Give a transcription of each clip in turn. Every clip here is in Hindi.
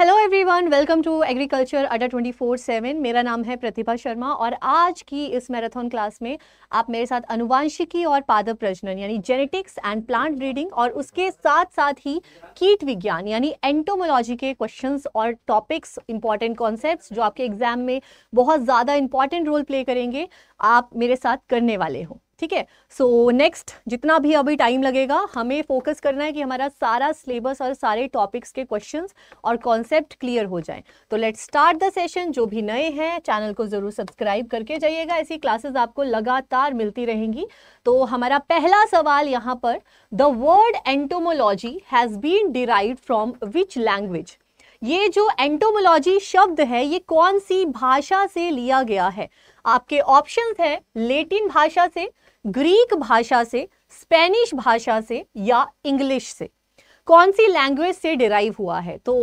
Hello everyone welcome to agriculture Adda four seven मेरा नाम है प्रतिभा शर्मा और आज की इस मैराथन क्लास में आप मेरे साथ अनुवांशिकी और पादप प्रजनन यानी जेनेटिक्स एंड प्लांट ब्रीडिंग और उसके साथ साथ ही कीट विज्ञान यानी एंटोमोलॉजी के क्वेश्चंस और टॉपिक्स इंपॉर्टेंट कॉन्सेप्ट्स जो आपके एग्जाम में बहुत ज़्यादा इंपॉर्टेंट रोल प्ले करेंगे आप मेरे साथ करने वाले हों ठीक है सो नेक्स्ट जितना भी अभी टाइम लगेगा हमें फोकस करना है कि हमारा सारा सिलेबस और सारे टॉपिक्स के क्वेश्चंस और कॉन्सेप्ट क्लियर हो जाएं तो लेट्स स्टार्ट द सेशन जो भी नए हैं चैनल को ज़रूर सब्सक्राइब करके जाइएगा ऐसी क्लासेस आपको लगातार मिलती रहेंगी तो हमारा पहला सवाल यहाँ पर the word entomology has been derive from which language ये जो एंटोमोलॉजी शब्द है ये कौन सी भाषा से लिया गया है आपके ऑप्शंस हैं लेटिन भाषा से ग्रीक भाषा से स्पेनिश भाषा से या इंग्लिश से कौन सी लैंग्वेज से डिराइव हुआ है तो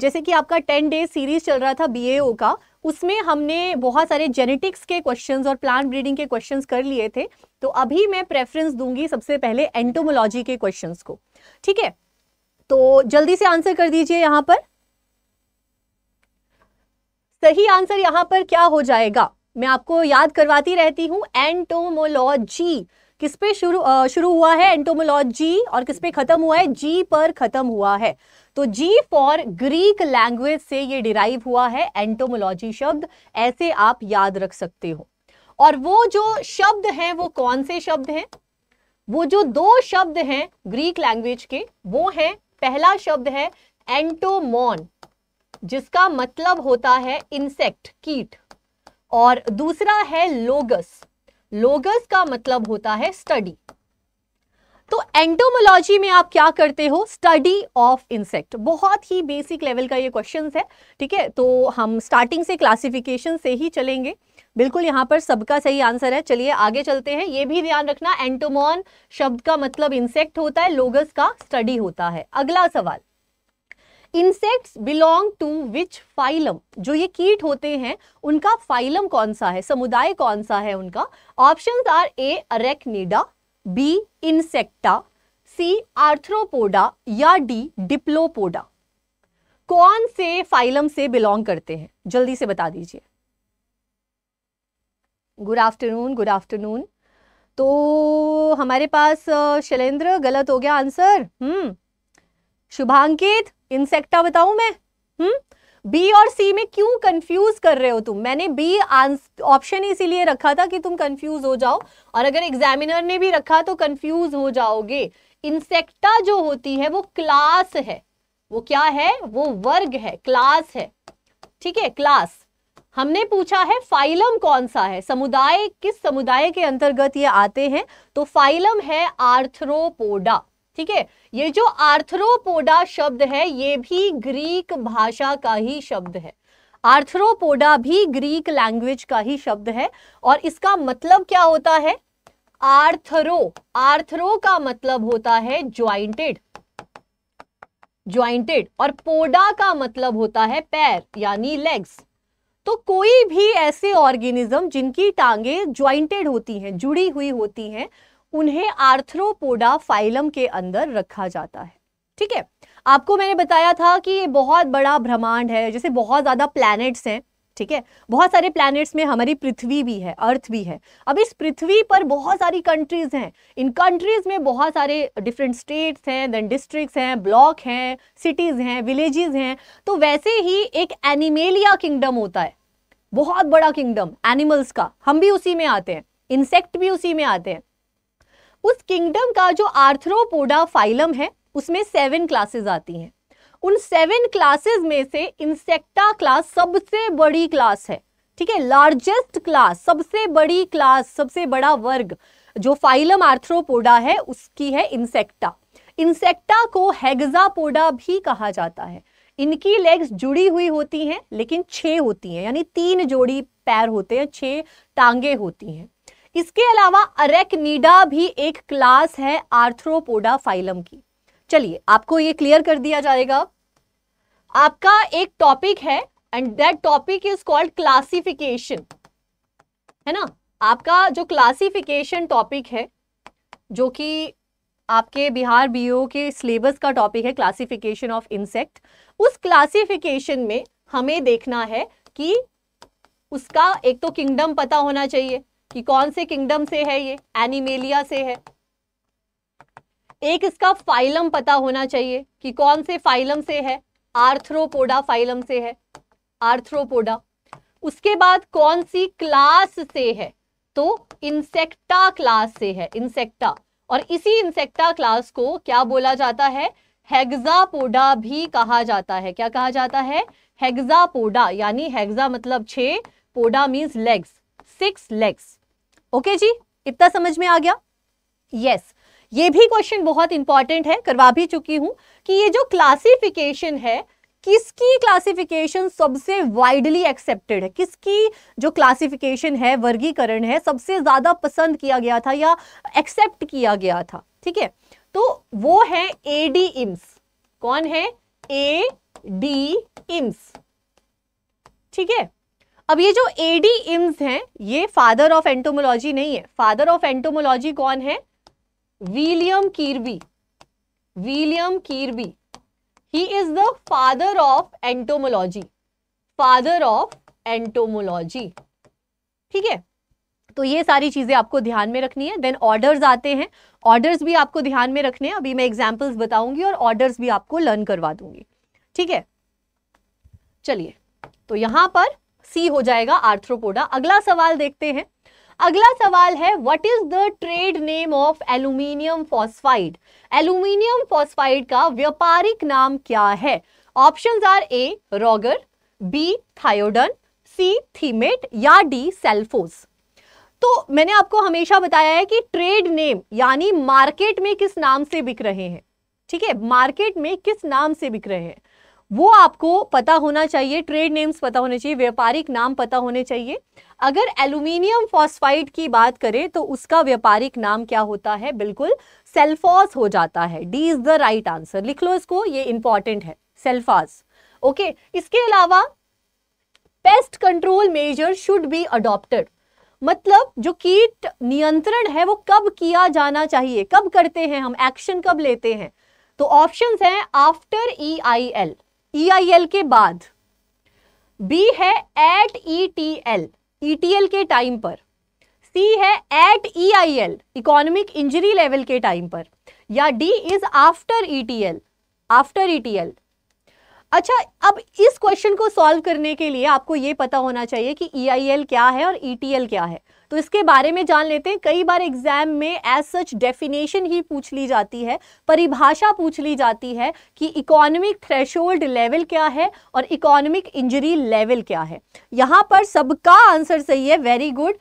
जैसे कि आपका टेन डे सीरीज चल रहा था बीएओ का उसमें हमने बहुत सारे जेनेटिक्स के क्वेश्चंस और प्लांट ब्रीडिंग के क्वेश्चंस कर लिए थे तो अभी मैं प्रेफरेंस दूंगी सबसे पहले एंटोमोलॉजी के क्वेश्चंस को ठीक है तो जल्दी से आंसर कर दीजिए यहां पर सही आंसर यहां पर क्या हो जाएगा मैं आपको याद करवाती रहती हूँ एंटोमोलॉजी किस पे शुरू शुरू हुआ है एंटोमोलॉजी और किस पे खत्म हुआ है जी पर खत्म हुआ है तो जी फॉर ग्रीक लैंग्वेज से ये डिराइव हुआ है एंटोमोलॉजी शब्द ऐसे आप याद रख सकते हो और वो जो शब्द हैं वो कौन से शब्द हैं वो जो दो शब्द हैं ग्रीक लैंग्वेज के वो हैं पहला शब्द है एंटोमोन जिसका मतलब होता है इंसेक्ट कीट और दूसरा है लोगस लोगस का मतलब होता है स्टडी तो एंटोमोलॉजी में आप क्या करते हो स्टडी ऑफ इंसेक्ट बहुत ही बेसिक लेवल का ये क्वेश्चन है ठीक है तो हम स्टार्टिंग से क्लासिफिकेशन से ही चलेंगे बिल्कुल यहां पर सबका सही आंसर है चलिए आगे चलते हैं ये भी ध्यान रखना एंटोमोन शब्द का मतलब इंसेक्ट होता है लोगस का स्टडी होता है अगला सवाल insects belong to which phylum जो ये कीट होते हैं उनका फाइलम कौन सा है समुदाय कौन सा है उनका option are A Arachnida B Insecta C Arthropoda या डी डिप्लोपोडा कौन से फाइलम से बिलोंग करते हैं जल्दी से बता दीजिए गुड आफ्टरनून गुड आफ्टरनून तो हमारे पास शैलेंद्र गलत हो गया आंसर हम्म शुभांकित इंसेक्टा बताऊ मैं हम्म बी और सी में क्यों कंफ्यूज कर रहे हो तुम मैंने बी ऑप्शन इसीलिए रखा था कि तुम कंफ्यूज हो जाओ और अगर एग्जामिनर ने भी रखा तो कंफ्यूज हो जाओगे इंसेक्टा जो होती है वो क्लास है वो क्या है वो वर्ग है क्लास है ठीक है क्लास हमने पूछा है फाइलम कौन सा है समुदाय किस समुदाय के अंतर्गत ये आते हैं तो फाइलम है आर्थ्रोपोडा ठीक है ये जो आर्थरोपोडा शब्द है ये भी ग्रीक भाषा का ही शब्द है आर्थरोपोडा भी ग्रीक लैंग्वेज का ही शब्द है और इसका मतलब क्या होता है आर्थरो आर्थरो का मतलब होता है ज्वाइंटेड ज्वाइंटेड और पोडा का मतलब होता है पैर यानी लेग्स तो कोई भी ऐसे ऑर्गेनिज्म जिनकी टांगे ज्वाइंटेड होती हैं जुड़ी हुई होती हैं उन्हें आर्थ्रोपोडा फाइलम के अंदर रखा जाता है ठीक है आपको मैंने बताया था कि ये बहुत बड़ा ब्रह्मांड है जैसे बहुत ज़्यादा प्लैनेट्स हैं ठीक है बहुत सारे प्लैनेट्स में हमारी पृथ्वी भी है अर्थ भी है अब इस पृथ्वी पर बहुत सारी कंट्रीज हैं इन कंट्रीज में बहुत सारे डिफरेंट स्टेट्स हैं देन डिस्ट्रिक्ट्स हैं ब्लॉक हैं सिटीज़ हैं विलेजेस हैं तो वैसे ही एक एनिमेलिया किंगडम होता है बहुत बड़ा किंगडम एनिमल्स का हम भी उसी में आते हैं इंसेक्ट भी उसी में आते हैं उस किंगडम का जो आर्थ्रोपोडा फाइलम है उसमें सेवन क्लासेस आती हैं उन सेवन क्लासेस में से इंसेक्टा क्लास सबसे बड़ी क्लास है ठीक है लार्जेस्ट क्लास सबसे बड़ी क्लास सबसे बड़ा वर्ग जो फाइलम आर्थ्रोपोडा है उसकी है इंसेक्टा इंसेक्टा को हेगजापोडा भी कहा जाता है इनकी लेग्स जुड़ी हुई होती हैं लेकिन छह होती हैं यानी तीन जोड़ी पैर होते हैं छह टांगे होती हैं इसके अलावा अरेकनीडा भी एक क्लास है आर्थ्रोपोडा फाइलम की चलिए आपको ये क्लियर कर दिया जाएगा आपका एक टॉपिक है and that topic is called classification है ना आपका जो क्लासिफिकेशन टॉपिक है जो कि आपके बिहार बीओ के सिलेबस का टॉपिक है क्लासिफिकेशन ऑफ इंसेक्ट उस क्लासिफिकेशन में हमें देखना है कि उसका एक तो किंगडम पता होना चाहिए कि कौन से किंगडम से है ये एनिमेलिया से है एक इसका फाइलम पता होना चाहिए कि कौन से फाइलम से है आर्थ्रोपोडा फाइलम से है आर्थ्रोपोडा उसके बाद कौन सी क्लास से है तो इंसेक्टा क्लास से है इंसेक्टा और इसी इंसेक्टा क्लास को क्या बोला जाता है हेग्जापोडा भी कहा जाता है क्या कहा जाता है हेग्जापोडा यानी हेग्जा मतलब छे poda means legs six legs okay जी इतना समझ में आ गया यस yes. ये भी क्वेश्चन बहुत इंपॉर्टेंट है करवा भी चुकी हूं कि ये जो क्लासिफिकेशन है किसकी क्लासिफिकेशन सबसे वाइडली एक्सेप्टेड है किसकी जो क्लासिफिकेशन है वर्गीकरण है सबसे ज्यादा पसंद किया गया था या एक्सेप्ट किया गया था ठीक है तो वो है ए डी इम्स कौन है ए डी इम्स ठीक है अब ये जो एडी इम्स हैं ये फादर ऑफ एंटोमोलॉजी नहीं है फादर ऑफ एंटोमोलॉजी कौन है William Kirby William Kirby he is the father of entomology father of entomology ठीक है तो ये सारी चीज़ें आपको ध्यान में रखनी है देन ऑर्डर्स आते हैं ऑर्डर्स भी आपको ध्यान में रखने हैं अभी मैं एग्जाम्पल्स बताऊंगी और ऑर्डर्स भी आपको लर्न करवा दूंगी ठीक है चलिए तो यहां पर सी हो जाएगा आर्थ्रोपोडा अगला सवाल देखते हैं अगला सवाल है what is the trade name of aluminium phosphide aluminium phosphide का व्यापारिक नाम क्या है options are A Rogor B Thiodan C Thimet या डी सेल्फोस तो मैंने आपको हमेशा बताया है कि ट्रेड नेम यानी मार्केट में किस नाम से बिक रहे हैं ठीक है मार्केट में किस नाम से बिक रहे हैं वो आपको पता होना चाहिए ट्रेड नेम्स पता होने चाहिए व्यापारिक नाम पता होने चाहिए अगर एल्यूमिनियम फॉस्फाइड की बात करें तो उसका व्यापारिक नाम क्या होता है बिल्कुल सेल्फॉस हो जाता है D is the right answer लिख लो इसको ये इंपॉर्टेंट है सेल्फॉस ओके इसके अलावा pest control measure should be adopted मतलब जो कीट नियंत्रण है वो कब किया जाना चाहिए कब करते हैं हम एक्शन कब लेते हैं तो ऑप्शंस हैं after E I L E e के बाद बी है at E T L E T L के टाइम पर सी है at E I L economic injury level के टाइम पर या D is after E T L after E T L अच्छा अब इस क्वेश्चन को सॉल्व करने के लिए आपको यह पता होना चाहिए कि ई आई एल क्या है और ई टी एल क्या है तो इसके बारे में जान लेते हैं कई बार एग्जाम में एज सच डेफिनेशन ही पूछ ली जाती है परिभाषा पूछ ली जाती है कि इकोनॉमिक थ्रेशोल्ड लेवल क्या है और इकोनॉमिक इंजरी लेवल क्या है यहां पर सबका आंसर सही है वेरी गुड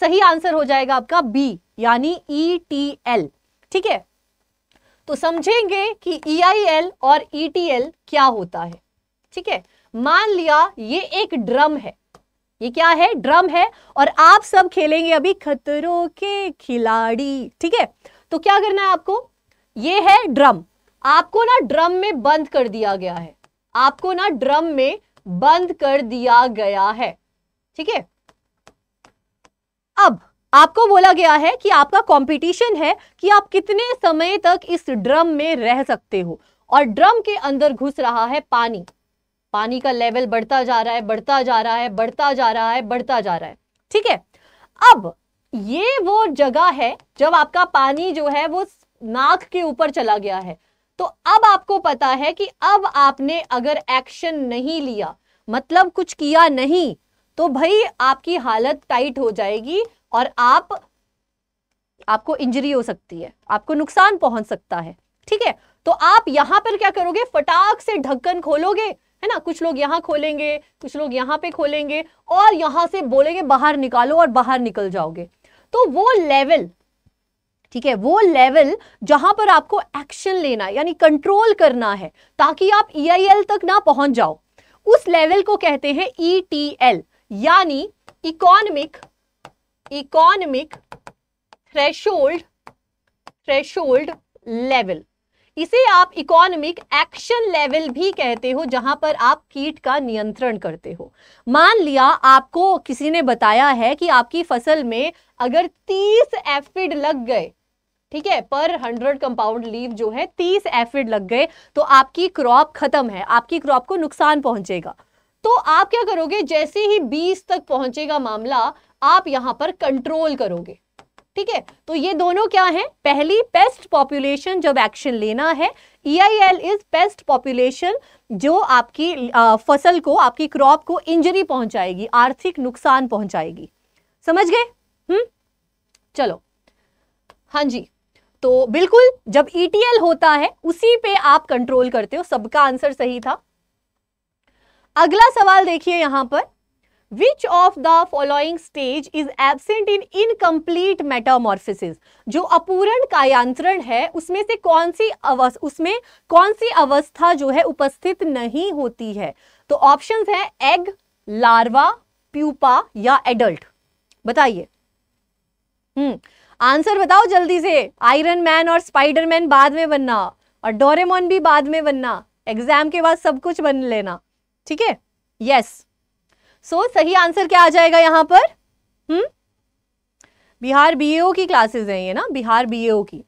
सही आंसर हो जाएगा आपका बी यानी ई टी एल ठीक है तो समझेंगे कि ई आई एल और ई टी एल क्या होता है ठीक है मान लिया ये एक ड्रम है ये क्या है ड्रम है और आप सब खेलेंगे अभी खतरों के खिलाड़ी ठीक है तो क्या करना है आपको ये है ड्रम आपको ना ड्रम में बंद कर दिया गया है आपको ना ड्रम में बंद कर दिया गया है ठीक है अब आपको बोला गया है कि आपका कंपटीशन है कि आप कितने समय तक इस ड्रम में रह सकते हो और ड्रम के अंदर घुस रहा है पानी पानी का लेवल बढ़ता जा रहा है बढ़ता जा रहा है बढ़ता जा रहा है बढ़ता जा रहा है ठीक है अब ये वो जगह है जब आपका पानी जो है वो नाक के ऊपर चला गया है तो अब आपको पता है कि अब आपने अगर एक्शन नहीं लिया मतलब कुछ किया नहीं तो भाई आपकी हालत टाइट हो जाएगी और आप आपको इंजरी हो सकती है आपको नुकसान पहुंच सकता है ठीक है तो आप यहां पर क्या करोगे फटाक से ढक्कन खोलोगे है ना कुछ लोग यहाँ खोलेंगे कुछ लोग यहाँ पे खोलेंगे और यहाँ से बोलेंगे बाहर निकालो और बाहर निकल जाओगे तो वो लेवल ठीक है वो लेवल जहां पर आपको एक्शन लेना है यानी कंट्रोल करना है ताकि आप ई e तक ना पहुंच जाओ उस लेवल को कहते हैं ई e यानी economic economic threshold threshold level इसे आप इकोनॉमिक एक्शन लेवल भी कहते हो जहां पर आप कीट का नियंत्रण करते हो मान लिया आपको किसी ने बताया है कि आपकी फसल में अगर 30 एफिड लग गए ठीक है पर हंड्रेड कंपाउंड लीव जो है तीस एफिड लग गए तो आपकी क्रॉप खत्म है आपकी क्रॉप को नुकसान पहुंचेगा तो आप क्या करोगे जैसे ही बीस तक पहुंचेगा मामला आप यहां पर कंट्रोल करोगे ठीक है तो ये दोनों क्या हैं पहली पेस्ट पॉपुलेशन जब एक्शन लेना है E I L is pest population जो आपकी आ, फसल को आपकी क्रॉप को इंजरी पहुंचाएगी आर्थिक नुकसान पहुंचाएगी समझ गए हम्म चलो हाँ जी तो बिल्कुल जब ईटीएल e होता है उसी पे आप कंट्रोल करते हो सबका आंसर सही था अगला सवाल देखिए यहां पर which of the following stage is absent in incomplete metamorphosis जो अपूरण कायांतरण है उसमें से कौन सी अवस्थ उसमें कौन सी अवस्था जो है उपस्थित नहीं होती है तो ऑप्शन है एग लार्वा प्यूपा या एडल्ट बताइए हम्म आंसर बताओ जल्दी से आयरन मैन और स्पाइडर मैन बाद में बनना और डोरेमोन भी बाद में बनना एग्जाम के बाद सब कुछ बन लेना ठीक है यस सो so, सही आंसर क्या आ जाएगा यहां पर हम्म बिहार बीएओ की क्लासेस है ये ना बिहार बीएओ की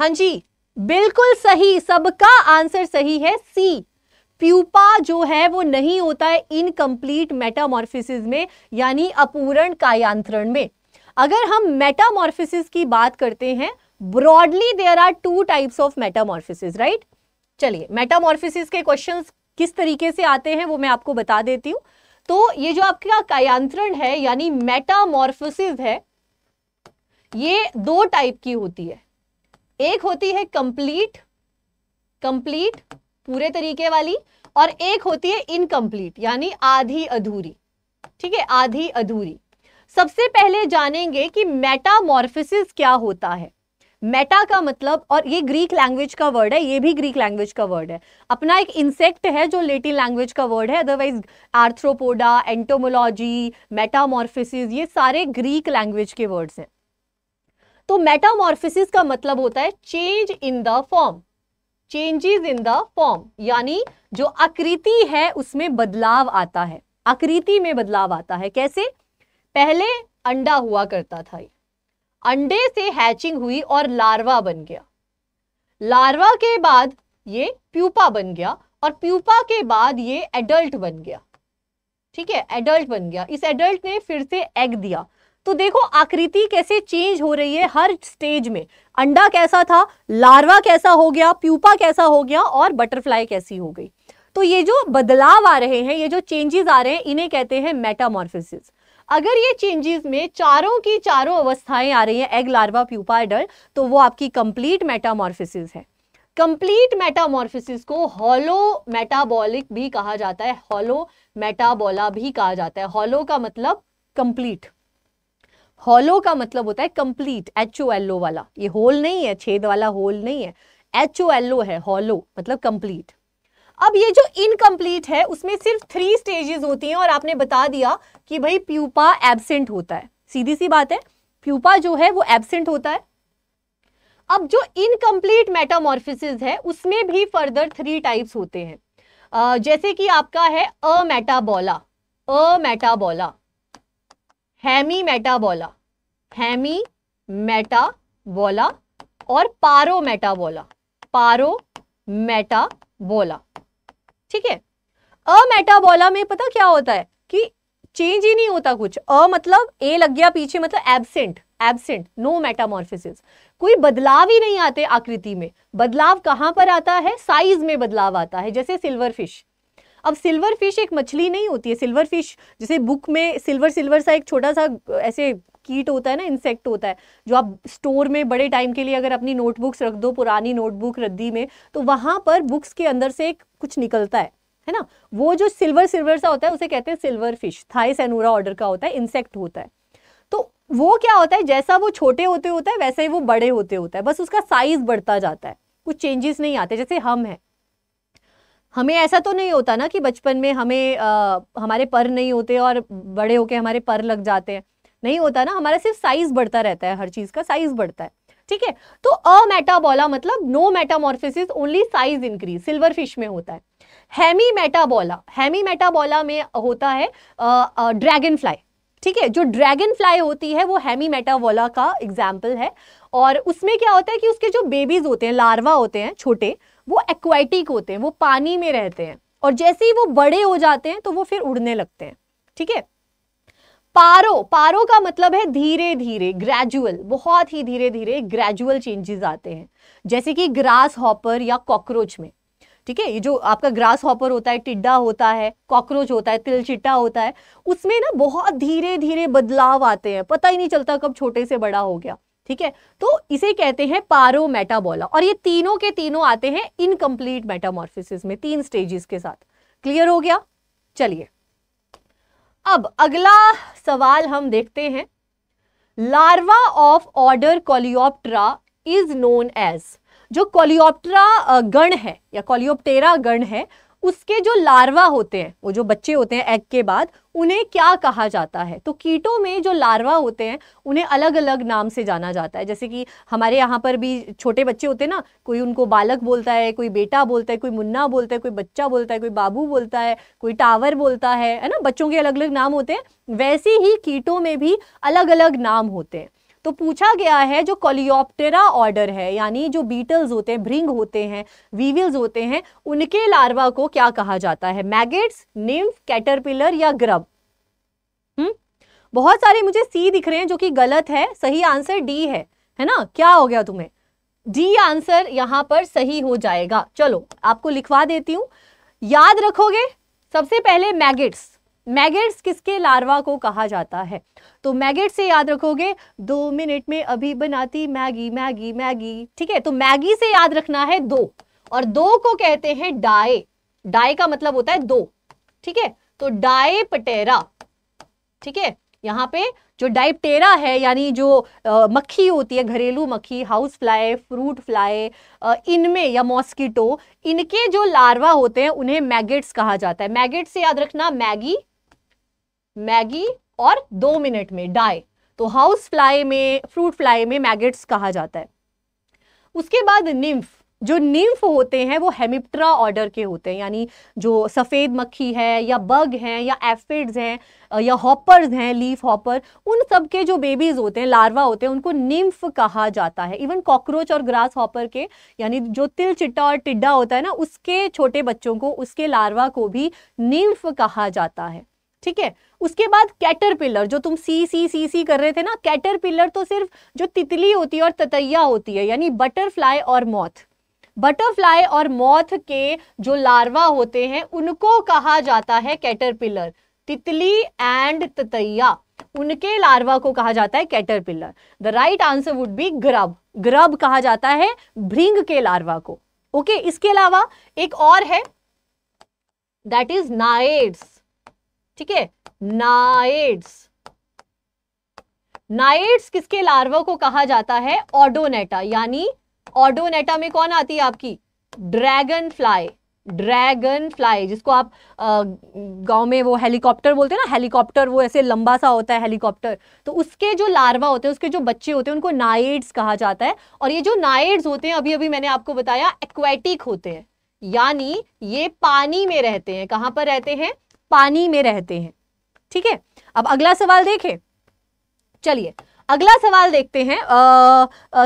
हां जी बिल्कुल सही सबका आंसर सही है सी प्यूपा जो है वो नहीं होता है इनकम्प्लीट मेटामॉर्फिसिस में यानी अपूर्ण कायांत्रण में अगर हम मेटामॉर्फिसिस की बात करते हैं broadly there are two types of metamorphosis right चलिए मेटामॉर्फिसिस के क्वेश्चंस किस तरीके से आते हैं वो मैं आपको बता देती हूँ तो ये जो आपका कायांतरण है यानी मेटामोर्फोसिस है ये दो टाइप की होती है एक होती है कंप्लीट कंप्लीट पूरे तरीके वाली और एक होती है इनकम्प्लीट यानी आधी अधूरी ठीक है आधी अधूरी सबसे पहले जानेंगे कि मेटामॉर्फिसिस क्या होता है मेटा का मतलब और ये ग्रीक लैंग्वेज का वर्ड है ये भी ग्रीक लैंग्वेज का वर्ड है अपना एक इंसेक्ट है जो लेटिन लैंग्वेज का वर्ड है अदरवाइज आर्थ्रोपोडा एंटोमोलॉजी मेटामॉर्फिसिस ये सारे ग्रीक लैंग्वेज के वर्ड्स हैं तो मेटामॉर्फिसिस का मतलब होता है change in the form changes in the form यानी जो आकृति है उसमें बदलाव आता है आकृति में बदलाव आता है कैसे पहले अंडा हुआ करता था ये अंडे से हैचिंग हुई और लार्वा बन गया लार्वा के बाद ये प्यूपा बन गया और प्यूपा के बाद ये एडल्ट बन गया ठीक है एडल्ट बन गया इस एडल्ट ने फिर से एग दिया तो देखो आकृति कैसे चेंज हो रही है हर स्टेज में अंडा कैसा था लार्वा कैसा हो गया प्यूपा कैसा हो गया और बटरफ्लाई कैसी हो गई तो ये जो बदलाव आ रहे हैं ये जो चेंजेस आ रहे हैं इन्हें कहते हैं मेटामॉर्फिसिस अगर ये चेंजेस में चारों की चारों अवस्थाएं आ रही हैं एग लार्वा प्यूपा एडल तो वो आपकी कंप्लीट मेटामॉर्फिसिस है कंप्लीट मेटामॉर्फिसिस को हॉलो मेटाबॉलिक भी कहा जाता है हॉलो मेटाबोला भी कहा जाता है हॉलो का मतलब कंप्लीट हॉलो का मतलब होता है complete H O L O वाला ये होल नहीं है छेद वाला होल नहीं है एच ओ एल ओ है हॉलो मतलब कंप्लीट अब ये जो इनकम्प्लीट है उसमें सिर्फ थ्री स्टेजेस होती हैं और आपने बता दिया कि भाई प्यूपा एबसेंट होता है सीधी सी बात है प्यूपा जो है वो एबसेंट होता है अब जो इनकम्प्लीट मेटामोर्फिस है उसमें भी फर्दर थ्री टाइप्स होते हैं जैसे कि आपका है अ मेटाबोला अ मेटाबोला हैमी मेटाबोला हैमी मेटाबोला और पारो मेटाबोला पारो मेटाबोला ठीक है अमेटाबोला में पता क्या होता है कि चेंज ही नहीं होता कुछ अ मतलब ए लग गया पीछे मतलब एबसेंट एबसेंट नो मेटामोर्फिस कोई बदलाव ही नहीं आते आकृति में बदलाव कहां पर आता है साइज में बदलाव आता है जैसे सिल्वर फिश अब सिल्वर फिश एक मछली नहीं होती है सिल्वर फिश जैसे बुक में सिल्वर सिल्वर सा एक छोटा सा ऐसे कीट होता है ना इंसेक्ट होता है जो आप स्टोर में बड़े टाइम के लिए अगर अपनी नोटबुक्स रख दो पुरानी नोटबुक रद्दी में तो वहां पर बुक्स के अंदर से एक कुछ निकलता है है ना वो जो सिल्वर सिल्वर सा होता है उसे कहते हैं silverfish Thysanura order का होता है इंसेक्ट होता है तो वो क्या होता है जैसा वो छोटे होते होता है वैसे ही वो बड़े होते होता है बस उसका साइज बढ़ता जाता है कुछ चेंजेस नहीं आते जैसे हम हैं हमें ऐसा तो नहीं होता ना कि बचपन में हमें आ, हमारे पर नहीं होते और बड़े होके हमारे पर लग जाते हैं नहीं होता ना हमारा सिर्फ साइज बढ़ता रहता है हर चीज का साइज बढ़ता है ठीक है तो अमेटाबोला मतलब no metamorphosis only size increase silverfish में होता है हैमी मेटाबोला हैमी मेटाबोला में होता है ड्रैगन फ्लाई ठीक है जो ड्रैगन फ्लाई होती है वो हैमी मेटाबोला का एग्जाम्पल है और उसमें क्या होता है कि उसके जो बेबीज होते हैं लार्वा होते हैं छोटे वो एक्वाइटिक होते हैं वो पानी में रहते हैं और जैसे ही वो बड़े हो जाते हैं तो वो फिर उड़ने लगते हैं ठीक है पारो पारो का मतलब है धीरे धीरे ग्रेजुअल बहुत ही धीरे धीरे ग्रेजुअल चेंजेस आते हैं जैसे कि ग्रास हॉपर या कॉकरोच में ठीक है ये जो आपका ग्रास हॉपर होता है टिड्डा होता है कॉकरोच होता है तिलचिट्टा होता है उसमें ना बहुत धीरे धीरे बदलाव आते हैं पता ही नहीं चलता कब छोटे से बड़ा हो गया ठीक है तो इसे कहते हैं पारो मेटाबोला और ये तीनों के तीनों आते हैं इनकम्प्लीट मेटामोर्फिस में तीन स्टेजेस के साथ क्लियर हो गया चलिए अब अगला सवाल हम देखते हैं larva of order Coleoptera is known as जो कॉलियोप्ट्रा गण है या कॉलियोप्टेरा गण है उसके जो लार्वा होते हैं वो जो बच्चे होते हैं एग के बाद उन्हें क्या कहा जाता है तो कीटों में जो लार्वा होते हैं उन्हें अलग अलग नाम से जाना जाता है जैसे कि हमारे यहाँ पर भी छोटे बच्चे होते हैं ना कोई उनको बालक बोलता है कोई बेटा बोलता है कोई मुन्ना बोलता है कोई बच्चा बोलता है कोई बाबू बोलता है कोई टावर बोलता है है ना बच्चों के अलग अलग नाम होते हैं वैसे ही कीटों में भी अलग अलग नाम होते हैं तो पूछा गया है जो कॉलियोप्टेरा ऑर्डर है यानी जो बीटल्स होते हैं भ्रिंग होते हैं वीविल्स होते हैं उनके लार्वा को क्या कहा जाता है मैगेट्स निम्फ कैटरपिलर या ग्रब हम्म बहुत सारे मुझे सी दिख रहे हैं जो कि गलत है सही आंसर डी है है ना क्या हो गया तुम्हें डी आंसर यहां पर सही हो जाएगा चलो आपको लिखवा देती हूँ याद रखोगे सबसे पहले मैगेट्स मैगेट्स किसके लार्वा को कहा जाता है तो मैगेट से याद रखोगे दो मिनट में अभी बनाती मैगी मैगी मैगी ठीक है तो मैगी से याद रखना है दो और दो को कहते हैं डाए डाए का मतलब होता है दो ठीक है तो डाए पटेरा ठीक है यहाँ पे जो डाइपटेरा है यानी जो आ, मक्खी होती है घरेलू मक्खी हाउस फ्लाई फ्रूट फ्लाई इनमें या मॉस्किटो इनके जो लार्वा होते हैं उन्हें मैगेट्स कहा जाता है मैगेट से याद रखना मैगी मैगी और दो मिनट में डाई तो हाउस फ्लाई में फ्रूट फ्लाई में मैगेट्स कहा जाता है उसके बाद निम्फ जो निम्फ होते हैं वो हेमिप्ट्रा ऑर्डर के होते हैं यानी जो सफ़ेद मक्खी है या बग हैं या एफिड्स हैं या हॉपर्स हैं लीफ हॉपर उन सब के जो बेबीज़ होते हैं लार्वा होते हैं उनको निम्फ कहा जाता है इवन कॉकरोच और ग्रास हॉपर के यानी जो तिल चिट्टा और टिड्डा होता है ना उसके छोटे बच्चों को उसके लार्वा को भी निम्फ कहा जाता है ठीक है उसके बाद कैटरपिलर जो तुम सी सी सी सी कर रहे थे ना कैटरपिलर तो सिर्फ जो तितली होती है और ततैया होती है यानी बटरफ्लाई और मौत बटरफ्लाई और मौत के जो लार्वा होते हैं उनको कहा जाता है कैटरपिलर तितली एंड ततैया उनके लार्वा को कहा जाता है caterpillar the right answer would be grub grub कहा जाता है भ्रिंग के लार्वा को ओके okay, इसके अलावा एक और है दैट इज नाइड्स ठीक है नाइड्स नाइड्स किसके लार्वा को कहा जाता है ऑडोनेटा यानी ऑडोनेटा में कौन आती है आपकी ड्रैगन फ्लाई ड्रैगन फ्लाई जिसको आप गांव में वो हेलीकॉप्टर बोलते हैं ना हेलीकॉप्टर वो ऐसे लंबा सा होता है हेलीकॉप्टर तो उसके जो लार्वा होते हैं उसके जो बच्चे होते हैं उनको नाइड्स कहा जाता है और ये जो नाइड्स होते हैं अभी अभी मैंने आपको बताया एक्वेटिक होते हैं यानी ये पानी में रहते हैं कहाँ पर रहते हैं पानी में रहते हैं ठीक है अब अगला सवाल देखें चलिए अगला सवाल देखते हैं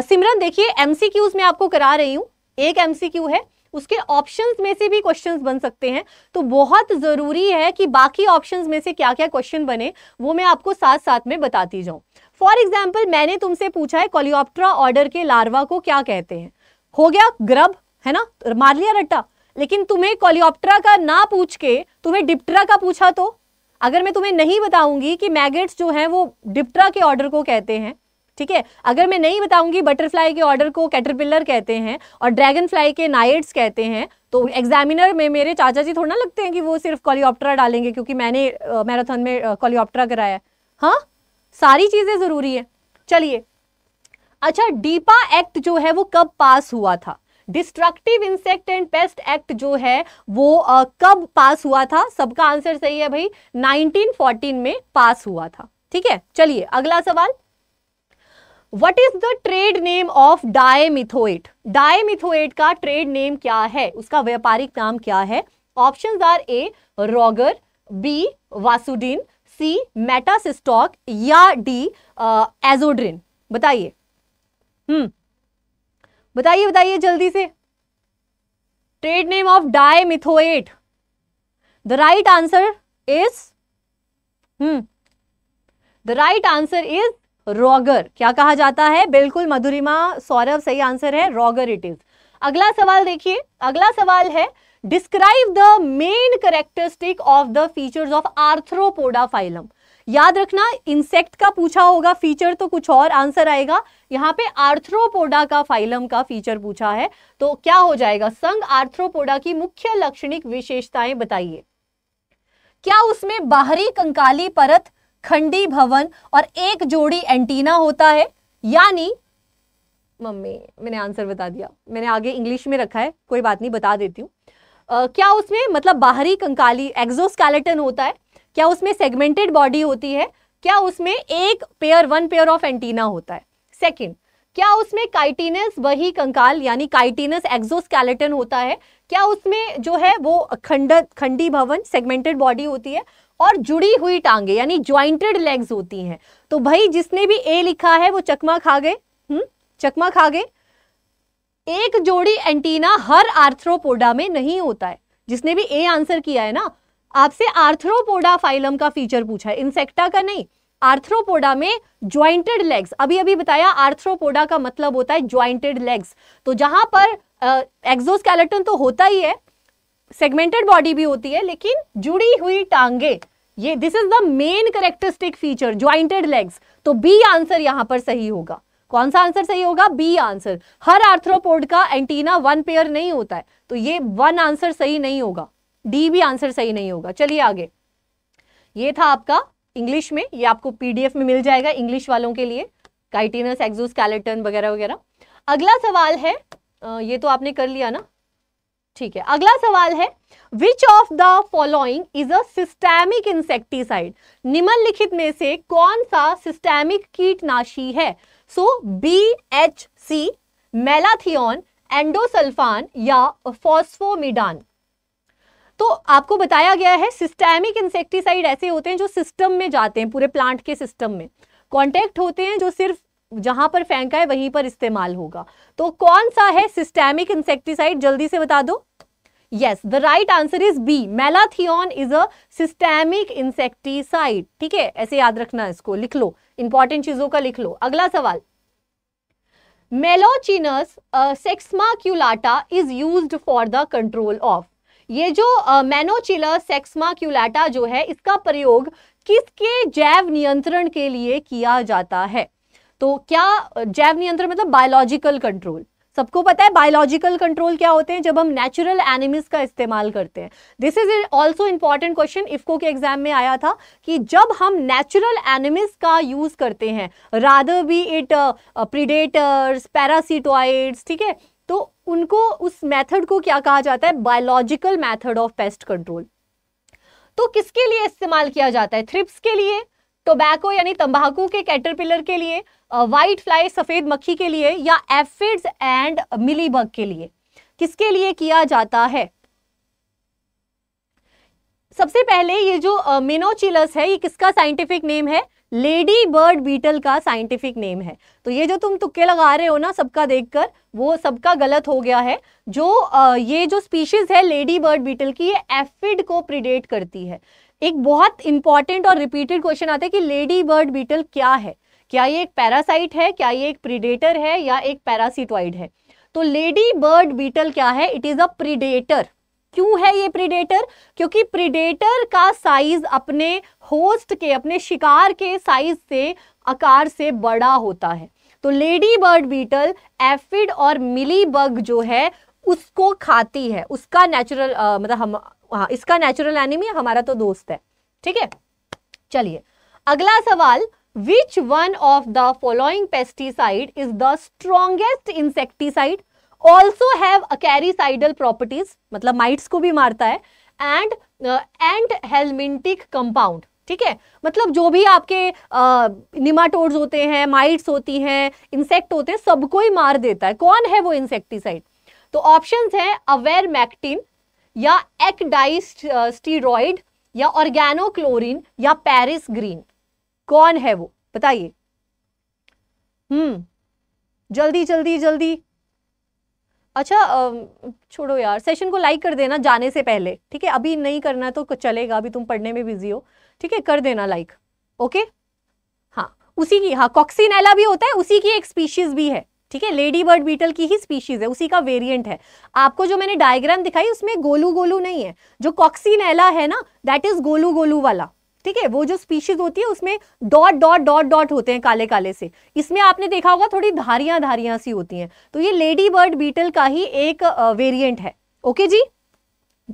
सिमरन देखिए एमसीक्यूज में आपको करा रही हूं एक एमसीक्यू है उसके ऑप्शंस में से भी क्वेश्चंस बन सकते हैं तो बहुत ज़रूरी है कि बाकी ऑप्शंस में से क्या क्या क्वेश्चन बने वो मैं आपको साथ साथ में बताती जाऊं फॉर एग्जाम्पल मैंने तुमसे पूछा है कोलियोप्ट्रा ऑर्डर के लार्वा को क्या कहते हैं हो गया ग्रब है ना मार लिया रट्टा लेकिन तुम्हें कॉलियोप्टरा का ना पूछ के तुम्हें डिप्टरा का पूछा तो अगर मैं तुम्हें नहीं बताऊंगी कि मैगेट्स जो हैं वो डिप्टरा के ऑर्डर को कहते हैं ठीक है अगर मैं नहीं बताऊंगी बटरफ्लाई के ऑर्डर को कैटरपिलर कहते हैं और ड्रैगन फ्लाई के नाइट्स कहते हैं तो एग्जामिनर में मेरे चाचा जी थोड़ा लगते हैं कि वो सिर्फ कॉलियोप्टरा डालेंगे क्योंकि मैंने मैराथन में कॉलियोप्टरा कराया हाँ सारी चीज़ें ज़रूरी है चलिए अच्छा डीपा एक्ट जो है वो कब पास हुआ था destructive insect and pest act जो है वो आ, कब पास हुआ था सबका आंसर सही है भाई 1914 में पास हुआ था ठीक है चलिए अगला सवाल what is the trade name of dimethoate dimethoate का ट्रेड नेम क्या है उसका व्यापारिक नाम क्या है option are A Rogor B Basudin C Metasystox या डी एजोड्रिन बताइए हम्म बताइए बताइए जल्दी से trade name of dimethoate the right answer is hmm the right answer is Rogor क्या कहा जाता है बिल्कुल मधुरिमा सौरभ सही आंसर है रॉगर इट इज अगला सवाल देखिए अगला सवाल है describe the main characteristic of the features of Arthropoda phylum याद रखना इंसेक्ट का पूछा होगा फीचर तो कुछ और आंसर आएगा यहाँ पे आर्थ्रोपोडा का फाइलम का फीचर पूछा है तो क्या हो जाएगा संघ आर्थ्रोपोडा की मुख्य लक्षणिक विशेषताएं बताइए क्या उसमें बाहरी कंकाली परत खंडी भवन और एक जोड़ी एंटीना होता है यानी मम्मी मैंने आंसर बता दिया मैंने आगे इंग्लिश में रखा है कोई बात नहीं बता देती हूँ क्या उसमें मतलब बाहरी कंकाली एक्सोस्केलेटन होता है क्या उसमें सेगमेंटेड बॉडी होती है क्या उसमें एक pair one pair of antenna होता है सेकेंड क्या उसमें काइटिनस वही कंकाल यानी काइटिनस एक्सोस्केलेटन होता है क्या उसमें जो है वो खंड खंडी भवन सेगमेंटेड बॉडी होती है और जुड़ी हुई टांगे यानी ज्वाइंटेड लेग्स होती हैं तो भाई जिसने भी ए लिखा है वो चकमा खा गए हम्म चकमा खा गए एक जोड़ी एंटीना हर आर्थ्रोपोडा में नहीं होता है जिसने भी ए आंसर किया है ना आपसे आर्थ्रोपोडा फाइलम का फीचर पूछा है इंसेक्टा का नहीं आर्थ्रोपोडा में ज्वाइंटेड लेग्स अभी अभी बताया आर्थ्रोपोडा का मतलब होता है ज्वाइंटेड लेग्स तो जहां पर एक्सोस्केलेटन तो होता ही है सेगमेंटेड बॉडी भी होती है लेकिन जुड़ी हुई टांगे ये this is the main characteristic feature jointed legs तो बी आंसर यहां पर सही होगा कौन सा आंसर सही होगा बी आंसर हर आर्थ्रोपोड का एंटीना वन पेयर नहीं होता है तो ये वन आंसर सही नहीं होगा डी भी आंसर सही नहीं होगा चलिए आगे ये था आपका इंग्लिश में ये आपको पीडीएफ में मिल जाएगा इंग्लिश वालों के लिए काइटिनस एक्जोस्केलेटन वगैरह वगैरह अगला सवाल है ये तो आपने कर लिया ना ठीक है अगला सवाल है which of the following is a systemic insecticide निम्नलिखित में से कौन सा सिस्टेमिक कीटनाशी है so B H C malathion endosulfan या फॉस्फोमिडान तो आपको बताया गया है सिस्टेमिक इंसेक्टिसाइड ऐसे होते हैं जो सिस्टम में जाते हैं पूरे प्लांट के सिस्टम में कॉन्टैक्ट होते हैं जो सिर्फ जहां पर फेंका है वहीं पर इस्तेमाल होगा तो कौन सा है सिस्टेमिक इंसेक्टिसाइड जल्दी से बता दो yes the right answer is B malathion is a systemic insecticide ठीक है ऐसे याद रखना इसको लिख लो इंपॉर्टेंट चीजों का लिख लो अगला सवाल Menochilus sexmaculata is used for the control of ये जो मैनोचिलर सेक्समा क्यूलाटा जो है इसका प्रयोग किसके जैव नियंत्रण के लिए किया जाता है तो क्या जैव नियंत्रण मतलब बायोलॉजिकल कंट्रोल सबको पता है बायोलॉजिकल कंट्रोल क्या होते हैं जब हम नेचुरल एनिमल्स का इस्तेमाल करते हैं this is also important question IFFCO के एग्जाम में आया था कि जब हम नेचुरल एनिमल्स का यूज करते हैं rather B it predators parasitoids ठीक है तो उनको उस मेथड को क्या कहा जाता है biological method of pest control तो किसके लिए इस्तेमाल किया जाता है थ्रिप्स के लिए टोबैको यानी तंबाकू के कैटरपिलर के लिए वाइट फ्लाई सफ़ेद मक्खी के लिए या एफिड्स एंड मिलीबग के लिए किसके लिए किया जाता है सबसे पहले ये जो मिनोचिलस है ये किसका साइंटिफिक नेम है लेडी बर्ड बीटल का साइंटिफिक नेम है तो ये जो तुम तुक्के लगा रहे हो ना सबका देखकर वो सबका गलत हो गया है जो आ, ये जो स्पीशीज़ है लेडी बर्ड बीटल की ये एफिड को प्रिडेट करती है एक बहुत इंपॉर्टेंट और रिपीटेड क्वेश्चन आता है कि लेडी बर्ड बीटल क्या है क्या ये एक पैरासाइट है क्या ये एक प्रीडेटर है या एक पैरासिटॉइड है तो लेडी बर्ड बीटल क्या है इट इज़ अ प्रीडेटर क्यों है ये प्रीडेटर क्योंकि प्रीडेटर का साइज अपने होस्ट के अपने शिकार के साइज से आकार से बड़ा होता है तो लेडी बर्ड बीटल एफिड और मिली बग जो है उसको खाती है उसका नेचुरल मतलब हम हाँ इसका नेचुरल एनिमी हमारा तो दोस्त है ठीक है चलिए अगला सवाल which one of the following pesticide is the strongest insecticide also have acaricidal properties मतलब माइट्स को भी मारता है एंड एंड हेलमिंटिक कंपाउंड ठीक है मतलब जो भी आपके निमाटोड्स uh, होते हैं माइट्स होती हैं इंसेक्ट होते हैं सबको ही मार देता है कौन है वो इंसेक्टिसाइड तो ऑप्शंस है अवेर मैक्टिन या एक स्टीरोइड uh, या ऑर्गेनोक्लोरिन या पेरिस ग्रीन कौन है वो बताइए हम्म जल्दी जल्दी जल्दी अच्छा छोड़ो यार सेशन को लाइक कर देना जाने से पहले ठीक है अभी नहीं करना तो चलेगा अभी तुम पढ़ने में बिजी हो ठीक है कर देना लाइक ओके हाँ उसी की हाँ कॉक्सीनेला भी होता है उसी की एक स्पीशीज भी है ठीक है लेडी बर्ड बीटल की ही स्पीशीज है उसी का वेरिएंट है आपको जो मैंने डायग्राम दिखाई उसमें गोलू गोलू नहीं है जो कॉक्सीनेला है ना दैट इज गोलू गोलू वाला ठीक है वो जो स्पीशीज होती है उसमें डॉट डॉट डॉट डॉट होते हैं काले काले से इसमें आपने देखा होगा थोड़ी धारियां धारियां सी होती हैं तो ये लेडी बर्ड बीटल का ही एक वेरिएंट है ओके जी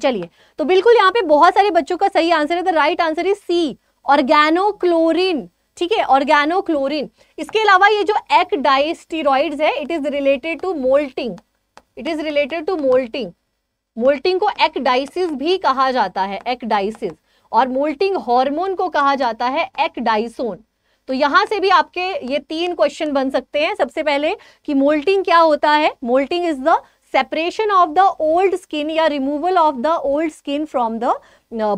चलिए तो बिल्कुल यहाँ पे बहुत सारे बच्चों का सही आंसर है the right answer is C organochlorine ठीक है ऑर्गेनोक्लोरिन इसके अलावा ये जो एक है it is related to moulting it is related to moulting moulting को एक्डाइसिस भी कहा जाता है एक्डाइसिस और मोल्टिंग हार्मोन को कहा जाता है एक्डाइसोन तो यहां से भी आपके ये तीन क्वेश्चन बन सकते हैं सबसे पहले कि मोल्टिंग क्या होता है moulting is the separation of the old skin या removal of the old skin from the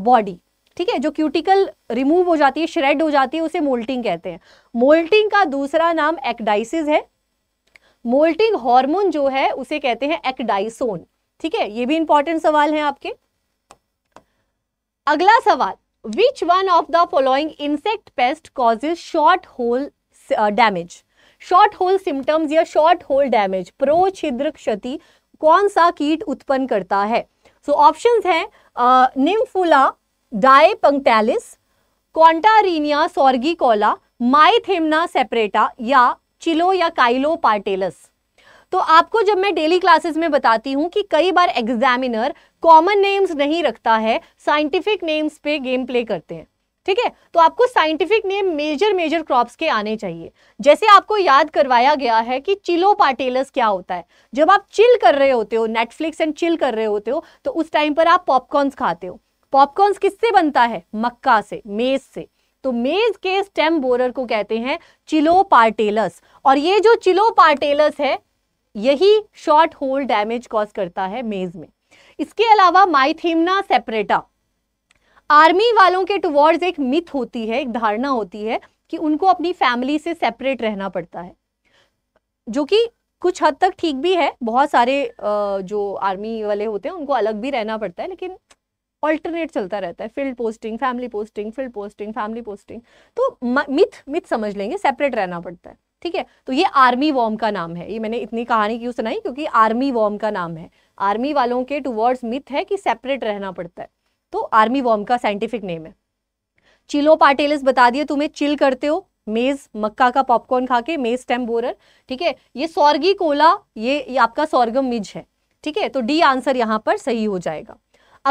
body ठीक है जो क्यूटिकल रिमूव हो जाती है श्रेड हो जाती है उसे मोल्टिंग कहते हैं मोल्टिंग का दूसरा नाम एक्डाइसिस है मोल्टिंग हार्मोन जो है उसे कहते हैं एक्डाइसोन ठीक है ये भी इंपॉर्टेंट सवाल है आपके अगला सवाल which one of the following insect pest causes shot hole damage shot hole symptoms या शॉर्ट होल डैमेज प्रो छिद्र क्षति कौन सा कीट उत्पन्न करता है सो ऑप्शन है निम्फुला डाए पंक्टैलिस कॉन्टारीनिया सॉर्गी कोला माइथेमना सेपरेटा या चिलो या काइलो पार्टेलस तो आपको जब मैं डेली क्लासेस में बताती हूँ कि कई बार एग्जामिनर कॉमन नेम्स नहीं रखता है साइंटिफिक नेम्स पे गेम प्ले करते हैं ठीक है तो आपको scientific name major major crops के आने चाहिए जैसे आपको याद करवाया गया है कि चिलो पार्टेलस क्या होता है जब आप चिल कर रहे होते हो नेटफ्लिक्स एंड चिल कर रहे होते हो तो उस टाइम पर आप पॉपकॉर्न्स खाते हो पॉपकॉर्न्स किससे बनता है मक्का से मेज से तो मेज के स्टेम बोरर को कहते हैं चिलो पार्टेलस और ये जो चिलो पार्टेलस है यही शॉर्ट होल डैमेज कॉज करता है मेज में इसके अलावा माइथीमना सेपरेटा आर्मी वालों के टुवर्ड्स एक मिथ होती है एक धारणा होती है कि उनको अपनी फैमिली से सेपरेट रहना पड़ता है जो कि कुछ हद तक ठीक भी है बहुत सारे जो आर्मी वाले होते हैं उनको अलग भी रहना पड़ता है लेकिन ऑल्टरनेट चलता रहता है field posting family posting field posting family posting तो मिथ मिथ समझ लेंगे सेपरेट रहना पड़ता है ठीक है तो ये आर्मी वॉर्म का नाम है ये मैंने इतनी कहानी क्यों सुनाई क्योंकि आर्मी वॉर्म का नाम है आर्मी वालों के टूवर्ड्स मिथ है कि सेपरेट रहना पड़ता है तो आर्मी वॉम का साइंटिफिक नेम है चिलो पाटेलिस बता दिए तुम्हें चिल करते हो मेज मक्का का पॉपकॉर्न खा के मेज स्टेम बोरर ठीक है ये सौर्गी कोला ये, ये आपका सौर्गम मिज है ठीक है तो डी आंसर यहाँ पर सही हो जाएगा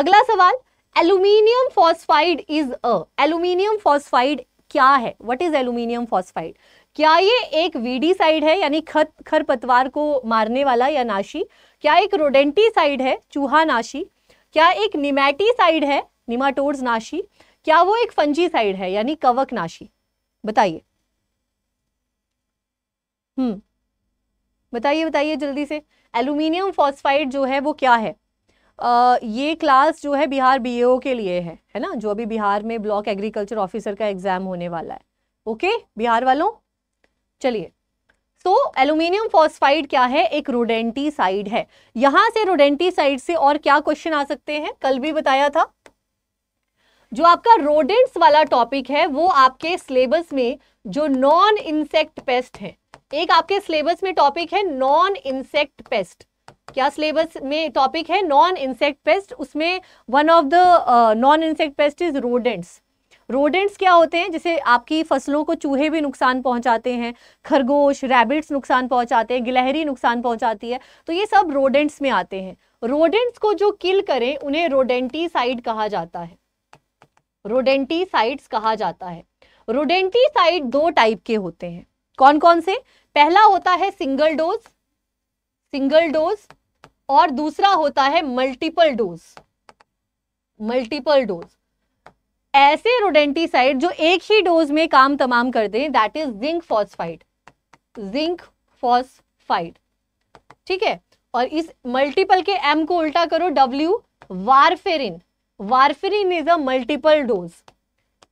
अगला सवाल aluminium phosphide is a aluminium phosphide क्या है वट इज एल्यूमिनियम फॉस्फाइड क्या ये एक वीडी साइड है यानी खत खरपतवार को मारने वाला या नाशी क्या एक रोडेंटी साइड है चूहा नाशी क्या एक साइड है निमाटोड्स नाशी क्या वो एक फंजी साइड है यानी कवक नाशी बताइए हम्म बताइए बताइए जल्दी से एल्यूमिनियम फॉस्फाइड जो है वो क्या है आ, ये क्लास जो है बिहार बी के लिए है है ना जो अभी बिहार में ब्लॉक एग्रीकल्चर ऑफिसर का एग्जाम होने वाला है ओके बिहार वालों चलिए सो एल्यूमिनियम फॉस्फाइड क्या है एक रोडेंटीसाइड है यहां से रोडेंटीसाइड से और क्या क्वेश्चन आ सकते हैं कल भी बताया था जो आपका रोडेंट्स वाला टॉपिक है वो आपके सिलेबस में जो नॉन इंसेक्ट पेस्ट है एक आपके सिलेबस में टॉपिक है नॉन इंसेक्ट पेस्ट क्या सिलेबस में टॉपिक है नॉन इंसेक्ट पेस्ट उसमें one of the non insect pest is rodents rodents क्या होते हैं जैसे आपकी फसलों को चूहे भी नुकसान पहुंचाते हैं खरगोश रैबिट्स नुकसान पहुंचाते हैं गिलहरी नुकसान पहुंचाती है तो ये सब रोडेंट्स में आते हैं रोडेंट्स को जो किल करें उन्हें रोडेंटीसाइड कहा जाता है रोडेंटीसाइड्स कहा जाता है रोडेंटीसाइड दो टाइप के होते हैं कौन कौन से पहला होता है सिंगल डोज सिंगल डोज और दूसरा होता है मल्टीपल डोज मल्टीपल डोज ऐसे रोडेंटीसाइड जो एक ही डोज में काम तमाम कर दें that is zinc phosphide zinc phosphide ठीक है और इस मल्टीपल के एम को उल्टा करो W warfarin warfarin is a multiple dose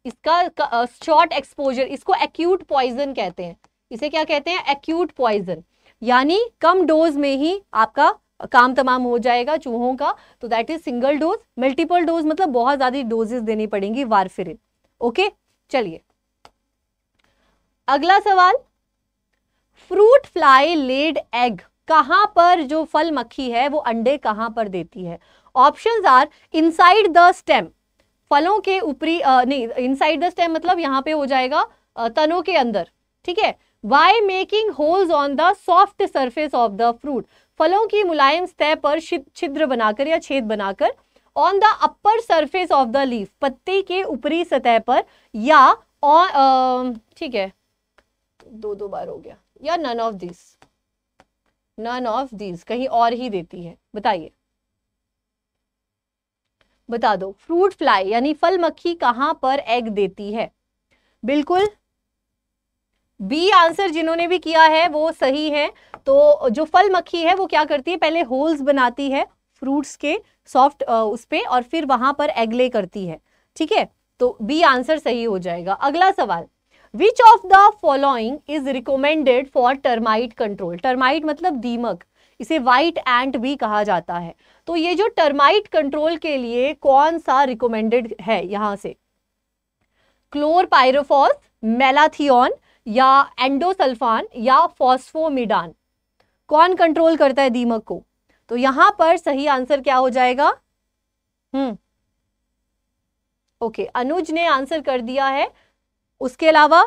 इसका शॉर्ट एक्सपोजर इसको एक्यूट पॉइजन कहते हैं इसे क्या कहते हैं एक्यूट पॉइजन यानी कम डोज में ही आपका काम तमाम हो जाएगा चूहों का तो that is single dose multiple dose मतलब बहुत ज़्यादा डोजेस देनी पड़ेंगी वारफिरिन ओके चलिए अगला सवाल फ्रूट फ्लाई लेड एग कहां पर जो फल मक्खी है वो अंडे कहां पर देती है options are inside the stem फलों के ऊपरी नहीं इनसाइड द स्टेम मतलब यहां पे हो जाएगा तनों के अंदर ठीक है by making holes on the soft surface of the fruit फलों की मुलायम सतह पर छिद्र बनाकर या छेद बनाकर on the upper surface of the leaf पत्ते के ऊपरी सतह पर या ऑन ठीक है दो दो बार हो गया या none of this none of this कहीं और ही देती है बताइए बता दो फ्रूट फ्लाई यानी फल मक्खी कहां पर एग देती है बिल्कुल बी आंसर जिन्होंने भी किया है वो सही है तो जो फल मक्खी है वो क्या करती है पहले होल्स बनाती है फ्रूट्स के सॉफ्ट उस पर और फिर वहां पर एगले करती है ठीक है तो बी आंसर सही हो जाएगा अगला सवाल which of the following is recommended for termite control termite मतलब दीमक इसे वाइट एंट भी कहा जाता है तो ये जो टर्माइट कंट्रोल के लिए कौन सा रिकोमेंडेड है यहां से क्लोर पायरोफॉस मेलाथियॉन या एंडोसल्फान या फॉस्फोमिडान कौन कंट्रोल करता है दीमक को तो यहां पर सही आंसर क्या हो जाएगा हम्म ओके okay, अनुज ने आंसर कर दिया है उसके अलावा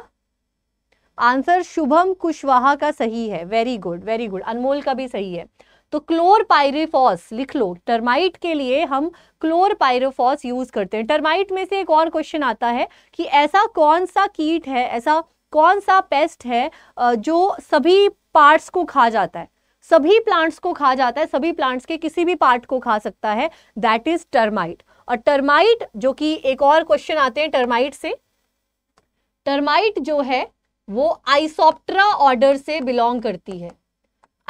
आंसर शुभम कुशवाहा का सही है very good very good Anmol का भी सही है तो क्लोरपायरिफॉस लिख लो टर्माइट के लिए हम क्लोरपायरोफॉस यूज करते हैं टर्माइट में से एक और क्वेश्चन आता है कि ऐसा कौन सा कीट है ऐसा कौन सा पेस्ट है जो सभी पार्ट्स को खा जाता है सभी प्लांट्स को खा जाता है सभी प्लांट्स के किसी भी पार्ट को खा सकता है दैट इज टर्माइट और टर्माइट जो कि एक और क्वेश्चन आते हैं टर्माइट से टर्माइट जो है वो आइसोप्ट्रा ऑर्डर से बिलोंग करती है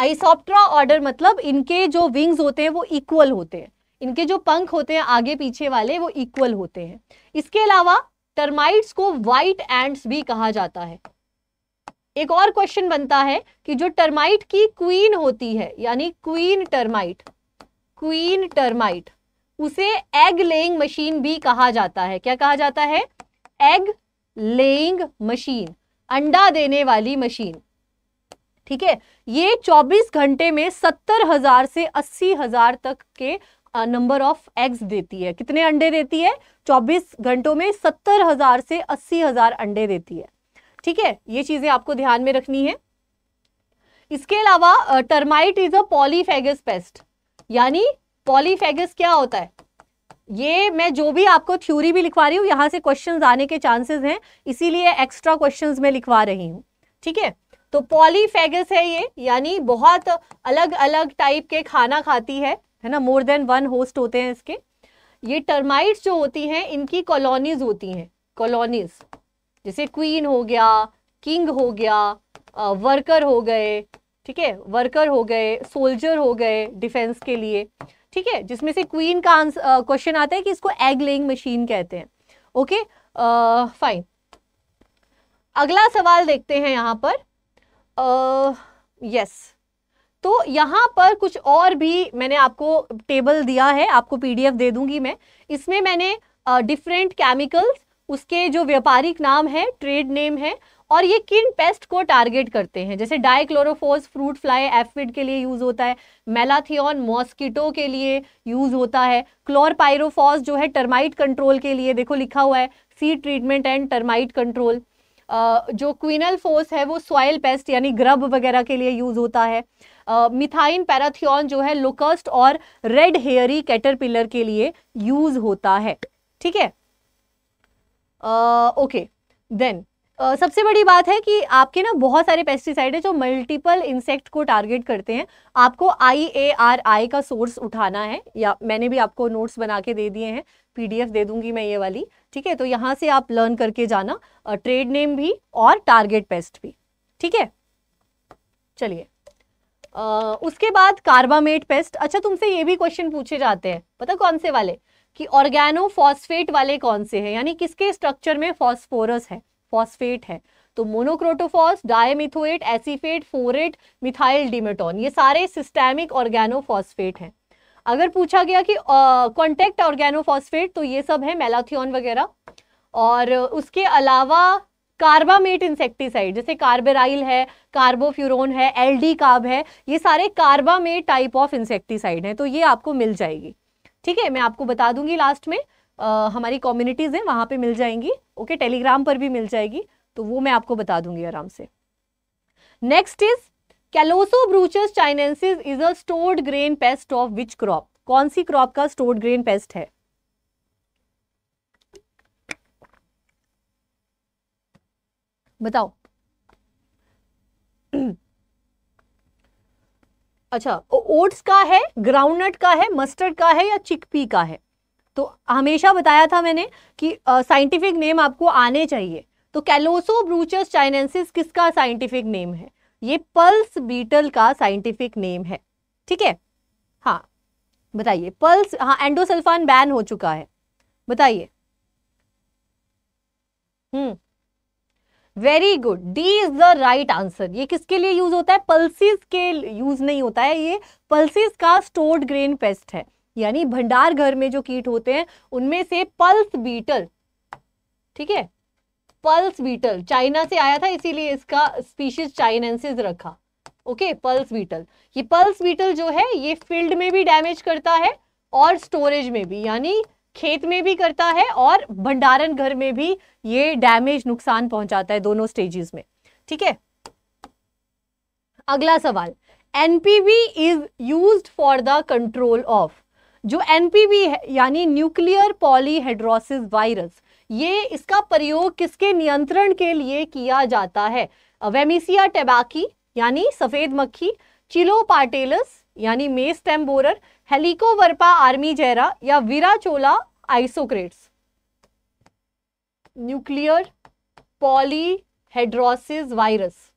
आइसोप्ट्रा ऑर्डर मतलब इनके जो विंग्स होते हैं वो इक्वल होते हैं इनके जो पंख होते हैं आगे पीछे वाले वो इक्वल होते हैं इसके अलावा टर्माइट्स को व्हाइट एंड्स भी कहा जाता है एक और क्वेश्चन बनता है कि जो टर्माइट की क्वीन होती है यानी क्वीन टर्माइट क्वीन टर्माइट उसे एग लेइंग मशीन भी कहा जाता है क्या कहा जाता है एग लेइंग मशीन अंडा देने वाली मशीन ठीक है ये 24 घंटे में सत्तर हजार से अस्सी हजार तक के नंबर ऑफ एग्स देती है कितने अंडे देती है 24 घंटों में सत्तर हजार से अस्सी हजार अंडे देती है ठीक है ये चीजें आपको ध्यान में रखनी है इसके अलावा termite is a polyphagous pest यानी पॉलीफेगस क्या होता है ये मैं जो भी आपको थ्योरी भी लिखवा रही हूँ यहाँ से क्वेश्चन आने के चांसेस हैं इसीलिए एक्स्ट्रा क्वेश्चन में लिखवा रही हूँ ठीक है तो पॉलीफेगस है ये यानी बहुत अलग अलग टाइप के खाना खाती है है ना मोर देन वन होस्ट होते हैं इसके ये टर्माइट्स जो होती हैं इनकी कॉलोनीज होती हैं कॉलोनीज जैसे क्वीन हो गया किंग हो गया वर्कर हो गए ठीक है वर्कर हो गए सोल्जर हो गए डिफेंस के लिए ठीक है जिसमें से क्वीन का क्वेश्चन आता है कि इसको एग लेइंग मशीन कहते हैं ओके फाइन अगला सवाल देखते हैं यहाँ पर यस uh, yes. तो यहाँ पर कुछ और भी मैंने आपको टेबल दिया है आपको पीडीएफ दे दूंगी मैं इसमें मैंने डिफरेंट केमिकल्स उसके जो व्यापारिक नाम है ट्रेड नेम है और ये किन पेस्ट को टारगेट करते हैं जैसे डाइक्लोरोफोस फ्रूट फ्लाई एफिड के लिए यूज़ होता है मेलाथियन मॉस्किटो के लिए यूज़ होता है क्लोरपायरोफॉस जो है टर्माइट कंट्रोल के लिए देखो लिखा हुआ है C treatment and termite control जो क्विनल फोर्स है वो सॉयल पेस्ट यानी ग्रब वगैरह के लिए यूज़ होता है मिथाइन पैराथियन जो है लोकस्ट और रेड हेयरी कैटरपिलर के लिए यूज होता है ठीक है ओके देन Uh, सबसे बड़ी बात है कि आपके ना बहुत सारे पेस्टिसाइड है जो मल्टीपल इंसेक्ट को टारगेट करते हैं आपको आई ए आर आई का सोर्स उठाना है या मैंने भी आपको नोट्स बना के दे दिए हैं पीडीएफ दे दूंगी मैं ये वाली ठीक है तो यहाँ से आप लर्न करके जाना ट्रेड नेम भी और टारगेट पेस्ट भी ठीक है चलिए उसके बाद कार्बामेट पेस्ट अच्छा तुमसे ये भी क्वेश्चन पूछे जाते हैं पता कौन से वाले कि ऑर्गेनोफॉस्फेट वाले कौन से हैं यानी किसके स्ट्रक्चर में फॉस्फोरस है फॉस्फेट है तो monocrotophos dimethoate acephate phorate methyl demeton ये सारे सिस्टेमिक ऑर्गेनोफॉस्फेट हैं अगर पूछा गया कि कॉन्टेक्ट ऑर्गेनोफॉस्फेट तो ये सब है मेलाथियन वगैरह और उसके अलावा कार्बामेट इंसेक्टिसाइड जैसे कार्बेराइल है कार्बोफ्यूरोन है एल कार्ब है ये सारे कार्बामेट टाइप ऑफ इंसेक्टिसाइड हैं तो ये आपको मिल जाएगी ठीक है मैं आपको बता दूंगी लास्ट में आ, हमारी कम्युनिटीज़ हैं वहाँ पे मिल जाएंगी ओके टेलीग्राम पर भी मिल जाएगी तो वो मैं आपको बता दूंगी आराम से next is Callosobruchus chinensis is a stored grain pest of which crop कौन सी क्रॉप का स्टोर्ड ग्रेन पेस्ट है बताओ अच्छा ओट्स का है ग्राउंडनट का है मस्टर्ड का है या चिकपी का है तो हमेशा बताया था मैंने कि साइंटिफिक नेम आपको आने चाहिए तो कैलोसो ब्रूचस चाइनेंसिस किसका साइंटिफिक नेम है ये पल्स बीटल का साइंटिफिक नेम है ठीक है हाँ बताइए पल्स हाँ एंडोसल्फान बैन हो चुका है बताइए hmm very good D is the right answer ये किसके लिए यूज होता है पल्सिस के यूज नहीं होता है ये पल्सिस का स्टोर्ड ग्रेन पेस्ट है यानी भंडार घर में जो कीट होते हैं उनमें से पल्स बीटल ठीक है पल्स बीटल चाइना से आया था इसीलिए इसका स्पीशीज चाइनेंसिस रखा ओके पल्स बीटल ये पल्स बीटल जो है ये फील्ड में भी डैमेज करता है और स्टोरेज में भी यानी खेत में भी करता है और भंडारण घर में भी ये डैमेज नुकसान पहुंचाता है दोनों स्टेजेस में ठीक है अगला सवाल NPB is use for the control of जो एनपीबी है यानी न्यूक्लियर पॉलीहेड्रोसिस वायरस ये इसका प्रयोग किसके नियंत्रण के लिए किया जाता है वेमिसिया टेबाकी यानी सफेद मक्खी चिलो पार्टेलस यानी मेस टेम्बोर हेलिकोवर्पा आर्मी जेरा या विराचोला isocrates. Nuclear polyhedrosis virus.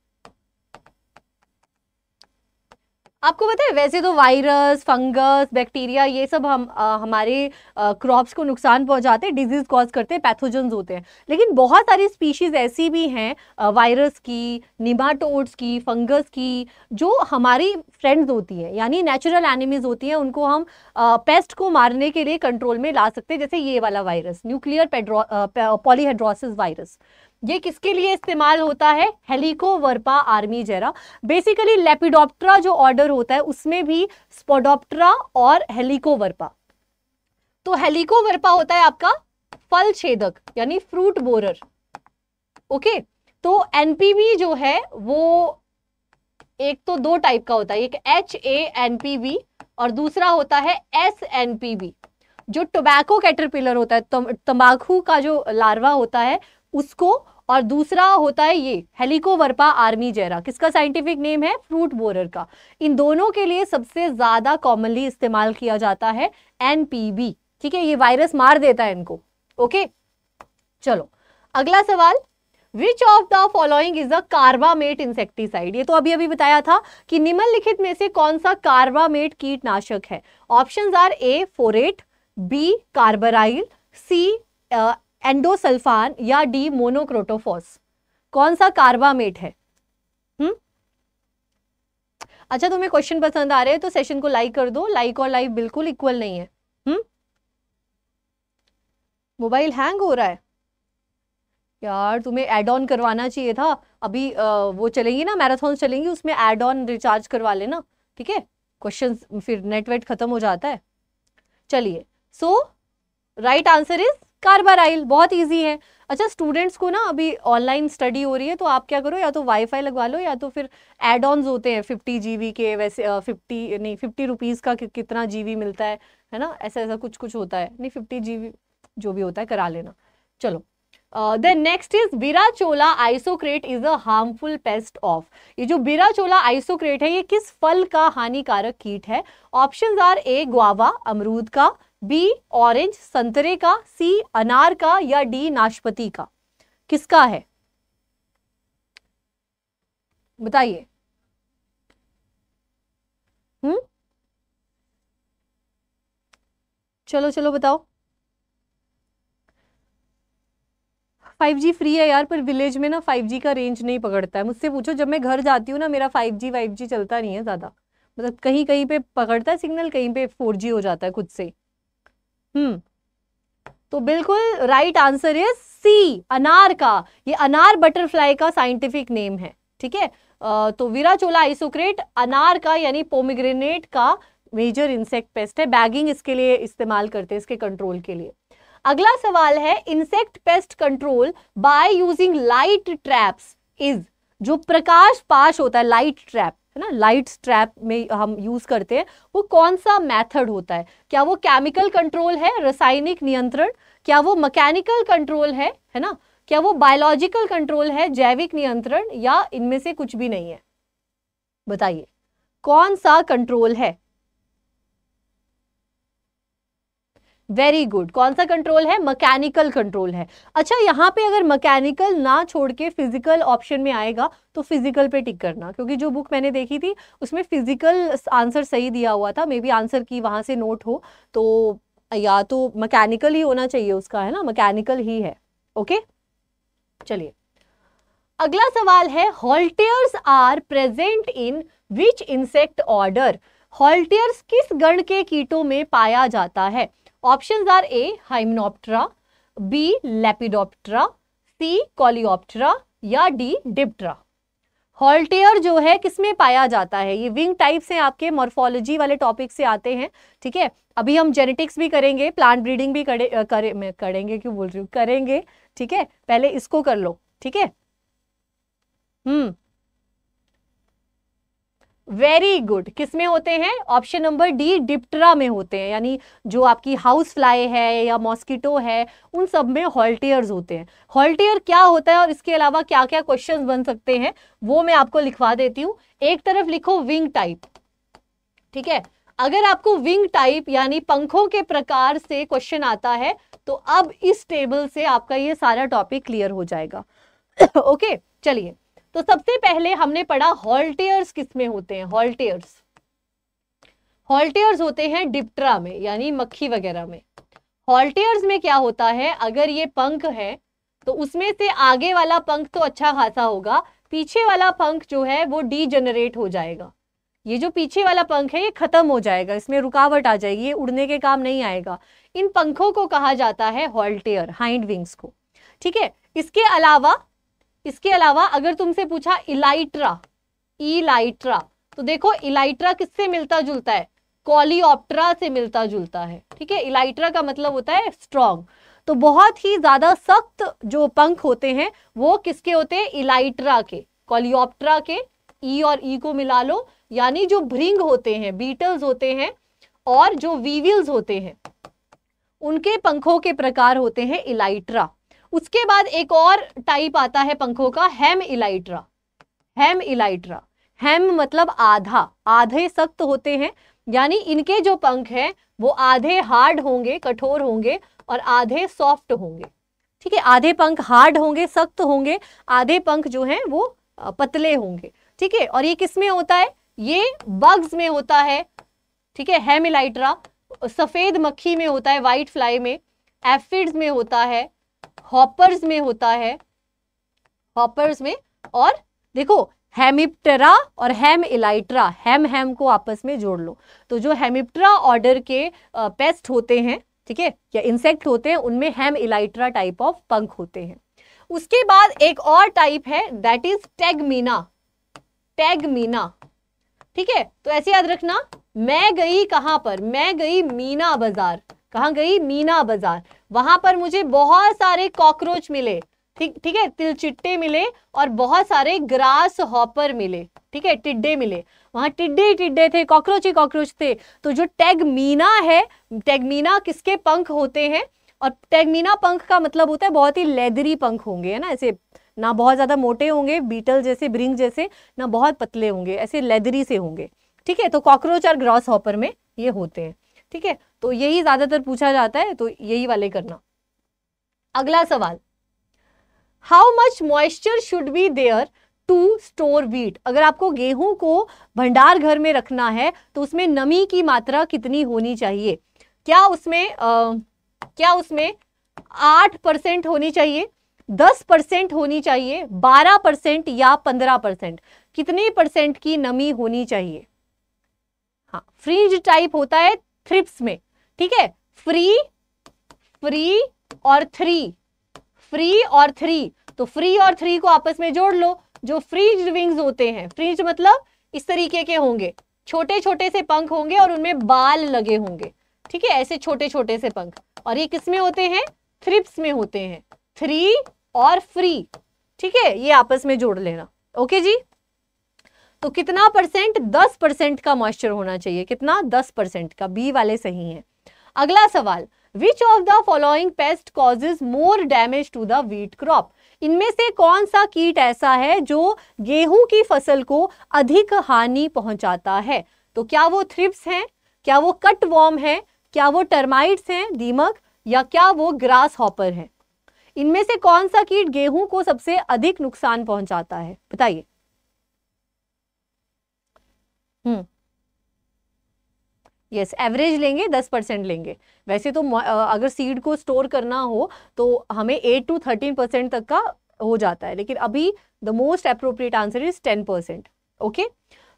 आपको पता है वैसे तो वायरस फंगस बैक्टीरिया ये सब हम आ, हमारे क्रॉप्स को नुकसान पहुंचाते हैं डिजीज़ कॉज करते हैं पैथोजन्स होते हैं लेकिन बहुत सारी स्पीशीज़ ऐसी भी हैं वायरस की निमाटोड्स की फंगस की जो हमारी फ्रेंड्स होती हैं यानी नेचुरल एनिमीज़ होती हैं उनको हम आ, पेस्ट को मारने के लिए कंट्रोल में ला सकते हैं जैसे ये वाला वायरस न्यूक्लियर पेड्रो पॉलीहाइड्रोसिस वायरस ये किसके लिए इस्तेमाल होता है Helicoverpa armigera basically Lepidoptera जो ऑर्डर होता है उसमें भी स्पोडोप्टरा और हेलिकोवर्पा तो हेलिकोवर्पा होता है आपका फल छेदक यानी फ्रूट बोरर ओके तो एनपीवी जो है वो एक तो दो टाइप का होता है एक एच ए एन पी और दूसरा होता है एस एन पी जो टोबैको कैटरपिलर होता है तंबाकू का जो लार्वा होता है उसको और दूसरा होता है ये हेलिकोवर्पा आर्मी जेरा किसका साइंटिफिक नेम है फ्रूट बोरर का इन दोनों के लिए सबसे ज़्यादा कॉमनली इस्तेमाल किया जाता है एन ठीक है ये वायरस मार देता है इनको ओके चलो अगला सवाल which of the following is a carbamate insecticide ये तो अभी अभी बताया था कि निम्नलिखित में से कौन सा कार्बामेट कीटनाशक है option are A phorate B carbaryl C endosulfan या डी मोनोक्रोटोफॉस कौन सा कार्बामेट है हुँ? हम्म? अच्छा तुम्हें क्वेश्चन पसंद आ रहे हैं तो सेशन को लाइक कर दो लाइक और लाइक बिल्कुल इक्वल नहीं है मोबाइल हम्म? हैंग हो रहा है यार तुम्हें एड ऑन करवाना चाहिए था अभी आ, वो चलेंगी ना मैराथन चलेंगी उसमें एड ऑन रिचार्ज करवा लेना ठीक है क्वेश्चन फिर नेटवेट खत्म हो जाता है चलिए so right answer is carbaryl बहुत ईजी है अच्छा स्टूडेंट्स को ना अभी ऑनलाइन स्टडी हो रही है तो आप क्या करो या तो वाईफाई लगवा लो या तो फिर एड ऑन्स होते हैं फिफ्टी जीबी के वैसे फिफ्टी नहीं फिफ्टी रुपीज़ का कि, कितना जीबी मिलता है है ना ऐसा ऐसा कुछ कुछ होता है नहीं फिफ्टी जीबी जो भी होता है करा लेना चलो then next is Virachola isocrates is a harmful pest of ये जो बिरा चोला आइसोक्रेट है ये किस फल का हानिकारक कीट है ऑप्शन आर ए ग्वावा अमरूद का बी ऑरेंज संतरे का सी अनार का या डी नाशपति का किसका है बताइए हम्म चलो चलो बताओ 5G फ्री है यार पर विलेज में ना 5G का रेंज नहीं पकड़ता है मुझसे पूछो जब मैं घर जाती हूँ ना मेरा 5G 5G चलता नहीं है ज़्यादा मतलब कहीं कहीं पे पकड़ता है सिग्नल कहीं पे 4G हो जाता है खुद से हम्म तो बिल्कुल राइट आंसर इज सी अनार का ये अनार बटरफ्लाई का साइंटिफिक नेम है ठीक है तो वीरा चोला आइसोक्रेट अनार का यानी पोमिग्रेनेट का मेजर इंसेक्ट पेस्ट है बैगिंग इसके लिए इस्तेमाल करते हैं इसके कंट्रोल के लिए अगला सवाल है insect pest control by using light traps is जो प्रकाश पाश होता है लाइट ट्रैप है ना लाइट स्ट्रैप में हम यूज़ करते हैं वो कौन सा मेथड होता है क्या वो केमिकल कंट्रोल है रासायनिक नियंत्रण क्या वो मैकेनिकल कंट्रोल है है ना क्या वो बायोलॉजिकल कंट्रोल है जैविक नियंत्रण या इनमें से कुछ भी नहीं है बताइए कौन सा कंट्रोल है वेरी गुड कौन सा कंट्रोल है मैकेनिकल कंट्रोल है अच्छा यहाँ पे अगर मैकेनिकल ना छोड़ के फिजिकल ऑप्शन में आएगा तो फिजिकल पे टिक करना क्योंकि जो बुक मैंने देखी थी उसमें फिजिकल आंसर सही दिया हुआ था मे बी आंसर की वहां से नोट हो तो या तो मैकेनिकल ही होना चाहिए उसका है ना मैकेनिकल ही है ओके चलिए अगला सवाल है halteres are present in which insect order halteres किस गण के कीटों में पाया जाता है options are A Hymenoptera B Lepidoptera C Coleoptera या डी डिप्टरा हॉल्टेयर जो है किसमें पाया जाता है ये विंग टाइप से आपके मॉर्फोलॉजी वाले टॉपिक से आते हैं ठीक है अभी हम जेनेटिक्स भी करेंगे प्लांट ब्रीडिंग भी करे, करे मैं करेंगे क्यों बोल रही हूँ करेंगे ठीक है पहले इसको कर लो ठीक है हम्म वेरी गुड किस में होते हैं ऑप्शन नंबर डी डिप्टरा में होते हैं यानी जो आपकी हाउस फ्लाई है या मॉस्किटो है उन सब में हॉल्टियर्स होते हैं हॉल्टियर क्या होता है और इसके अलावा क्या क्या क्वेश्चन बन सकते हैं वो मैं आपको लिखवा देती हूँ एक तरफ लिखो विंग टाइप ठीक है अगर आपको विंग टाइप यानी पंखों के प्रकार से क्वेश्चन आता है तो अब इस टेबल से आपका ये सारा टॉपिक क्लियर हो जाएगा ओके चलिए तो सबसे पहले हमने पढ़ा हॉल्टेयर्स किसमें होते हैं हॉल्टेयर्स हॉल्टेयर्स होते हैं डिप्ट्रा में यानी मक्खी वगैरह में हॉल्टेयर्स में क्या होता है अगर ये पंख है तो उसमें से आगे वाला पंख तो अच्छा खासा होगा पीछे वाला पंख जो है वो डीजनरेट हो जाएगा ये जो पीछे वाला पंख है ये खत्म हो जाएगा इसमें रुकावट आ जाएगी ये उड़ने के काम नहीं आएगा इन पंखों को कहा जाता है हॉल्टेयर हाइंड विंग्स को ठीक है इसके अलावा इसके अलावा अगर तुमसे पूछा इलाइट्रा इलाइट्रा तो देखो इलाइट्रा किससे मिलता जुलता है कॉलिओप्ट्रा से मिलता जुलता है ठीक है इलाइट्रा का मतलब होता है स्ट्रॉन्ग तो बहुत ही ज्यादा सख्त जो पंख होते हैं वो किसके होते हैं इलाइट्रा के कॉलियोप्ट्रा के ई और ई को मिला लो यानी जो भ्रिंग होते हैं बीटल्स होते हैं और जो वीविल्स होते हैं उनके पंखों के प्रकार होते हैं इलाइट्रा उसके बाद एक और टाइप आता है पंखों का हेम इलाइट्रा हेम इलाइट्रा हेम मतलब आधा आधे सख्त होते हैं यानी इनके जो पंख हैं वो आधे हार्ड होंगे कठोर होंगे और आधे सॉफ्ट होंगे ठीक है आधे पंख हार्ड होंगे सख्त होंगे आधे पंख जो हैं वो पतले होंगे ठीक है और ये किस में होता है ये बग्स में होता है ठीक है हेमिलाइट्रा सफ़ेद मक्खी में होता है व्हाइट फ्लाई में एफिड्स में होता है हॉपर्स में होता है हॉपर्स में और देखो हेमिप्टरा और हेम इलाइट्रा हेम हेम को आपस में जोड़ लो तो जो हेमिप्टरा ऑर्डर के पेस्ट होते हैं ठीक है या इंसेक्ट होते हैं उनमें हेम इलाइट्रा टाइप ऑफ पंख होते हैं उसके बाद एक और टाइप है दैट इज टैगमीना टैगमीना ठीक है तो ऐसे याद रखना मैं गई कहां पर मैं गई मीना बाजार कहा गई मीना बाजार वहां पर मुझे बहुत सारे कॉकरोच मिले ठीक ठीक है तिलचिट्टे मिले और बहुत सारे ग्रास हॉपर मिले ठीक है टिड्डे मिले वहां टिड्डे ही टिड्डे थे कॉकरोच ही कॉकरोच थे तो जो टैगमीना है टैगमीना किसके पंख होते हैं और टैगमीना पंख का मतलब होता है बहुत ही लेदरी पंख होंगे है ना ऐसे ना बहुत ज़्यादा मोटे होंगे बीटल जैसे ब्रिंग जैसे ना बहुत पतले होंगे ऐसे लेदरी से होंगे ठीक है तो कॉकरोच और ग्रास हॉपर में ये होते हैं ठीक है तो यही ज़्यादातर पूछा जाता है तो यही वाले करना अगला सवाल how much moisture should be there to store wheat अगर आपको गेहूं को भंडार घर में रखना है तो उसमें नमी की मात्रा कितनी होनी चाहिए क्या उसमें आ, क्या उसमें आठ परसेंट होनी चाहिए दस परसेंट होनी चाहिए बारह परसेंट या पंद्रह परसेंट कितने परसेंट की नमी होनी चाहिए हाँ फ्रिज टाइप होता है थ्रिप्स में ठीक है फ्री फ्री और थ्री फ्री और थ्री तो फ्री और थ्री को आपस में जोड़ लो जो फ्रीज विंग्स होते हैं फ्रीज मतलब इस तरीके के होंगे छोटे छोटे से पंख होंगे और उनमें बाल लगे होंगे ठीक है ऐसे छोटे छोटे से पंख और ये किस में होते हैं थ्रिप्स में होते हैं थ्री और फ्री ठीक है ये आपस में जोड़ लेना ओके जी तो कितना परसेंट दस परसेंट का मॉइस्चर होना चाहिए कितना दस परसेंट का बी वाले सही है अगला सवाल which of the following pest causes more damage to the wheat crop इनमें से कौन सा कीट ऐसा है जो गेहूं की फसल को अधिक हानि पहुंचाता है तो क्या वो थ्रिप्स हैं क्या वो कट वॉर्म है क्या वो टर्माइट्स हैं दीमक या क्या वो ग्रास हॉपर है इनमें से कौन सा कीट गेहूं को सबसे अधिक नुकसान पहुंचाता है बताइए हम्म यस एवरेज लेंगे दस परसेंट लेंगे वैसे तो अगर सीड को स्टोर करना हो तो हमें एट टू थर्टीन परसेंट तक का हो जाता है लेकिन अभी the most appropriate answer is ten percent okay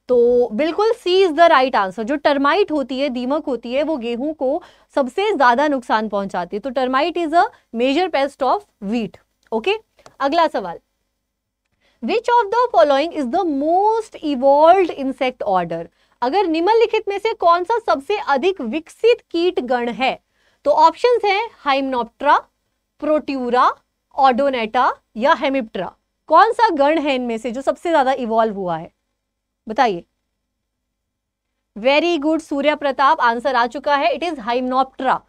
तो बिल्कुल C is the right answer जो टर्माइट होती है दीमक होती है वो गेहूं को सबसे ज़्यादा नुकसान पहुंचाती है तो termite is a major pest of wheat okay अगला सवाल which of the following is the most evolve insect order अगर निम्नलिखित में से कौन सा सबसे अधिक विकसित कीट गण है तो ऑप्शन है हाइमनोप्ट्रा प्रोट्यूरा ऑडोनेटा या हेमिप्ट्रा कौन सा गण है इनमें से जो सबसे ज्यादा इवॉल्व हुआ है बताइए very good Surya Pratap answer आ चुका है इट इज हाइमनोप्ट्रा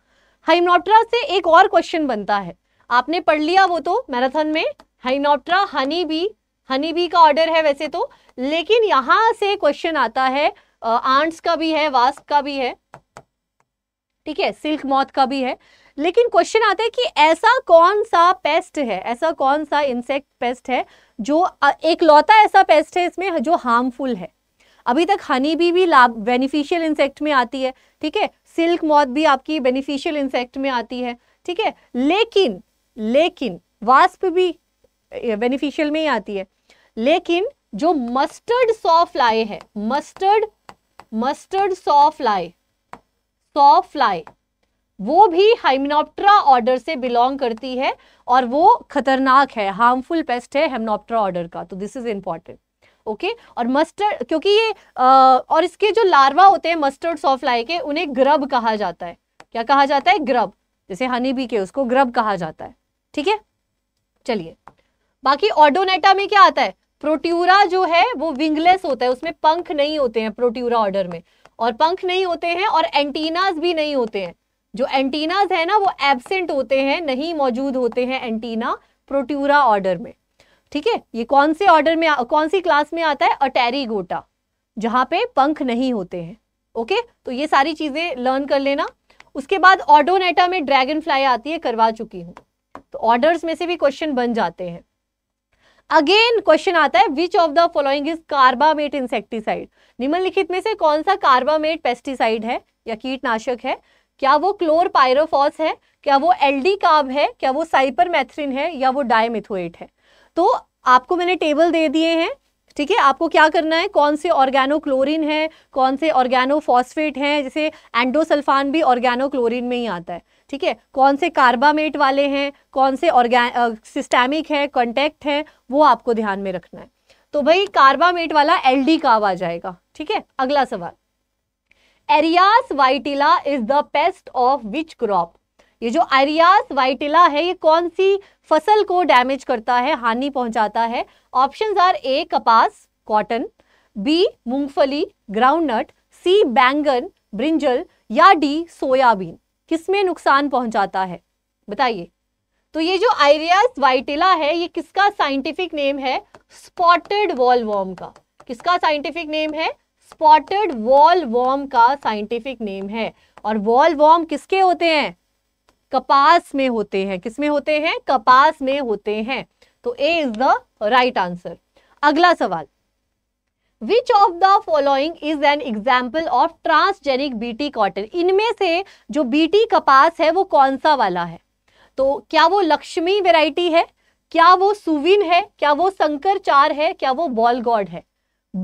हाइमनोप्ट्रा से एक और क्वेश्चन बनता है आपने पढ़ लिया वो तो मैराथन में Hymenoptera honey bee honey bee का ऑर्डर है वैसे तो लेकिन यहां से क्वेश्चन आता है आंट्स का भी है वास्क का भी है ठीक है सिल्क मौत का भी है लेकिन क्वेश्चन आता है कि ऐसा कौन सा पेस्ट है ऐसा कौन सा इंसेक्ट पेस्ट है जो एक लौता ऐसा पेस्ट है इसमें जो हार्मफुल है अभी तक हनी भी, भी लाभ बेनिफिशियल इंसेक्ट में आती है ठीक है सिल्क मौत भी आपकी बेनिफिशियल इंसेक्ट में आती है ठीक है लेकिन लेकिन वास्प भी बेनिफिशियल में ही आती है लेकिन जो मस्टर्ड सॉफ्ट लाए है मस्टर्ड मस्टर्ड सॉ फ्लाई वो भी हाइमिनोप्ट्रा ऑर्डर से बिलोंग करती है और वो खतरनाक है हार्मफुल पेस्ट है हेमनोप्ट्रा ऑर्डर का तो दिस इज इंपॉर्टेंट ओके और मस्टर्ड क्योंकि ये आ, और इसके जो लार्वा होते हैं मस्टर्ड सॉफ्लाई के उन्हें ग्रब कहा जाता है क्या कहा जाता है ग्रब जैसे हनी बी के उसको ग्रब कहा जाता है ठीक है चलिए बाकी ऑडोनेटा में क्या आता है प्रोट्यूरा जो है वो विंगलेस होता है उसमें पंख नहीं होते हैं प्रोट्यूरा ऑर्डर में और पंख नहीं होते हैं और एंटीनाज भी नहीं होते हैं जो एंटीनाज है ना वो एबसेंट होते हैं नहीं मौजूद होते हैं एंटीना प्रोट्यूरा ऑर्डर में ठीक है ये कौन से ऑर्डर में कौन सी क्लास में आता है गोटा जहां पे पंख नहीं होते हैं ओके तो ये सारी चीज़ें लर्न कर लेना उसके बाद ऑडोनेटा में ड्रैगन फ्लाई आती है करवा चुकी हूँ तो ऑर्डर्स में से भी क्वेश्चन बन जाते हैं अगेन क्वेश्चन आता है which of the following is carbamate insecticide निम्नलिखित में से कौन सा कार्बामेट पेस्टिसाइड है या कीटनाशक है क्या वो क्लोर पायरोफॉस है क्या वो डी काब है क्या वो साइपरमेथ्रिन है या वो डायमिथोएट है तो आपको मैंने टेबल दे दिए हैं ठीक है आपको क्या करना है कौन से ऑर्गेनो क्लोरिन है कौन से ऑर्गेनो फॉस्फेट हैं जैसे एंडोसल्फान भी ऑर्गेनो क्लोरिन में ही आता है ठीक है कौन से कार्बामेट वाले हैं कौन से ऑर्गेन सिस्टेमिक है कॉन्टेक्ट है वो आपको ध्यान में रखना है तो भाई कार्बामेट वाला एल डी का आ जाएगा ठीक है अगला सवाल Earias vittella is the pest of which crop ये जो एरियास वाइटिला है ये कौन सी फसल को डैमेज करता है हानि पहुंचाता है ऑप्शन आर ए कपास कॉटन बी मूंगफली ग्राउंडनट सी बैंगन ब्रिंजल या डी सोयाबीन किस में नुकसान पहुंचाता है बताइए तो ये जो आइरियास वाइटिला है ये किसका साइंटिफिक नेम है स्पॉटेड वॉल वॉर्म का किसका साइंटिफिक नेम है स्पॉटेड वॉल वॉर्म का साइंटिफिक नेम है और वॉल वॉर्म किसके होते हैं कपास में होते हैं किसमें होते हैं कपास में होते हैं तो A is the right answer अगला सवाल which of the following is an example of transgenic Bt cotton इनमें से जो बीटी कपास है वो कौन सा वाला है तो क्या वो लक्ष्मी वेराइटी है क्या वो सुविन है क्या वो संकर चार है क्या वो बॉल गॉड है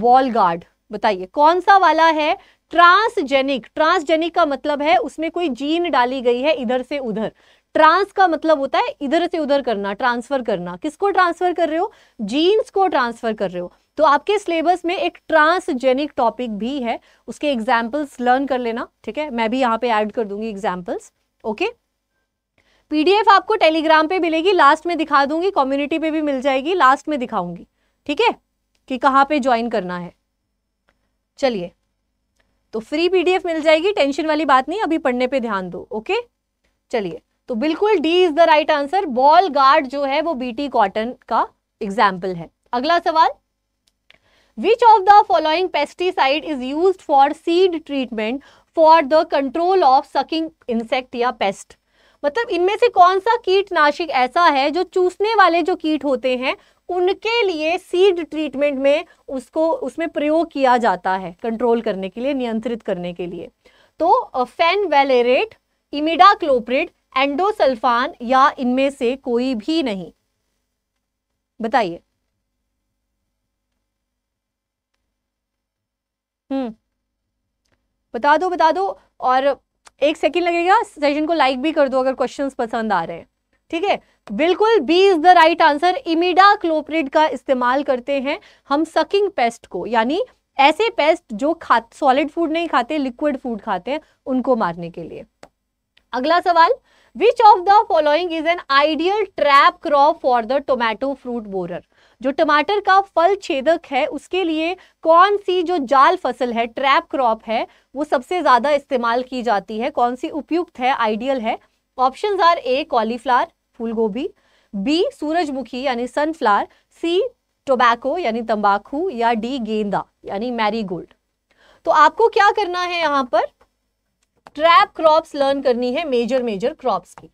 बॉल गार्ड बताइए कौन सा वाला है ट्रांसजेनिक ट्रांसजेनिक का मतलब है उसमें कोई जीन डाली गई है इधर से उधर ट्रांस का मतलब होता है इधर से उधर करना ट्रांसफर करना किसको ट्रांसफर कर रहे हो जीन्स को ट्रांसफर कर रहे हो तो आपके सिलेबस में एक ट्रांसजेनिक टॉपिक भी है उसके एग्जाम्पल्स लर्न कर लेना ठीक है मैं भी यहाँ पे ऐड कर दूंगी एग्जाम्पल्स ओके पीडीएफ आपको टेलीग्राम पे मिलेगी लास्ट में दिखा दूंगी कम्युनिटी पे भी मिल जाएगी लास्ट में दिखाऊंगी ठीक है कि कहाँ पे ज्वाइन करना है चलिए तो फ्री पीडीएफ मिल जाएगी टेंशन वाली बात नहीं अभी पढ़ने पर ध्यान दो ओके चलिए तो बिल्कुल D is the right answer Bollgard जो है वो बीटी कॉटन का एग्जाम्पल है अगला सवाल which of the following pesticide is use for seed treatment for the control of sucking insect या पेस्ट मतलब इनमें से कौन सा कीटनाशक ऐसा है जो चूसने वाले जो कीट होते हैं उनके लिए सीड ट्रीटमेंट में उसको उसमें प्रयोग किया जाता है कंट्रोल करने के लिए नियंत्रित करने के लिए तो फेन वेलेरेट इमिडाक्लोप्रिड एंडोसल्फान या इनमें से कोई भी नहीं बताइए हम्म बता दो बता दो और एक सेकंड लगेगा सेशन को लाइक भी कर दो अगर क्वेश्चंस पसंद आ रहे हैं ठीक है बिल्कुल B is the right answer imidacloprid का इस्तेमाल करते हैं हम सकिंग पेस्ट को यानी ऐसे पेस्ट जो खा सॉलिड फूड नहीं खाते लिक्विड फूड खाते हैं उनको मारने के लिए अगला सवाल which of the following is an ideal trap crop for the tomato fruit borer जो टमाटर का फल छेदक है उसके लिए कौन सी जो जाल फसल है ट्रैप क्रॉप है वो सबसे ज़्यादा इस्तेमाल की जाती है कौन सी उपयुक्त है आइडियल है ऑप्शन आर ए कॉलीफ्लावर फूल गोभी बी सूरजमुखी यानी सनफ्लावर सी टोबैको यानी तंबाकू या डी गेंदा यानी मैरीगोल्ड तो आपको क्या करना है यहाँ पर ट्रैप क्रॉप्स लर्न करनी है मेजर मेजर क्रॉप्स की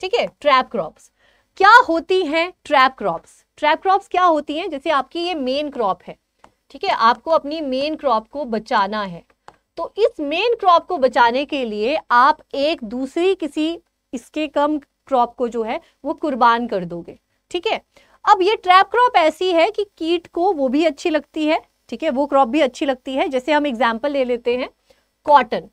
ठीक है ट्रैप क्रॉप्स क्या होती हैं ट्रैप क्रॉप्स ट्रैप क्रॉप्स क्या होती हैं जैसे आपकी ये मेन क्रॉप है ठीक है आपको अपनी मेन क्रॉप को बचाना है तो इस मेन क्रॉप को बचाने के लिए आप एक दूसरी किसी इसके कम क्रॉप को जो है वो कुर्बान कर दोगे ठीक है अब ये ट्रैप क्रॉप ऐसी है कि कीट को वो भी अच्छी लगती है ठीक है वो क्रॉप भी अच्छी लगती है जैसे हम एग्जाम्पल ले लेते हैं कॉटन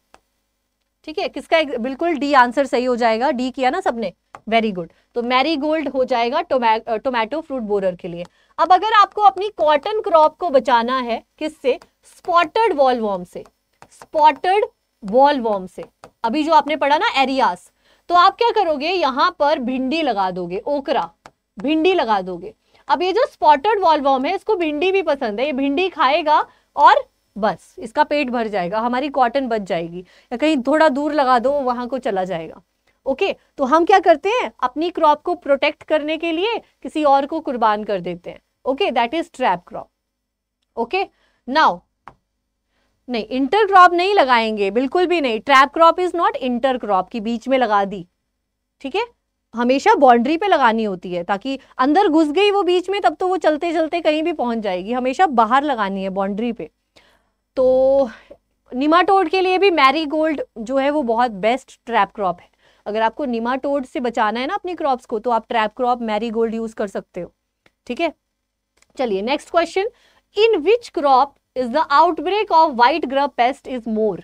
ठीक है किसका एक, बिल्कुल डी आंसर सही हो जाएगा डी किया ना सबने वेरी गुड तो मैरी गोल्ड हो जाएगा टोमेटो फ्रूट बोरर के लिए अब अगर आपको अपनी कॉटन क्रॉप को बचाना है किससे स्पॉटेड वॉल वॉर्म से स्पॉटेड वॉल वॉर्म से अभी जो आपने पढ़ा ना एरियास तो आप क्या करोगे यहां पर भिंडी लगा दोगे ओकरा भिंडी लगा दोगे अब ये जो स्पॉटेड वॉल वॉर्म है इसको भिंडी भी पसंद है ये भिंडी खाएगा और बस इसका पेट भर जाएगा हमारी कॉटन बच जाएगी या कहीं थोड़ा दूर लगा दो वहां को चला जाएगा ओके okay, तो हम क्या करते हैं अपनी क्रॉप को प्रोटेक्ट करने के लिए किसी और को कुर्बान कर देते हैं okay that is trap crop okay now नहीं इंटर क्रॉप नहीं लगाएंगे बिल्कुल भी नहीं trap crop is not intercrop की बीच में लगा दी ठीक है हमेशा बाउंड्री पे लगानी होती है ताकि अंदर घुस गई वो बीच में तब तो वो चलते चलते कहीं भी पहुंच जाएगी हमेशा बाहर लगानी है बाउंड्री पे तो निमाटोड के लिए भी मैरीगोल्ड जो है वो बहुत बेस्ट ट्रैप क्रॉप है अगर आपको निमाटोड से बचाना है ना अपनी क्रॉप्स को तो आप ट्रैप क्रॉप मैरीगोल्ड यूज कर सकते हो ठीक है चलिए next question in which crop is the outbreak of white grub pest is more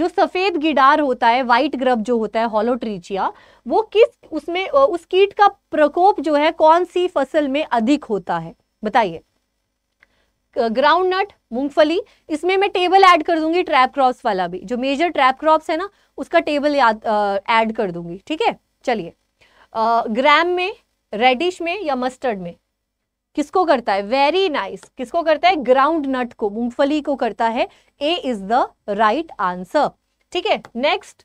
जो सफेद गिडार होता है वाइट ग्रब जो होता है हॉलोट्रीचिया वो किस उसमें उस कीट का प्रकोप जो है कौन सी फसल में अधिक होता है बताइए ग्राउंड नट मूंगफली इसमें मैं टेबल ऐड कर दूंगी ट्रैप क्रॉप्स वाला भी जो मेजर ट्रैप क्रॉप्स है ना उसका टेबल याद ऐड कर दूंगी ठीक है चलिए ग्राम में रेडिश में या मस्टर्ड में किसको करता है वेरी नाइस nice. किसको करता है ग्राउंड नट को मूंगफली को करता है A is the right answer ठीक है next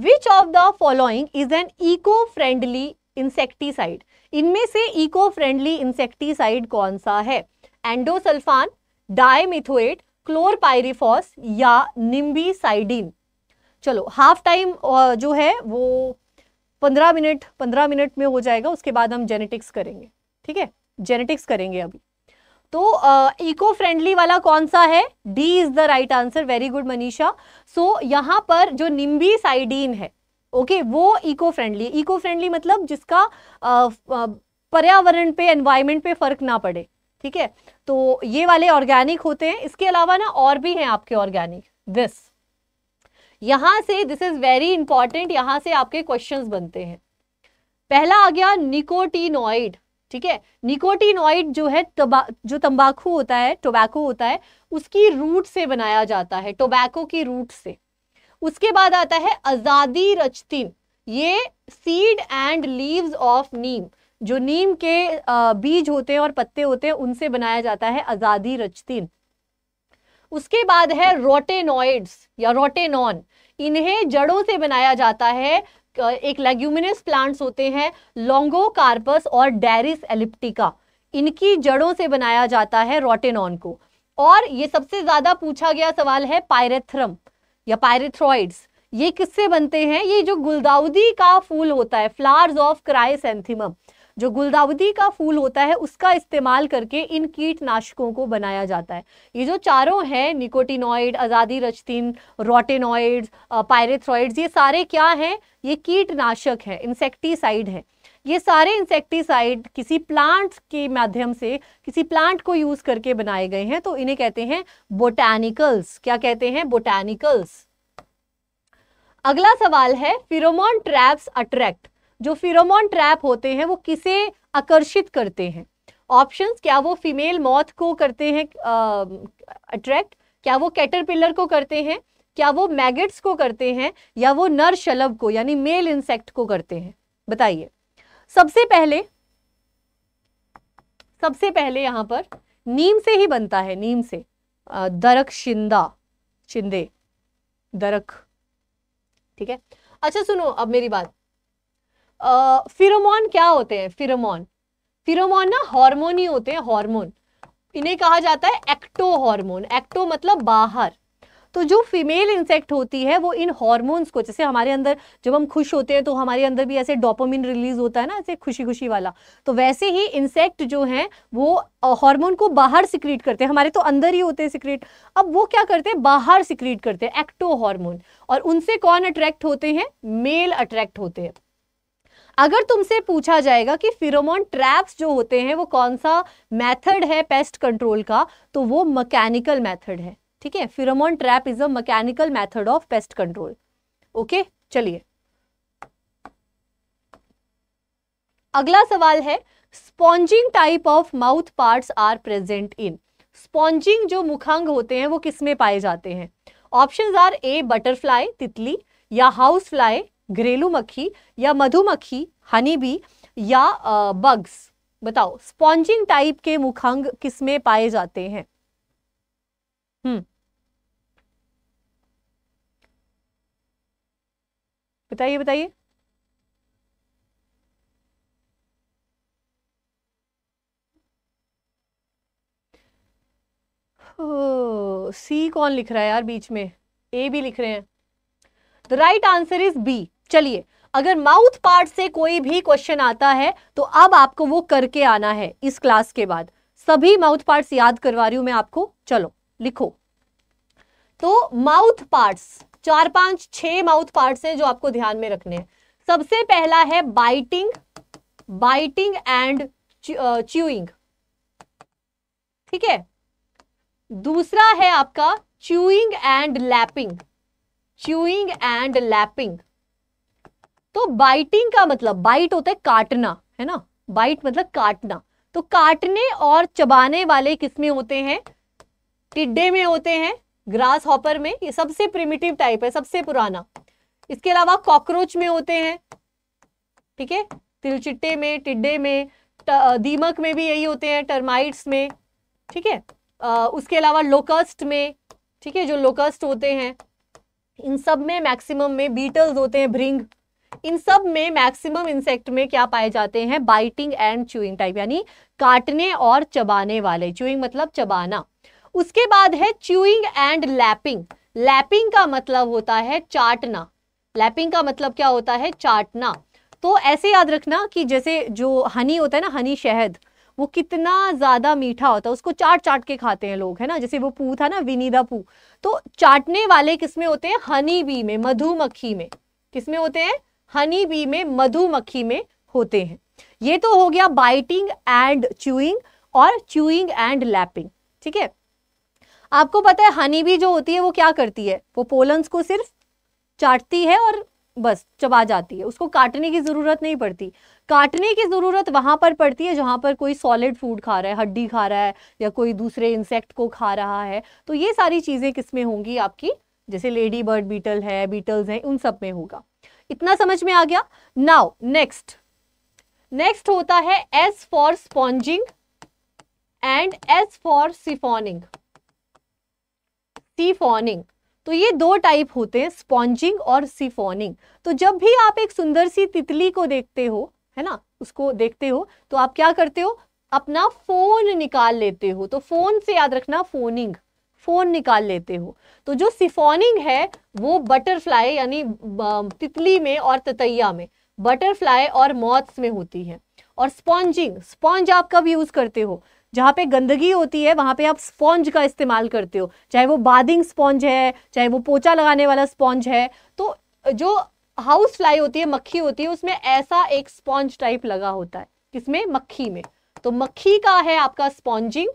which of the following is an eco friendly insecticide इनमें से इको फ्रेंडली इंसेक्टिसाइड कौन सा है एंडोसल्फान डायमिथोएट क्लोरपायरिफॉस या निम्बी साइडीन चलो हाफ टाइम जो है वो पंद्रह मिनट पंद्रह मिनट में हो जाएगा उसके बाद हम जेनेटिक्स करेंगे ठीक है जेनेटिक्स करेंगे अभी तो इको फ्रेंडली वाला कौन सा है D is the right answer very good Manisha so यहाँ पर जो निम्बी साइडीन है ओके okay, वो इको फ्रेंडली इको फ्रेंडली मतलब जिसका पर्यावरण पे एनवायरमेंट पे फर्क ना पड़े ठीक है तो ये वाले ऑर्गेनिक होते हैं इसके अलावा ना और भी हैं आपके ऑर्गेनिक दिस यहां से दिस इज वेरी इंपॉर्टेंट यहाँ से आपके क्वेश्चंस बनते हैं पहला आ गया निकोटीनॉइड ठीक है निकोटीनॉइड जो है तबा जो तंबाकू होता है टोबैको होता है उसकी रूट से बनाया जाता है टोबैको की रूट से उसके बाद आता है आजादी रचतिन ये seed and leaves of neem जो नीम के बीज होते हैं और पत्ते होते हैं उनसे बनाया जाता है आज़ादी रचतीन उसके बाद है रोटेनॉइड्स या रोटेनॉन इन्हें जड़ों से बनाया जाता है एक लेग्यूमिनस प्लांट्स होते हैं कार्पस और डेरिस एलिप्टिका इनकी जड़ों से बनाया जाता है रोटेनॉन को और ये सबसे ज़्यादा पूछा गया सवाल है पायरेथ्रम या पायरेथ्रॉइड्स ये किससे बनते हैं ये जो गुलदाउदी का फूल होता है फ्लावर्स ऑफ क्राइसेंथिमम जो गुलदावदी का फूल होता है उसका इस्तेमाल करके इन कीटनाशकों को बनाया जाता है ये जो चारों हैं निकोटिनॉइड आज़ादी रचतीन रोटेनॉइड पायरेथ्रॉइड्स ये सारे क्या हैं ये कीटनाशक है इंसेक्टिसाइड है ये सारे इंसेक्टिसाइड किसी प्लांट के माध्यम से किसी प्लांट को यूज़ करके बनाए गए हैं तो इन्हें कहते हैं बोटैनिकल्स क्या कहते हैं बोटैनिकल्स अगला सवाल है फिरोमोन ट्रैप्स अट्रैक्ट जो फिरोमोन ट्रैप होते हैं वो किसे आकर्षित करते हैं ऑप्शंस क्या वो फीमेल मौत को करते हैं अट्रैक्ट क्या वो कैटरपिलर को करते हैं क्या वो मैगेट्स को करते हैं या वो नर शलभ को यानी मेल इंसेक्ट को करते हैं बताइए सबसे पहले सबसे पहले यहां पर नीम से ही बनता है नीम से दरक शिंदा शिंदे दरक ठीक है अच्छा सुनो अब मेरी बात फिरोमोन क्या होते हैं फिरोमोन फिरोमोन ना हार्मोन ही होते हैं हार्मोन इन्हें कहा जाता है एक्टो हार्मोन एक्टो मतलब बाहर तो जो फीमेल इंसेक्ट होती है वो इन हॉर्मोन्स को जैसे हमारे अंदर जब हम खुश होते हैं तो हमारे अंदर भी ऐसे डोपोमिन रिलीज होता है ना ऐसे खुशी खुशी वाला तो वैसे ही इंसेक्ट जो हैं वो हार्मोन को बाहर सिक्रीट करते हैं हमारे तो अंदर ही होते हैं सिक्रीट अब वो क्या करते हैं बाहर सिक्रीट करते हैं एक्टो हॉर्मोन और उनसे कौन अट्रैक्ट होते हैं मेल अट्रैक्ट होते हैं अगर तुमसे पूछा जाएगा कि फिरोमोन ट्रैप्स जो होते हैं वो कौन सा मेथड है पेस्ट कंट्रोल का तो वो मैकेनिकल मेथड है ठीक है pheromone trap is a mechanical method of pest control okay चलिए अगला सवाल है sponging type of mouth parts are present in sponging जो मुखांग होते हैं वो किसमें पाए जाते हैं ऑप्शन आर ए बटरफ्लाई तितली या हाउस फ्लाई घरेलू मक्खी या मधुमक्खी हनी बी या बग्स बताओ स्पॉन्जिंग टाइप के मुखंग किसमें पाए जाते हैं हम्म बताइए बताइए सी कौन लिख रहा है यार बीच में ए भी लिख रहे हैं the right answer is B चलिए अगर माउथ पार्ट से कोई भी क्वेश्चन आता है तो अब आपको वो करके आना है इस क्लास के बाद सभी माउथ पार्ट्स याद करवा रही हूं मैं आपको चलो लिखो तो माउथ पार्ट्स चार पांच छह माउथ पार्ट्स हैं जो आपको ध्यान में रखने हैं सबसे पहला है बाइटिंग बाइटिंग एंड च्यूइंग ठीक है दूसरा है आपका chewing and lapping chewing and lapping तो बाइटिंग का मतलब बाइट होता है काटना है ना बाइट मतलब काटना तो काटने और चबाने वाले किसमें होते हैं टिड्डे में होते हैं ग्रास हॉपर में ये सबसे प्रिमिटिव टाइप है सबसे पुराना इसके अलावा कॉकरोच में होते हैं ठीक है तिलचिट्टे में टिड्डे में दीमक में भी यही होते हैं टर्माइट्स में ठीक है उसके अलावा लोकस्ट में ठीक है जो लोकस्ट होते हैं इन सब में मैक्सिमम में बीटल्स होते हैं भ्रिंग इन सब में मैक्सिमम इंसेक्ट में क्या पाए जाते हैं बाइटिंग एंड चूइंग टाइप यानी काटने और चबाने वाले चूइंग मतलब चबाना उसके बाद है च्यूइंग एंड लैपिंग लैपिंग का मतलब होता है चाटना लैपिंग का मतलब क्या होता है चाटना तो ऐसे याद रखना कि जैसे जो हनी होता है ना हनी शहद वो कितना ज़्यादा मीठा होता है उसको चाट चाट के खाते हैं लोग है ना जैसे वो पू था ना विनीदा पू तो चाटने वाले किसमें होते हैं हनी बी में मधुमक्खी में किसमें होते हैं हनी बी में मधुमक्खी में होते हैं ये तो हो गया बाइटिंग एंड च्यूइंग और च्यूइंग एंड लैपिंग ठीक है आपको पता है हनी बी जो होती है वो क्या करती है वो पोलन्स को सिर्फ चाटती है और बस चबा जाती है उसको काटने की ज़रूरत नहीं पड़ती काटने की ज़रूरत वहाँ पर पड़ती है जहाँ पर कोई सॉलिड फूड खा रहा है हड्डी खा रहा है या कोई दूसरे इंसेक्ट को खा रहा है तो ये सारी चीज़ें किस में होंगी आपकी जैसे लेडी बर्ड बीटल है बीटल्स हैं उन सब में होगा इतना समझ में आ गया नाउ नेक्स्ट नेक्स्ट होता है S for sponging and S for siphoning siphoning तो ये दो टाइप होते हैं स्पॉन्जिंग और सिफोनिंग तो जब भी आप एक सुंदर सी तितली को देखते हो है ना उसको देखते हो तो आप क्या करते हो अपना फोन निकाल लेते हो तो फोन से याद रखना फोनिंग फोन निकाल लेते हो तो जो सिफोनिंग है वो बटरफ्लाई यानी तितली में और ततैया में बटरफ्लाई और मॉथ्स में होती है और स्पॉन्जिंग स्पॉन्ज आप कब यूज करते हो जहाँ पे गंदगी होती है वहाँ पे आप स्पॉन्ज का इस्तेमाल करते हो चाहे वो बादिंग स्पॉन्ज है चाहे वो पोचा लगाने वाला स्पॉन्ज है तो जो हाउस फ्लाई होती है मक्खी होती है उसमें ऐसा एक स्पॉन्ज टाइप लगा होता है किसमें मक्खी में तो मक्खी का है आपका स्पॉन्जिंग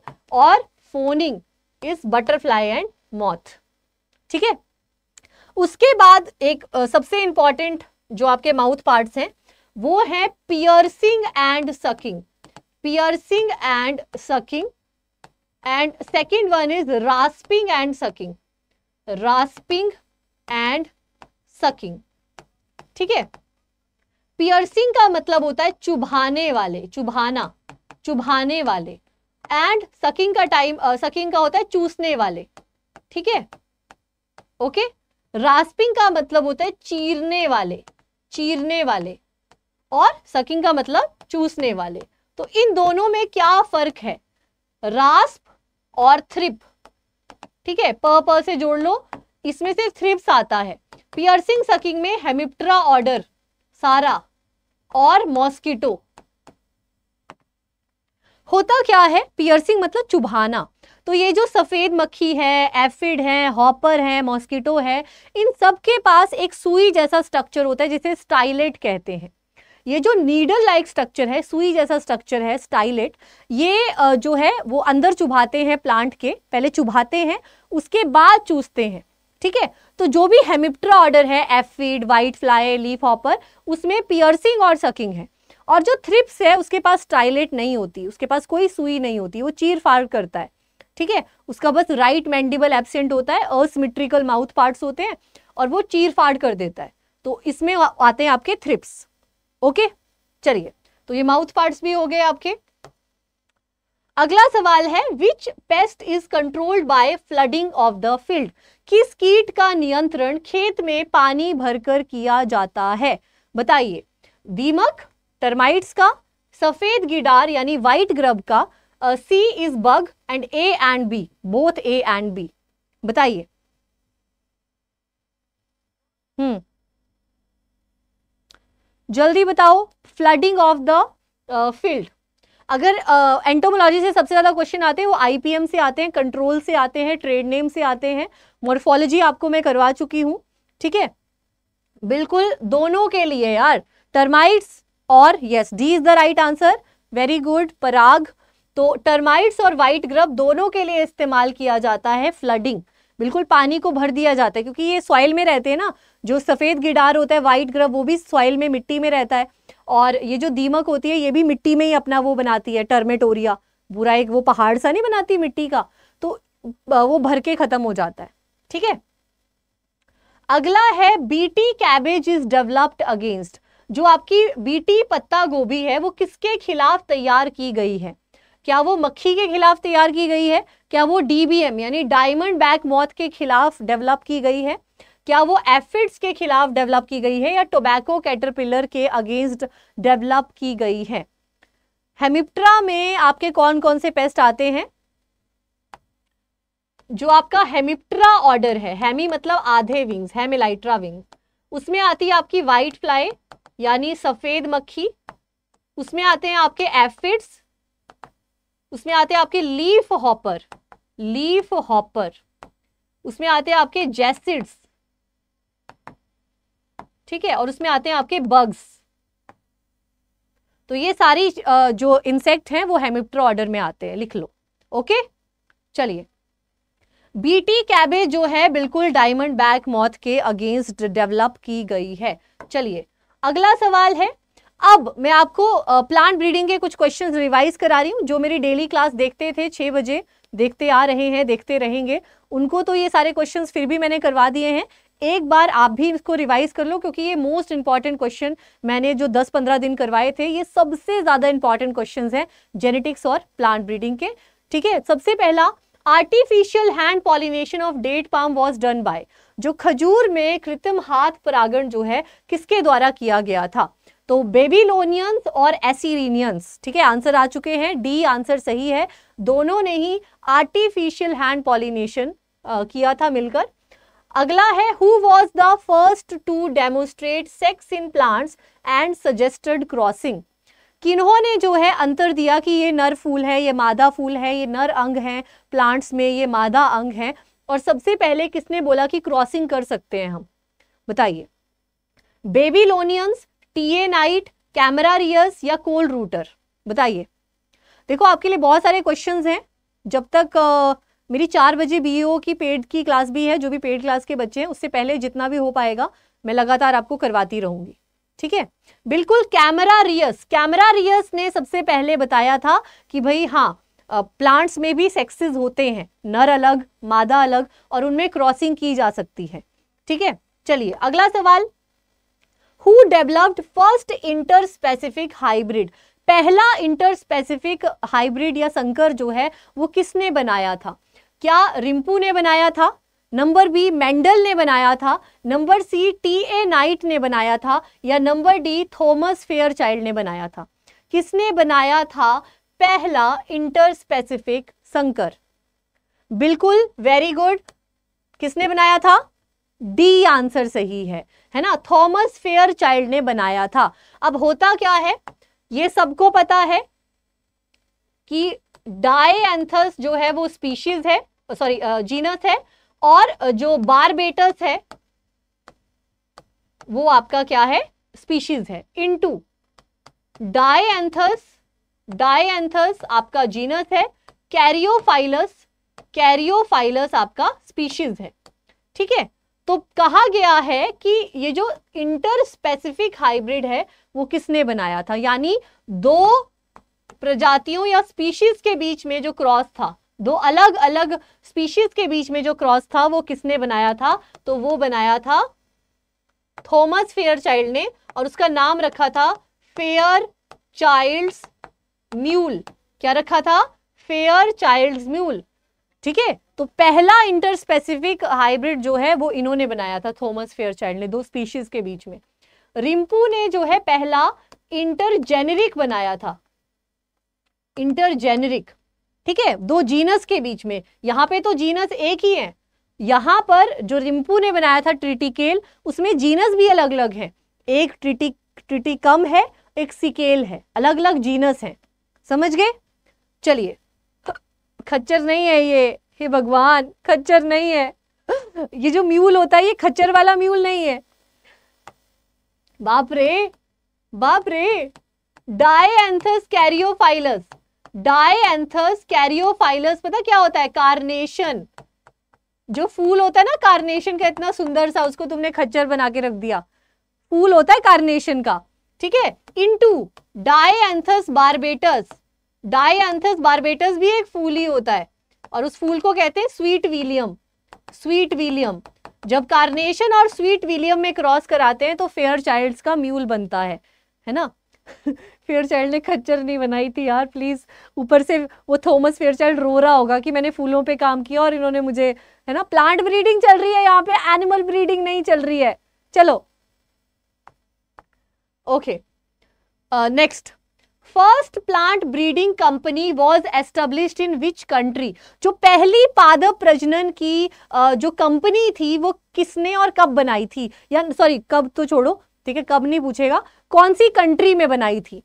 और फोनिंग इज बटरफ्लाई एंड मॉथ ठीक है उसके बाद एक सबसे इंपॉर्टेंट जो आपके माउथ पार्ट्स हैं वो है piercing and sucking piercing and sucking and second one is rasping and sucking rasping and sucking ठीक है पियर्सिंग का मतलब होता है चुभाने वाले चुभाना चुभाने वाले एंड सकिंग का टाइम सकिंग का होता है चूसने वाले ठीक है ओके रास्पिंग का मतलब होता है चीरने वाले चीरने वाले और सकिंग का मतलब चूसने वाले तो इन दोनों में क्या फर्क है रास्प और थ्रिप ठीक है प से जोड़ लो इसमें से थ्रिप्स आता है पियर्सिंग सकिंग में हेमिप्ट्रा ऑर्डर सारा और मॉस्किटो होता क्या है पियर्सिंग मतलब चुभाना तो ये जो सफ़ेद मक्खी है एफिड है हॉपर है मॉस्किटो है इन सब के पास एक सुई जैसा स्ट्रक्चर होता है जिसे स्टाइलेट कहते हैं ये जो नीडल लाइक स्ट्रक्चर है सुई जैसा स्ट्रक्चर है स्टाइलेट ये जो है वो अंदर चुभाते हैं प्लांट के पहले चुभाते हैं उसके बाद चूसते हैं ठीक है तो जो भी हेमिप्ट्रा ऑर्डर है aphid whitefly leafhopper उसमें पियर्सिंग और सकिंग है और जो थ्रिप्स है उसके पास टाइलेट नहीं होती उसके पास कोई सुई नहीं होती वो चीर फाड़ करता है ठीक है उसका बस राइट मैंडिबल एबसेंट होता है असमिट्रिकल माउथ पार्ट्स होते हैं और वो चीर फाड़ कर देता है तो इसमें आते हैं आपके थ्रिप्स ओके चलिए तो ये माउथ पार्ट्स भी हो गए आपके अगला सवाल है which pest is controlled by flooding of the field किस कीट का नियंत्रण खेत में पानी भरकर किया जाता है बताइए दीमक टर्माइट्स का सफेद गिडार यानी व्हाइट ग्रब का C is bug and A and B both A and B बताइए हम्म जल्दी बताओ फ्लडिंग ऑफ द फील्ड अगर एंटोमोलॉजी uh, से सबसे ज़्यादा क्वेश्चन आते हैं वो आईपीएम से आते हैं कंट्रोल से आते हैं ट्रेड नेम से आते हैं मॉर्फोलॉजी आपको मैं करवा चुकी हूँ ठीक है बिल्कुल दोनों के लिए यार टर्माइट्स और yes D is the right answer very good Parag तो टर्माइट्स और वाइट ग्रब दोनों के लिए इस्तेमाल किया जाता है फ्लडिंग बिल्कुल पानी को भर दिया जाता है क्योंकि ये सॉइल में रहते हैं ना जो सफ़ेद गिडार होता है वाइट ग्रब वो भी सॉइल में मिट्टी में रहता है और ये जो दीमक होती है ये भी मिट्टी में ही अपना वो बनाती है टर्मेटोरिया बुरा एक वो पहाड़ सा नहीं बनाती मिट्टी का तो वो भर के खत्म हो जाता है ठीक है अगला है BT cabbage is developed against जो आपकी बीटी पत्ता गोभी है वो किसके खिलाफ तैयार की गई है क्या वो मक्खी के खिलाफ तैयार की गई है क्या वो डीबीएम यानी डायमंड बैक मौत के खिलाफ डेवलप की गई है क्या वो एफिड्स के खिलाफ डेवलप की गई है या टोबैको कैटरपिलर के अगेंस्ट डेवलप की गई है हेमिप्ट्रा में आपके कौन कौन से पेस्ट आते हैं जो आपका हेमिप्ट्रा ऑर्डर है हेमी मतलब आधे विंग्स हेमिलाइट्रा विंग उसमें आती है आपकी व्हाइट फ्लाई यानी सफेद मक्खी उसमें आते हैं आपके एफिड्स उसमें आते हैं आपके लीफ हॉपर लीफ हॉपर उसमें आते हैं आपके जेसिड्स ठीक है और उसमें आते हैं आपके बग्स तो ये सारी जो इंसेक्ट हैं वो हेमिप्टर ऑर्डर में आते हैं लिख लो ओके चलिए बीटी कैबे जो है बिल्कुल डायमंड बैक मौत के अगेंस्ट डेवलप की गई है चलिए अगला सवाल है अब मैं आपको प्लांट ब्रीडिंग के कुछ क्वेश्चंस रिवाइज करा रही हूँ जो मेरी डेली क्लास देखते थे छः बजे देखते आ रहे हैं देखते रहेंगे उनको तो ये सारे क्वेश्चंस फिर भी मैंने करवा दिए हैं एक बार आप भी इसको रिवाइज कर लो क्योंकि ये मोस्ट इंपॉर्टेंट क्वेश्चन मैंने जो 10-15 दिन करवाए थे ये सबसे ज़्यादा इंपॉर्टेंट क्वेश्चंस हैं जेनेटिक्स और प्लांट ब्रीडिंग के ठीक है सबसे पहला artificial hand pollination of date palm was done by जो खजूर में कृत्रिम हाथ परागण जो है किसके द्वारा किया गया था तो बेबीलोनियंस और एसीरिनियंस ठीक है आंसर आ चुके हैं डी आंसर सही है दोनों ने ही आर्टिफिशियल हैंड पॉलिनेशन किया था मिलकर अगला है who was the first to demonstrate sex in plants and suggested crossing कि इन्होंने जो है अंतर दिया कि ये नर फूल है ये मादा फूल है ये नर अंग है प्लांट्स में ये मादा अंग है और सबसे पहले किसने बोला कि क्रॉसिंग कर सकते हैं हम बताइए Babylonians T A Knight Camerarius या कोल्ड रूटर बताइए देखो आपके लिए बहुत सारे क्वेश्चंस हैं जब तक मेरी चार बजे बी की पेड की क्लास भी है जो भी पेड क्लास के बच्चे हैं उससे पहले जितना भी हो पाएगा मैं लगातार आपको करवाती रहूंगी ठीक है बिल्कुल कैमरा रियस कैमरा रियस ने सबसे पहले बताया था कि भाई हाँ प्लांट्स में भी सेक्सेस होते हैं नर अलग मादा अलग और उनमें क्रॉसिंग की जा सकती है ठीक है चलिए अगला सवाल who developed first interspecific hybrid पहला इंटर स्पेसिफिक हाइब्रिड या संकर जो है वो किसने बनाया था क्या रिंपू ने बनाया था नंबर बी मेंडल ने बनाया था number C T A Knight ने बनाया था या number D Thomas Fairchild ने बनाया था किसने बनाया था पहला इंटर स्पेसिफिक संकर बिल्कुल वेरी गुड किसने बनाया था डी आंसर सही है है ना थॉमस फेयर चाइल्ड ने बनाया था अब होता क्या है ये सबको पता है कि डाएंथस जो है वो स्पीशीज है सॉरी जीनस है और जो बारबेटस है वो आपका क्या है स्पीशीज है इनटू डाएंथस डाएंथस आपका जीनस है कैरियोफाइलस कैरियोफाइलस आपका स्पीशीज है ठीक है तो कहा गया है कि ये जो इंटर स्पेसिफिक हाइब्रिड है वो किसने बनाया था यानी दो प्रजातियों या स्पीशीज के बीच में जो क्रॉस था दो अलग अलग स्पीशीज के बीच में जो क्रॉस था वो किसने बनाया था तो वो बनाया था थॉमस फेयर चाइल्ड ने और उसका नाम रखा था फेयर चाइल्ड्स म्यूल क्या रखा था फेयर चाइल्ड्स म्यूल ठीक है तो पहला इंटर स्पेसिफिक हाइब्रिड जो है वो इन्होंने बनाया था थॉमस फेयर चाइल्ड ने दो स्पीशीज के बीच में रिंपू ने जो है पहला इंटर जेनेरिक बनाया था इंटरजेनरिक ठीक है दो जीनस के बीच में यहाँ पे तो जीनस एक ही है यहाँ पर जो रिम्पू ने बनाया था ट्रिटिकेल उसमें जीनस भी अलग अलग है एक ट्रिटिक ट्रिटिकम है एक सिकेल है अलग अलग जीनस है समझ गए चलिए खच्चर नहीं है ये हे भगवान खच्चर नहीं है ये जो म्यूल होता है ये खच्चर वाला म्यूल नहीं है बाप रे बाप रे एंथस कैरियोफाइलस डायथस कैरियोफाइलस पता क्या होता है कार्नेशन जो फूल होता है ना कार्नेशन का इतना सुंदर सा उसको तुमने खच्चर बना के रख दिया फूल होता है कार्नेशन का ठीक है इनटू डायथस बारबेटस डायथस बारबेटस भी एक फूल ही होता है और उस फूल को कहते हैं स्वीट विलियम स्वीट विलियम जब कार्नेशन और स्वीट विलियम में क्रॉस कराते हैं तो फेयर चाइल्ड का म्यूल बनता है है ना फेयर चाइल्ड ने खच्चर नहीं बनाई थी यार प्लीज़ ऊपर से वो थॉमस फेयर चाइल्ड रो रहा होगा कि मैंने फूलों पे काम किया और इन्होंने मुझे है ना प्लांट ब्रीडिंग चल रही है यहाँ पे एनिमल ब्रीडिंग नहीं चल रही है चलो okay next first plant breeding company was establish in which country जो पहली पादप प्रजनन की uh, जो कंपनी थी वो किसने और कब बनाई थी या सॉरी कब तो छोड़ो ठीक है कब नहीं पूछेगा कौन सी कंट्री में बनाई थी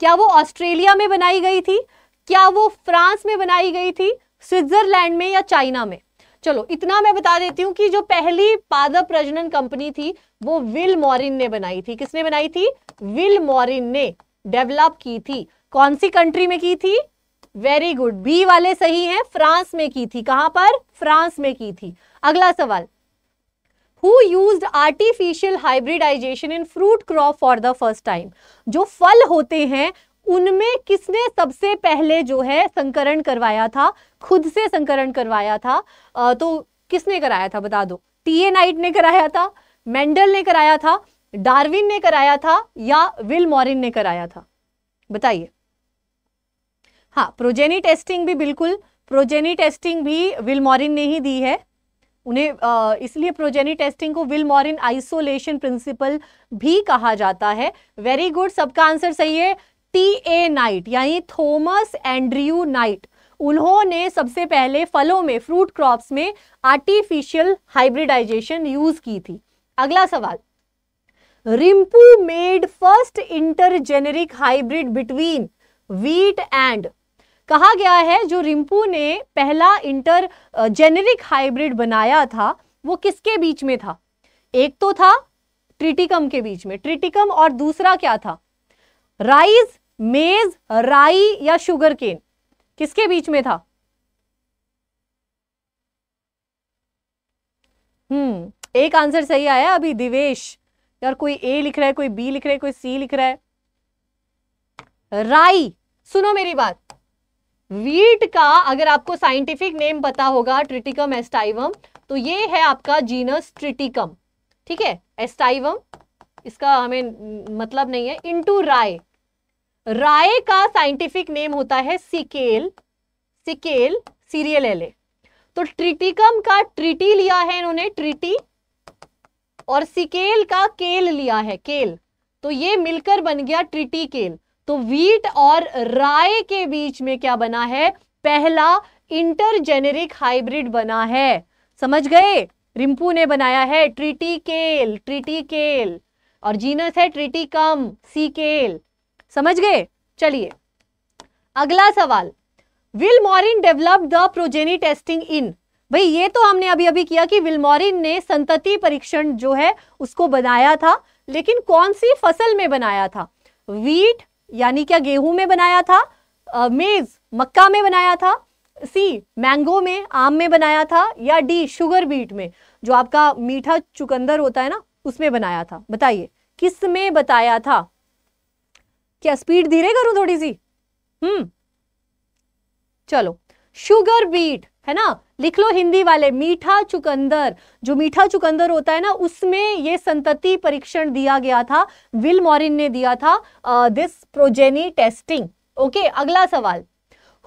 क्या वो ऑस्ट्रेलिया में बनाई गई थी क्या वो फ्रांस में बनाई गई थी स्विट्जरलैंड में या चाइना में चलो इतना मैं बता देती हूँ कि जो पहली पादप प्रजनन कंपनी थी वो विल मॉरिन ने बनाई थी किसने बनाई थी विल मॉरिन ने डेवलप की थी कौन सी कंट्री में की थी वेरी गुड बी वाले सही हैं फ्रांस में की थी कहां पर फ्रांस में की थी अगला सवाल who used artificial hybridization in fruit crop for the first time जो फल होते हैं उनमें किसने सबसे पहले जो है संकरण करवाया था खुद से संकरण करवाया था तो किसने कराया था बता दो टीए नाइट ने कराया था मेंडल ने कराया था डार्विन ने कराया था या विल मॉरिन ने कराया था बताइए हाँ प्रोजेनी टेस्टिंग भी बिल्कुल प्रोजेनी टेस्टिंग भी विल मॉरिन ने ही दी है उन्हें इसलिए प्रोजेनी टेस्टिंग को विल मॉरिन आइसोलेशन प्रिंसिपल भी कहा जाता है वेरी गुड सबका आंसर सही है टी ए नाइट यानी थॉमस एंड्रयू नाइट उन्होंने सबसे पहले फलों में फ्रूट क्रॉप्स में आर्टिफिशियल हाइब्रिडाइजेशन यूज की थी अगला सवाल Rimpau made first intergeneric hybrid between wheat and कहा गया है जो रिंपू ने पहला इंटर जेनेरिक हाइब्रिड बनाया था वो किसके बीच में था एक तो था ट्रिटिकम के बीच में ट्रिटिकम और दूसरा क्या था राइस मेज राई या शुगर केन किसके बीच में था हम्म एक आंसर सही आया अभी दिवेश यार कोई ए लिख रहा है कोई बी लिख रहा है कोई सी लिख रहा है राई सुनो मेरी बात वीट का अगर आपको साइंटिफिक नेम पता होगा ट्रिटिकम एस्टाइवम तो ये है आपका जीनस ट्रिटिकम ठीक है एस्टाइवम इसका हमें मतलब नहीं है इंटू राय राय का साइंटिफिक नेम होता है सिकेल सिकेल सीरियल एले तो ट्रिटिकम का ट्रिटी लिया है इन्होंने ट्रिटी और सिकेल का केल लिया है केल तो ये मिलकर बन गया ट्रिटी केल तो वीट और राय के बीच में क्या बना है पहला इंटरजेनेरिक हाइब्रिड बना है समझ गए रिंपू ने बनाया है ट्रिटिकेल केल और जीनस है सी केल समझ गए चलिए अगला सवाल Vilmorin develop the progeny testing in भाई ये तो हमने अभी अभी किया कि विलमोरिन ने संतति परीक्षण जो है उसको बनाया था लेकिन कौन सी फसल में बनाया था वीट यानी क्या गेहूं में बनाया था मेज मक्का में बनाया था सी मैंगो में आम में बनाया था या डी शुगर बीट में जो आपका मीठा चुकंदर होता है ना उसमें बनाया था बताइए किस में बताया था क्या स्पीड धीरे करूं थोड़ी सी हम्म चलो शुगर बीट है ना लिख लो हिंदी वाले मीठा चुकंदर जो मीठा चुकंदर होता है ना उसमें ये संतति परीक्षण दिया गया था विल मॉरिन ने दिया था दिस प्रोजेनी टेस्टिंग ओके अगला सवाल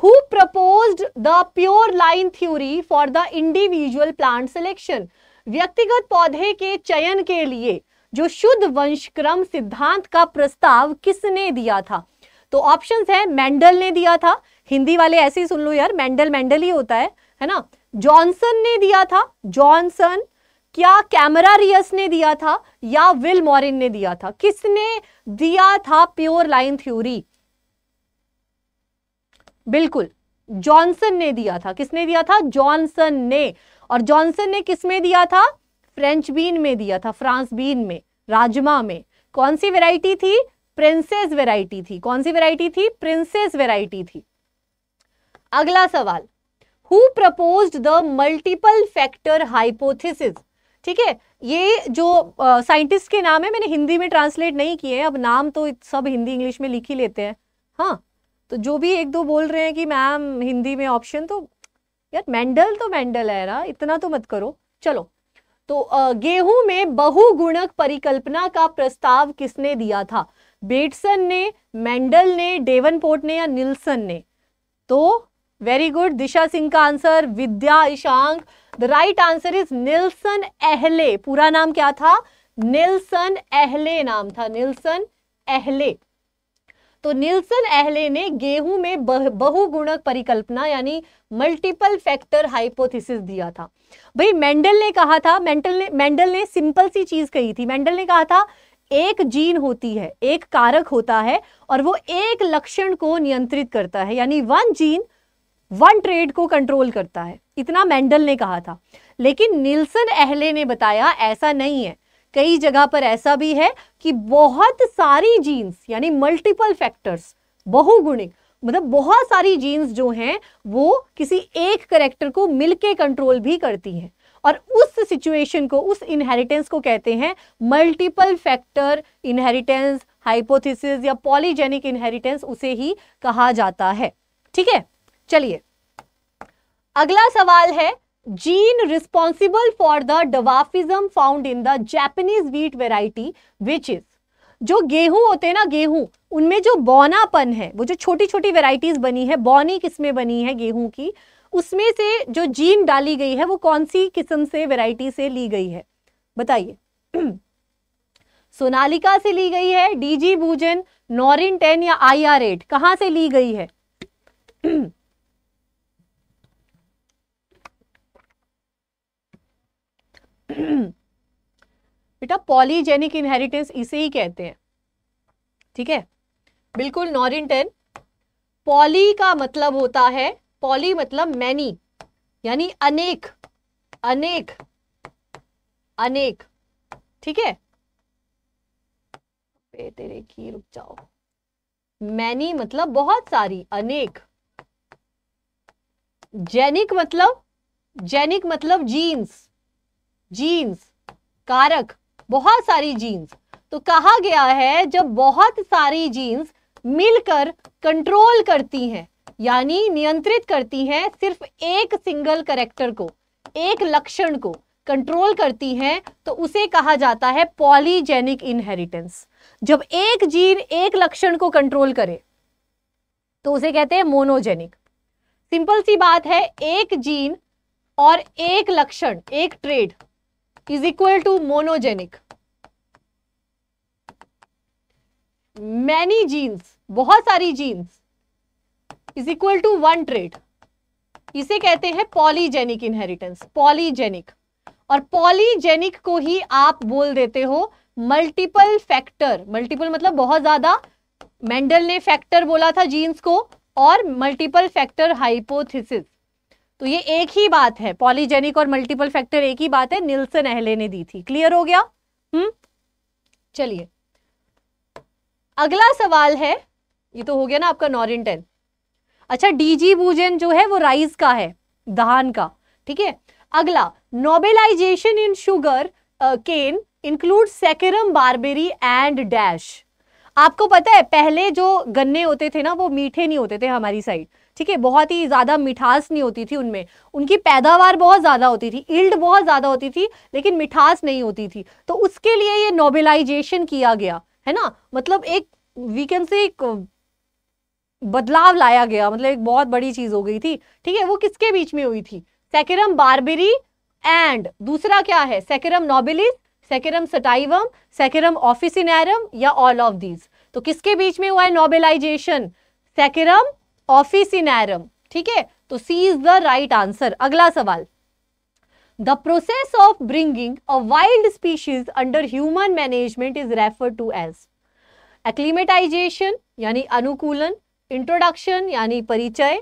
who propose the pure line theory for the individual plant selection व्यक्तिगत पौधे के चयन के लिए जो शुद्ध वंशक्रम सिद्धांत का प्रस्ताव किसने दिया था तो ऑप्शंस है मेंडल ने दिया था हिंदी वाले ऐसे ही सुन लो यार मेंडल मेंडल ही होता है है ना जॉनसन ने दिया था जॉनसन क्या कैमरा रियस ने दिया था या विल मॉरिन ने दिया था किसने दिया था प्योर लाइन थ्योरी बिल्कुल जॉनसन ने दिया था किसने दिया था जॉनसन ने और जॉनसन ने किसमें दिया था फ्रेंच बीन में दिया था फ्रांस बीन में राजमा में कौन सी वेराइटी थी प्रिंसेस वेराइटी थी कौन सी वेराइटी थी प्रिंसेस वेराइटी थी अगला सवाल who propose the multiple factor hypothesis ठीक है ये जो साइंटिस्ट uh, के नाम है मैंने हिंदी में ट्रांसलेट नहीं किए हैं अब नाम तो सब हिंदी इंग्लिश में लिख ही लेते हैं हाँ तो जो भी एक दो बोल रहे हैं कि मैम हिंदी में ऑप्शन तो यार मेंडल तो मेंडल है ना इतना तो मत करो चलो तो uh, गेहूं में बहुगुणक परिकल्पना का प्रस्ताव किसने दिया था बेटसन ने मेंडल ने डेवनपोर्ट ने या निल्सन ने तो वेरी गुड दिशा सिंह का answer Vidya Ishank the right answer is Nilsson Ehle पूरा नाम क्या था निल्सन एहले नाम था निल्सन एहले तो निल्सन एहले ने गेहूं में बहुगुणक परिकल्पना यानी मल्टीपल फैक्टर हाइपोथेसिस दिया था भाई मेंडल ने कहा था मेंडल ने मेंडल ने सिंपल सी चीज कही थी मेंडल ने कहा था एक जीन होती है एक कारक होता है और वो एक लक्षण को नियंत्रित करता है यानी वन जीन वन ट्रेड को कंट्रोल करता है इतना मेंडल ने कहा था लेकिन नीलसन अहले ने बताया ऐसा नहीं है कई जगह पर ऐसा भी है कि बहुत सारी जीन्स यानी मल्टीपल फैक्टर्स बहुगुणिक मतलब बहुत सारी जीन्स जो हैं वो किसी एक करेक्टर को मिलके कंट्रोल भी करती हैं और उस सिचुएशन को उस इनहेरिटेंस को कहते हैं मल्टीपल फैक्टर इनहेरिटेंस हाइपोथेसिस या पॉलीजेनिक इनहेरिटेंस उसे ही कहा जाता है ठीक है चलिए अगला सवाल है gene responsible for the dwarfism found in the Japanese wheat variety which is जो गेहूं होते हैं ना गेहूं उनमें जो बौनापन है वो जो छोटी छोटी वेराइटीज बनी है बौनी किस्में बनी है गेहूं की उसमें से जो जीन डाली गई है वो कौन सी किस्म से वेराइटी से ली गई है बताइए सोनालिका से ली गई है डीजी भूजन नॉरिन टेन या आई आर एट कहां से ली गई है बेटा पॉलीजेनिक इनहेरिटेंस इसे ही कहते हैं ठीक है बिल्कुल नॉरिन टेन पॉली का मतलब होता है पॉली मतलब मैनी यानी अनेक अनेक अनेक ठीक है तेरे की रुक जाओ मैनी मतलब बहुत सारी अनेक जेनिक मतलब जेनिक मतलब जीन्स जीन्स कारक बहुत सारी जीन्स तो कहा गया है जब बहुत सारी जीन्स मिलकर कंट्रोल करती हैं यानी नियंत्रित करती हैं सिर्फ एक सिंगल करेक्टर को एक लक्षण को कंट्रोल करती हैं तो उसे कहा जाता है पॉलीजेनिक इनहेरिटेंस जब एक जीन एक लक्षण को कंट्रोल करे तो उसे कहते हैं मोनोजेनिक सिंपल सी बात है एक जीन और एक लक्षण एक trait is equal to monogenic many genes बहुत सारी genes is equal to one trait इसे कहते हैं पॉलीजेनिक इनहेरिटेंस पॉलीजेनिक और पॉलीजेनिक को ही आप बोल देते हो मल्टीपल फैक्टर मल्टीपल मतलब बहुत ज्यादा मेंडल ने फैक्टर बोला था जीन्स को और मल्टीपल फैक्टर हाइपोथिस तो ये एक ही बात है पॉलीजेनिक और मल्टीपल फैक्टर एक ही बात है निल्सन अहले ने दी थी क्लियर हो गया हम्म चलिए अगला सवाल है ये तो हो गया ना आपका नॉरिंटन अच्छा डीजी बूजन जो है वो राइस का है धान का ठीक है अगला nobilization in sugarcane include Saccharum barberi and dash आपको पता है पहले जो गन्ने होते थे ना वो मीठे नहीं होते थे हमारी साइड ठीक है बहुत ही ज़्यादा मिठास नहीं होती थी उनमें उनकी पैदावार बहुत ज़्यादा होती थी इल्ड बहुत ज़्यादा होती थी लेकिन मिठास नहीं होती थी तो उसके लिए ये नोबेलाइजेशन किया गया है ना मतलब एक वीकेंड से एक बदलाव लाया गया मतलब एक बहुत बड़ी चीज़ हो गई थी ठीक है वो किसके बीच में हुई थी सेकेरम बारबेरी एंड दूसरा क्या है Saccharum nobilis Saccharum sativum Saccharum officinarum या ऑल ऑफ दीज तो किसके बीच में हुआ है नोबेलाइजेशन सेकेरम ऑफिसिनैरम ठीक है तो C is the right answer अगला सवाल the process of bringing a wild species under human management is refer to as acclimatization यानी अनुकूलन इंट्रोडक्शन यानी परिचय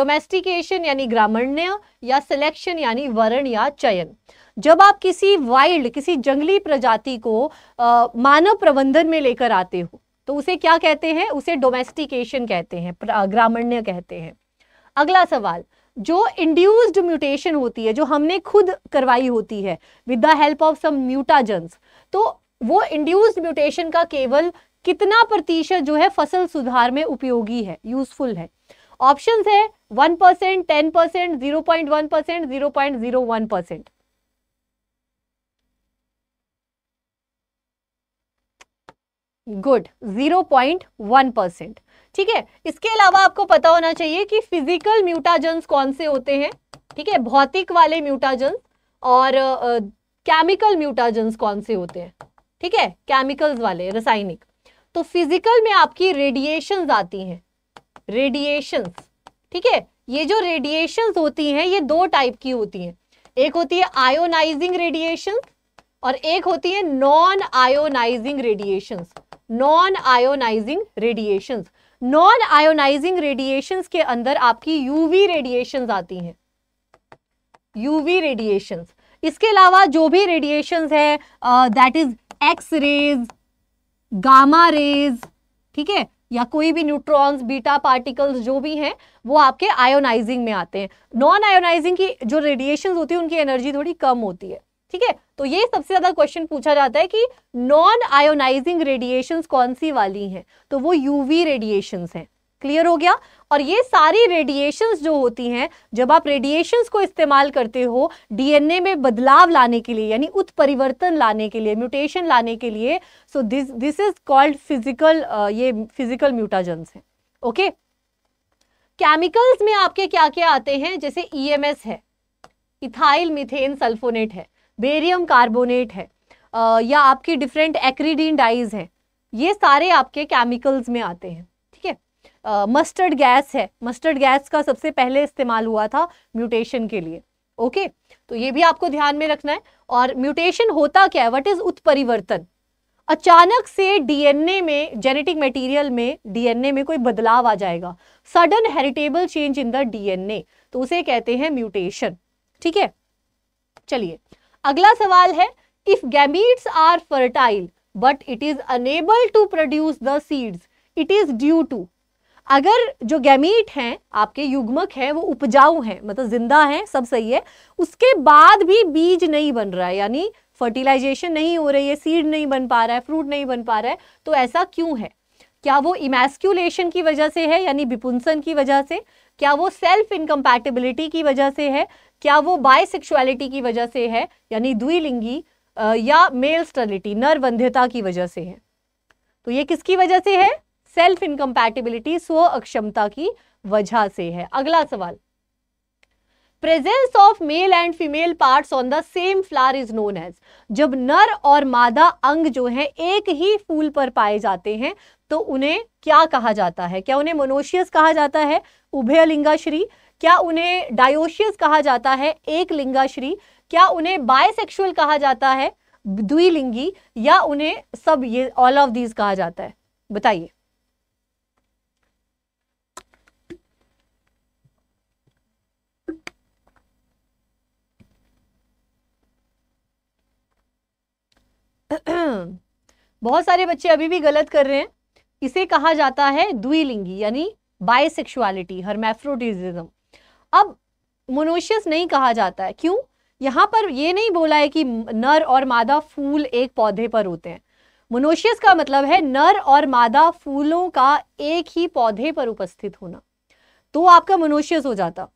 डोमेस्टिकेशन यानी ग्रामण्य या सिलेक्शन यानी वर्ण या चयन जब आप किसी वाइल्ड किसी जंगली प्रजाति को मानव प्रबंधन में लेकर आते हो तो उसे क्या कहते हैं उसे डोमेस्टिकेशन कहते हैं ग्रामण्य कहते हैं अगला सवाल जो इंड्यूस्ड म्यूटेशन होती है जो हमने खुद करवाई होती है with the help of some mutagens तो वो इंड्यूस्ड म्यूटेशन का केवल कितना प्रतिशत जो है फसल सुधार में उपयोगी है यूजफुल है ऑप्शन है one percent ten percent zero point one percent zero point zero one percent good 0.1 percent ठीक है इसके अलावा आपको पता होना चाहिए कि फिजिकल म्यूटाजन कौन से होते हैं ठीक है भौतिक वाले म्यूटाजन और केमिकल uh, कौन से होते हैं ठीक है केमिकल्स वाले रासायनिक तो फिजिकल में आपकी रेडिएशन आती हैं रेडिएशंस ठीक है ये जो रेडिएशन होती हैं ये दो टाइप की होती हैं एक होती है आयोनाइजिंग रेडिएशन और एक होती है non ionizing radiations non ionizing radiations non ionizing radiations के अंदर आपकी यूवी रेडिएशंस आती हैं यूवी रेडिएशंस इसके अलावा जो भी रेडिएशंस है that is X rays gamma rays ठीक है या कोई भी न्यूट्रॉन्स बीटा पार्टिकल्स जो भी हैं वो आपके आयोनाइजिंग में आते हैं नॉन आयोनाइजिंग की जो रेडिएशंस होती है उनकी एनर्जी थोड़ी कम होती है ठीक है तो ये सबसे ज्यादा क्वेश्चन पूछा जाता है कि नॉन आयोनाइजिंग रेडिएशंस कौन सी वाली हैं तो वो यूवी रेडिएशंस हैं क्लियर हो गया और ये सारी रेडिएशंस जो होती हैं जब आप रेडिएशंस को इस्तेमाल करते हो डीएनए में बदलाव लाने के लिए यानी उत्परिवर्तन लाने के लिए म्यूटेशन लाने के लिए so this this is called physical ये फिजिकल म्यूटाजन है ओके केमिकल्स में आपके क्या क्या आते हैं जैसे ईएमएस e है इथाइल मिथेन सल्फोनेट है बेरियम कार्बोनेट है या आपकी डिफरेंट एक्रीडीन डाइज है ये सारे आपके केमिकल्स में आते हैं ठीक है मस्टर्ड गैस है मस्टर्ड गैस का सबसे पहले इस्तेमाल हुआ था म्यूटेशन के लिए ओके तो ये भी आपको ध्यान में रखना है और म्यूटेशन होता क्या है वट इज उत्परिवर्तन अचानक से डीएनए में जेनेटिक मटेरियल में डीएनए में कोई बदलाव आ जाएगा sudden heritable change in the DNA तो उसे कहते हैं म्यूटेशन ठीक है चलिए अगला सवाल है if gametes are fertile but it is unable to produce the seeds it is due to अगर जो गैमीट हैं आपके युग्मक हैं वो उपजाऊ हैं मतलब जिंदा हैं सब सही है उसके बाद भी बीज नहीं बन रहा है यानी फर्टिलाइजेशन नहीं हो रही है सीड नहीं बन पा रहा है फ्रूट नहीं बन पा रहा है तो ऐसा क्यों है क्या वो इमेस्क्यूलेशन की वजह से है यानी विपुंसन की वजह से क्या वो सेल्फ इनकम्पैटिबिलिटी की वजह से है क्या वो बायसेक्सुअलिटी की वजह से है यानी द्विलिंगी या मेल स्टर्लिटी नरवंध्यता की वजह से है तो ये किसकी वजह से है सेल्फ इनकम्पैटिबिलिटी स्व अक्षमता की वजह से है अगला सवाल presence of male and female part on the same flower is known as जब नर और मादा अंग जो है एक ही फूल पर पाए जाते हैं तो उन्हें क्या कहा जाता है क्या उन्हें मोनोशियस कहा जाता है उभयलिंगाश्री क्या उन्हें डायोशियस कहा जाता है एक लिंगाश्री क्या उन्हें बायसेक्सुअल कहा जाता है द्विलिंगी या उन्हें सब ये ऑल ऑफ दीज कहा जाता है बताइए बहुत सारे बच्चे अभी भी गलत कर रहे हैं इसे कहा जाता है द्विलिंगी यानी बायसेक्सुअलिटी हर्मेफ्रोटिज्म अब मोनोशियस नहीं कहा जाता है क्यों यहां पर ये नहीं बोला है कि नर और मादा फूल एक पौधे पर होते हैं मोनोशियस का मतलब है नर और मादा फूलों का एक ही पौधे पर उपस्थित होना तो आपका मोनोशियस हो जाता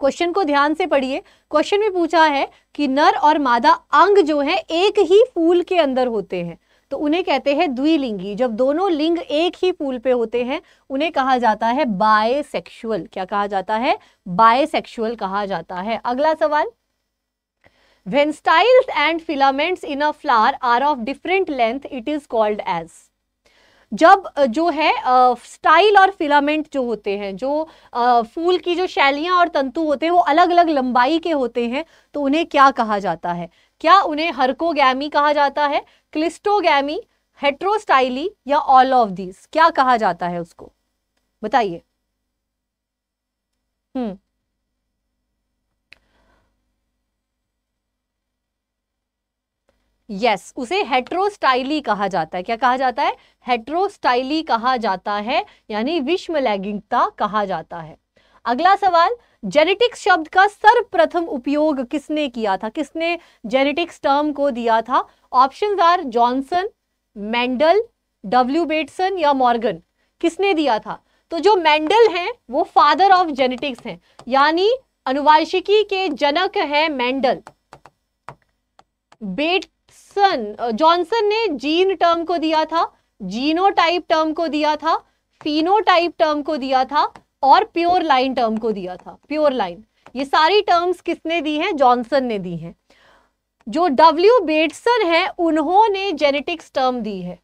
क्वेश्चन को ध्यान से पढ़िए क्वेश्चन में पूछा है कि नर और मादा अंग जो है एक ही फूल के अंदर होते हैं तो उन्हें कहते हैं द्विलिंगी जब दोनों लिंग एक ही पूल पे होते हैं उन्हें कहा जाता है बायसेक्सुअल क्या कहा जाता है बायसेक्सुअल कहा जाता है अगला सवाल when styles and filaments in a flower are of different length it is called as जब जो है स्टाइल और फिलामेंट जो होते हैं जो फूल की जो शैलियां और तंतु होते हैं वो अलग अलग लंबाई के होते हैं तो उन्हें क्या कहा जाता है क्या उन्हें हरकोगैमी कहा जाता है क्लिस्टोगैमी हेट्रोस्टाइली या ऑल ऑफ दीज क्या कहा जाता है उसको बताइए हम्म यस yes, उसे हेट्रोस्टाइली कहा जाता है क्या कहा जाता है हेट्रोस्टाइली कहा जाता है यानी विश्व लैंगिकता कहा जाता है अगला सवाल जेनेटिक्स शब्द का सर्वप्रथम उपयोग किसने किया था किसने जेनेटिक्स टर्म को दिया था option are Johannsen Mendel W Bateson या मॉर्गन किसने दिया था तो जो मैंडल हैं वो फादर ऑफ जेनेटिक्स हैं यानी अनुवांशिकी के जनक हैं मैंडल बेटसन जॉनसन ने जीन टर्म को दिया था जीनोटाइप टर्म को दिया था फिनोटाइप टर्म को दिया था और प्योर लाइन टर्म को दिया था प्योर लाइन ये सारी टर्म्स किसने दी हैं जॉनसन ने दी हैं जो डब्ल्यू बेटसन है उन्होंने जेनेटिक्स टर्म दी है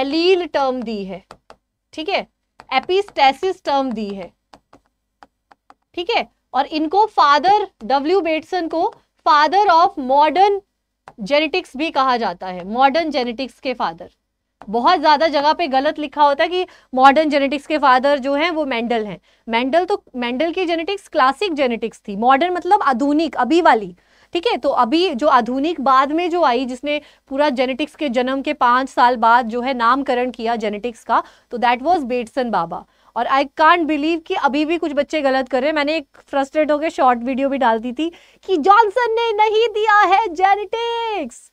एलील टर्म दी है ठीक है एपिस्टेसिस टर्म दी है ठीक है और इनको फादर डब्ल्यू बेटसन को फादर ऑफ मॉडर्न जेनेटिक्स भी कहा जाता है मॉडर्न जेनेटिक्स के फादर बहुत ज़्यादा जगह पे गलत लिखा होता है कि मॉडर्न जेनेटिक्स के फादर जो हैं वो मेंडल हैं मेंडल तो मेंडल की जेनेटिक्स क्लासिक जेनेटिक्स थी मॉडर्न मतलब आधुनिक अभी वाली ठीक है तो अभी जो आधुनिक बाद में जो आई जिसने पूरा जेनेटिक्स के जन्म के पांच साल बाद जो है नामकरण किया जेनेटिक्स का तो दैट वॉज बेटसन बाबा और आई कांट बिलीव कि अभी भी कुछ बच्चे गलत कर रहे हैं मैंने एक फ्रस्ट्रेट होकर शॉर्ट वीडियो भी डाल दी थी कि जॉनसन ने नहीं दिया है जेनेटिक्स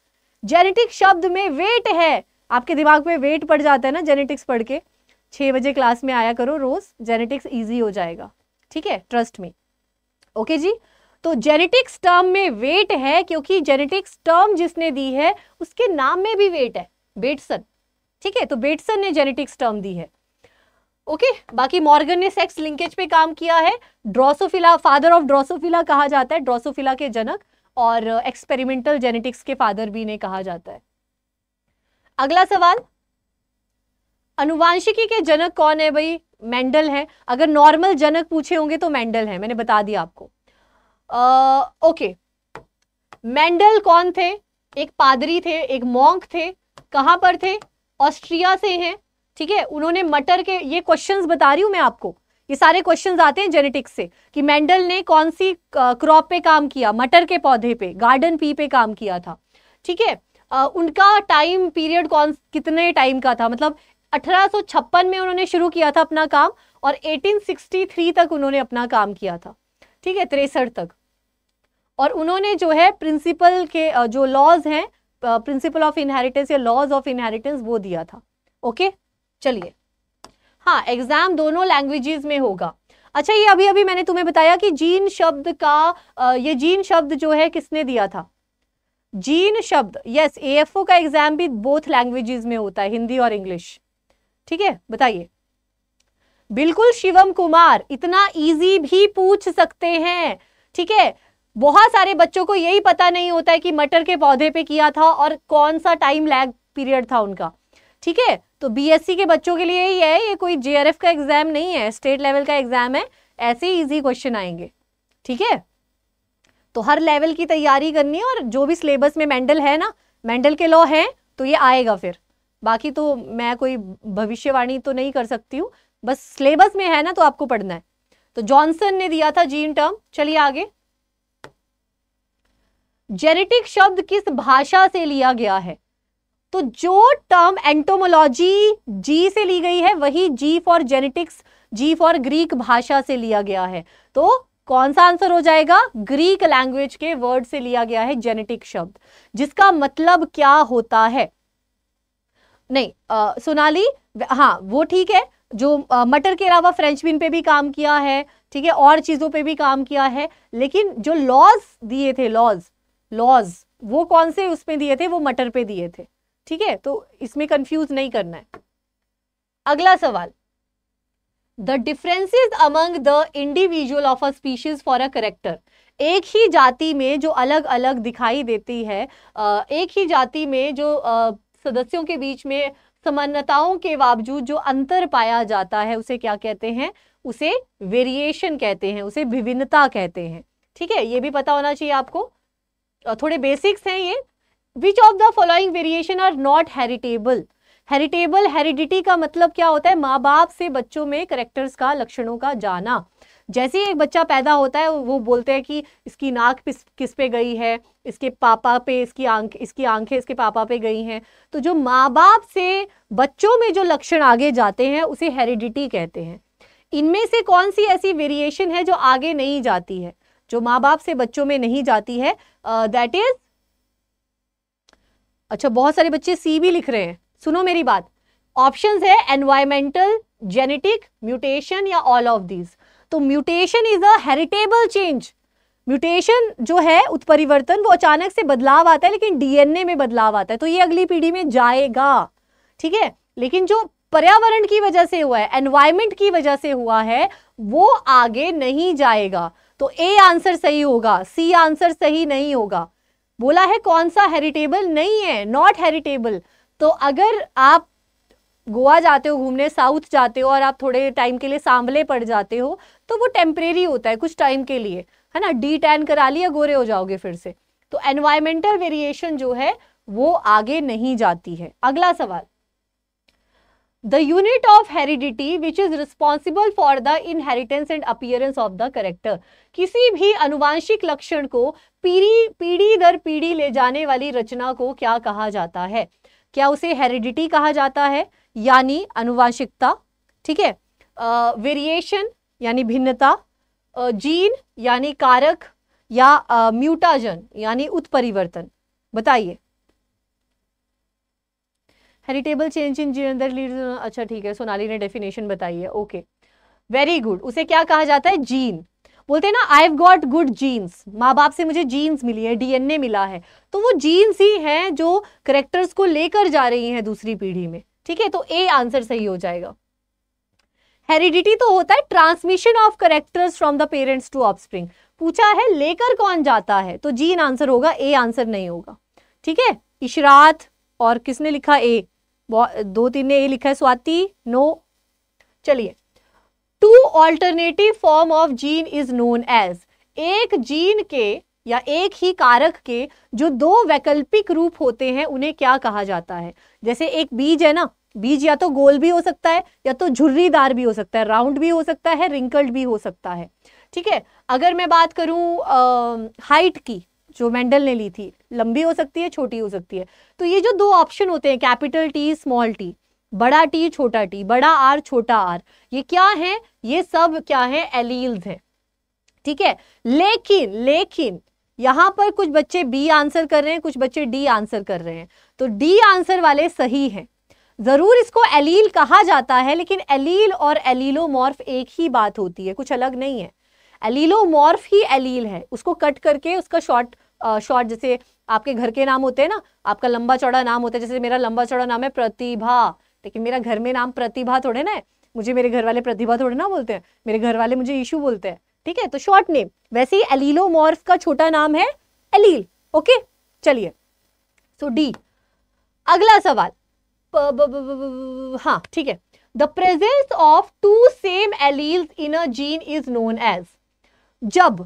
जेनेटिक्स शब्द में वेट है आपके दिमाग में वेट पड़ जाता है ना जेनेटिक्स पढ़ के छः बजे क्लास में आया करो रोज़ जेनेटिक्स ईजी हो जाएगा ठीक है ट्रस्ट में ओके जी तो जेनेटिक्स टर्म में वेट है क्योंकि जेनेटिक्स टर्म जिसने दी है उसके नाम में भी वेट है बेटसन ठीक है तो बेटसन ने जेनेटिक्स टर्म दी है ओके okay, बाकी मॉर्गन ने सेक्स लिंकेज पे काम किया है ड्रोसोफिला फादर ऑफ ड्रोसोफिला कहा जाता है ड्रोसोफिला के जनक और एक्सपेरिमेंटल uh, जेनेटिक्स के फादर भी ने कहा जाता है अगला सवाल अनुवांशिकी के जनक कौन है भाई मेंडल है अगर नॉर्मल जनक पूछे होंगे तो मेंडल है मैंने बता दिया आपको आ, ओके मेंडल कौन थे एक पादरी थे एक मॉन्क थे कहां पर थे ऑस्ट्रिया से हैं ठीक है उन्होंने मटर के ये क्वेश्चंस बता रही हूं मैं आपको ये सारे क्वेश्चन आते हैं जेनेटिक्स से कि मेंडल ने कौन सी क्रॉप पे काम किया मटर के पौधे पे गार्डन पी पे काम किया था ठीक है आ, उनका टाइम पीरियड कौन कितने टाइम का था मतलब 1856 में उन्होंने शुरू किया था अपना काम और 1863 तक उन्होंने अपना काम किया था ठीक है तिरसठ तक और उन्होंने जो है प्रिंसिपल के जो लॉज हैं प्रिंसिपल ऑफ इनहेरिटेंस या लॉज ऑफ इनहेरिटेंस वो दिया था ओके चलिए हाँ एग्जाम दोनों लैंग्वेजेस में होगा अच्छा ये अभी अभी मैंने तुम्हें बताया कि जीन शब्द का ये जीन शब्द जो है किसने दिया था जीन शब्द यस ए एफ ओ का एग्जाम भी बोथ लैंग्वेजेस में होता है हिंदी और इंग्लिश ठीक है बताइए बिल्कुल शिवम कुमार इतना इजी भी पूछ सकते हैं ठीक है बहुत सारे बच्चों को यही पता नहीं होता है कि मटर के पौधे पे किया था और कौन सा टाइम लैग पीरियड था उनका ठीक है तो बीएससी के बच्चों के लिए ही है ये कोई जेआरएफ का एग्जाम नहीं है स्टेट लेवल का एग्जाम है ऐसे इजी क्वेश्चन आएंगे ठीक है तो हर लेवल की तैयारी करनी है और जो भी सिलेबस में मेंडल है ना मेंडल के लॉ है तो ये आएगा फिर बाकी तो मैं कोई भविष्यवाणी तो नहीं कर सकती हूँ बस सिलेबस में है ना तो आपको पढ़ना है तो जॉनसन ने दिया था जीन टर्म चलिए आगे जेनेटिक शब्द किस भाषा से लिया गया है तो जो टर्म एंटोमोलॉजी जी से ली गई है वही G for genetics G for Greek भाषा से लिया गया है तो कौन सा आंसर हो जाएगा ग्रीक लैंग्वेज के वर्ड से लिया गया है जेनेटिक शब्द जिसका मतलब क्या होता है नहीं आ, सोनाली हाँ वो ठीक है जो आ, मटर के अलावा फ्रेंच बीन पे भी काम किया है ठीक है और चीज़ों पे भी काम किया है लेकिन जो लॉज दिए थे लॉज लॉज वो कौन से उसमें दिए थे वो मटर पे दिए थे ठीक है तो इसमें कंफ्यूज नहीं करना है अगला सवाल the differences among the individual of a species for a character एक ही जाति में जो अलग अलग दिखाई देती है एक ही जाति में जो सदस्यों के बीच में समानताओं के बावजूद जो अंतर पाया जाता है उसे क्या कहते हैं उसे वेरिएशन कहते हैं उसे विभिन्नता कहते हैं ठीक है ये भी पता होना चाहिए आपको थोड़े बेसिक्स हैं ये which of the following variation are not heritable heritable heredity का मतलब क्या होता है माँ बाप से बच्चों में करेक्टर्स का लक्षणों का जाना जैसे ही एक बच्चा पैदा होता है वो बोलते हैं कि इसकी नाक किस पे गई है इसके पापा पे इसकी आंख इसकी आंखें इसके पापा पे गई हैं तो जो माँ बाप से बच्चों में जो लक्षण आगे जाते हैं उसे हेरिडिटी कहते हैं इनमें से कौन सी ऐसी वेरिएशन है जो आगे नहीं जाती है जो माँ बाप से बच्चों में नहीं जाती है दैट uh, इज अच्छा बहुत सारे बच्चे सी भी लिख रहे हैं सुनो मेरी बात ऑप्शन है एनवायरमेंटल जेनेटिक म्यूटेशन या ऑल ऑफ दीज तो mutation is a heritable change mutation जो है उत्परिवर्तन वो अचानक से बदलाव आता है लेकिन डीएनए में बदलाव आता है तो ये अगली पीढ़ी में जाएगा ठीक है लेकिन जो पर्यावरण की वजह से हुआ है एनवायरमेंट की वजह से हुआ है वो आगे नहीं जाएगा तो ए आंसर सही होगा सी आंसर सही नहीं होगा बोला है कौन सा हेरिटेबल नहीं है नॉट हेरिटेबल तो अगर आप गोवा जाते हो घूमने साउथ जाते हो और आप थोड़े टाइम के लिए सांभले पड़ जाते हो तो वो टेम्परेरी होता है कुछ टाइम के लिए है ना डी टैन करा लिया गोरे हो जाओगे फिर से तो एनवायरमेंटल वेरिएशन जो है वो आगे नहीं जाती है अगला सवाल the unit of heredity which is responsible for the inheritance and appearance of the character किसी भी अनुवांशिक लक्षण को पीढ़ी पीढ़ी दर पीढ़ी ले जाने वाली रचना को क्या कहा जाता है क्या उसे हेरिडिटी कहा जाता है यानी अनुवांशिकता ठीक है वेरिएशन यानी भिन्नता जीन यानी कारक या म्यूटाजन यानी उत्परिवर्तन बताइए हेरिटेबल चेंज इन जीन अंदर लीड अच्छा ठीक है सोनाली ने डेफिनेशन बताई है ओके वेरी गुड उसे क्या कहा जाता है जीन बोलते हैं ना आई गॉट गुड जीन्स माँ बाप से मुझे जीन्स मिली है डीएनए मिला है तो वो जीन्स ही हैं जो करेक्टर्स को लेकर जा रही हैं दूसरी पीढ़ी में ठीक है तो ए आंसर सही हो जाएगा हेरिडिटी तो होता है transmission of characters from the parents to of पूछा है लेकर कौन जाता है तो जीन आंसर होगा ए आंसर नहीं होगा ठीक है इशरात और किसने लिखा ए दो तीन ने ए लिखा है स्वाति नो चलिए two alternative form of gene is known as एक जीन के या एक ही कारक के जो दो वैकल्पिक रूप होते हैं उन्हें क्या कहा जाता है जैसे एक बीज है ना बीज या तो गोल भी हो सकता है या तो झुर्रीदार भी हो सकता है राउंड भी हो सकता है रिंकल्ड भी हो सकता है ठीक है अगर मैं बात करूँ हाइट की जो मेंडल ने ली थी लंबी हो सकती है छोटी हो सकती है तो ये जो दो ऑप्शन होते हैं कैपिटल टी स्मॉल टी बड़ा टी छोटा टी बड़ा आर छोटा आर ये क्या है ये सब क्या है एलील्स है ठीक है लेकिन लेकिन यहाँ पर कुछ बच्चे बी आंसर कर रहे हैं कुछ बच्चे डी आंसर कर रहे हैं तो डी आंसर वाले सही हैं ज़रूर इसको एलील कहा जाता है लेकिन एलील और मॉर्फ एक ही बात होती है कुछ अलग नहीं है मॉर्फ ही एलील है उसको कट करके उसका शॉर्ट शॉर्ट जैसे आपके घर के नाम होते हैं ना आपका लंबा चौड़ा नाम होता है जैसे मेरा लंबा चौड़ा नाम है प्रतिभा लेकिन मेरा घर में नाम प्रतिभा थोड़े ना है मुझे मेरे घर वाले प्रतिभा थोड़े ना बोलते हैं मेरे घर वाले मुझे ईशू बोलते हैं ठीक है तो शॉर्ट नेम वैसे ही एलीलोमॉर्फ का छोटा नाम है एलील ओके चलिए सो डी अगला सवाल हाँ ठीक है the presence of two same allele in a gene is known as जब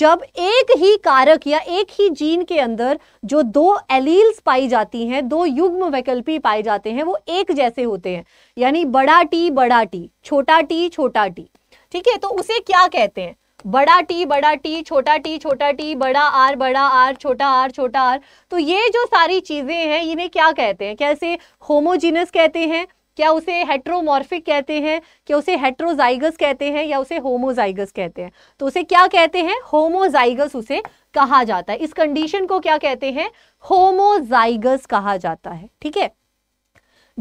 जब एक ही कारक या एक ही जीन के अंदर जो दो एलील्स पाई जाती हैं दो युग्म वैकल्पी पाए जाते हैं वो एक जैसे होते हैं यानी बड़ा टी बड़ा टी छोटा टी छोटा टी ठीक है तो उसे क्या कहते हैं बड़ा टी बड़ा टी छोटा टी छोटा टी बड़ा आर बड़ा आर छोटा आर छोटा आर तो ये जो सारी चीज़ें हैं इन्हें क्या कहते हैं कैसे होमोजीनस कहते हैं क्या उसे हेट्रोमॉर्फिक कहते हैं क्या उसे हेट्रोजाइगस कहते हैं या उसे होमोजाइगस कहते हैं तो उसे क्या कहते हैं होमोजाइगस उसे कहा जाता है इस कंडीशन को क्या कहते हैं होमोजाइगस कहा जाता है ठीक है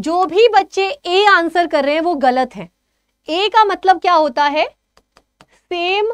जो भी बच्चे ए आंसर कर रहे हैं वो गलत है ए का मतलब क्या होता है सेम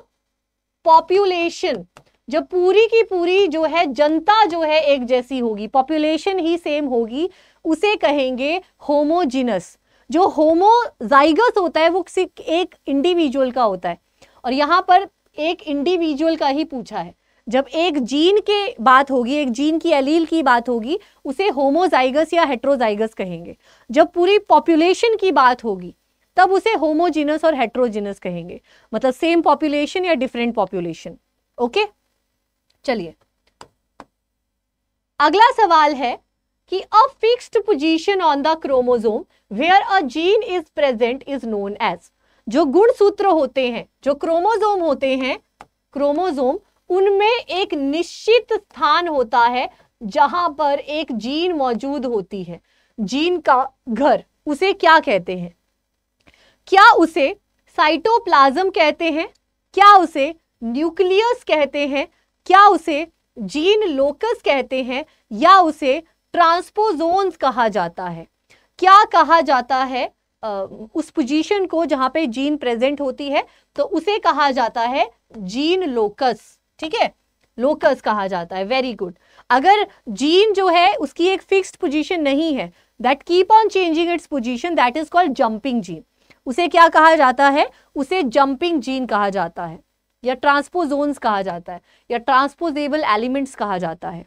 पॉपुलेशन जब पूरी की पूरी जो है जनता जो है एक जैसी होगी पॉपुलेशन ही सेम होगी उसे कहेंगे होमोजिनस जो होमोजाइगस होता है वो किसी एक इंडिविजुअल का होता है और यहाँ पर एक इंडिविजुअल का ही पूछा है जब एक जीन के बात होगी एक जीन की अलील की बात होगी उसे होमोजाइगस या हेट्रोजाइगस कहेंगे जब पूरी पॉपुलेशन की बात होगी तब उसे होमोजिनस और हेट्रोजिनस कहेंगे मतलब सेम पॉपुलेशन या डिफरेंट पॉपुलेशन ओके चलिए अगला सवाल है कि a fixed position on the chromosome where a gene is present is known as जो गुणसूत्र होते हैं जो क्रोमोसोम होते हैं क्रोमोसोम उनमें एक निश्चित स्थान होता है जहां पर एक जीन मौजूद होती है जीन का घर उसे क्या कहते हैं क्या उसे साइटोप्लाज्म कहते हैं क्या उसे न्यूक्लियस कहते हैं क्या उसे जीन लोकस कहते हैं या उसे ट्रांसपोजोन्स कहा जाता है क्या कहा जाता है उस पोजीशन को जहां पे जीन प्रेजेंट होती है तो उसे कहा जाता है जीन लोकस ठीक है लोकस कहा जाता है वेरी गुड अगर जीन जो है उसकी एक फिक्स्ड पोजीशन नहीं है that keep on changing its position that is called jumping gene उसे क्या कहा जाता है उसे जंपिंग जीन कहा जाता है या ट्रांसपोजोन्स कहा जाता है या ट्रांसपोजेबल एलिमेंट्स कहा जाता है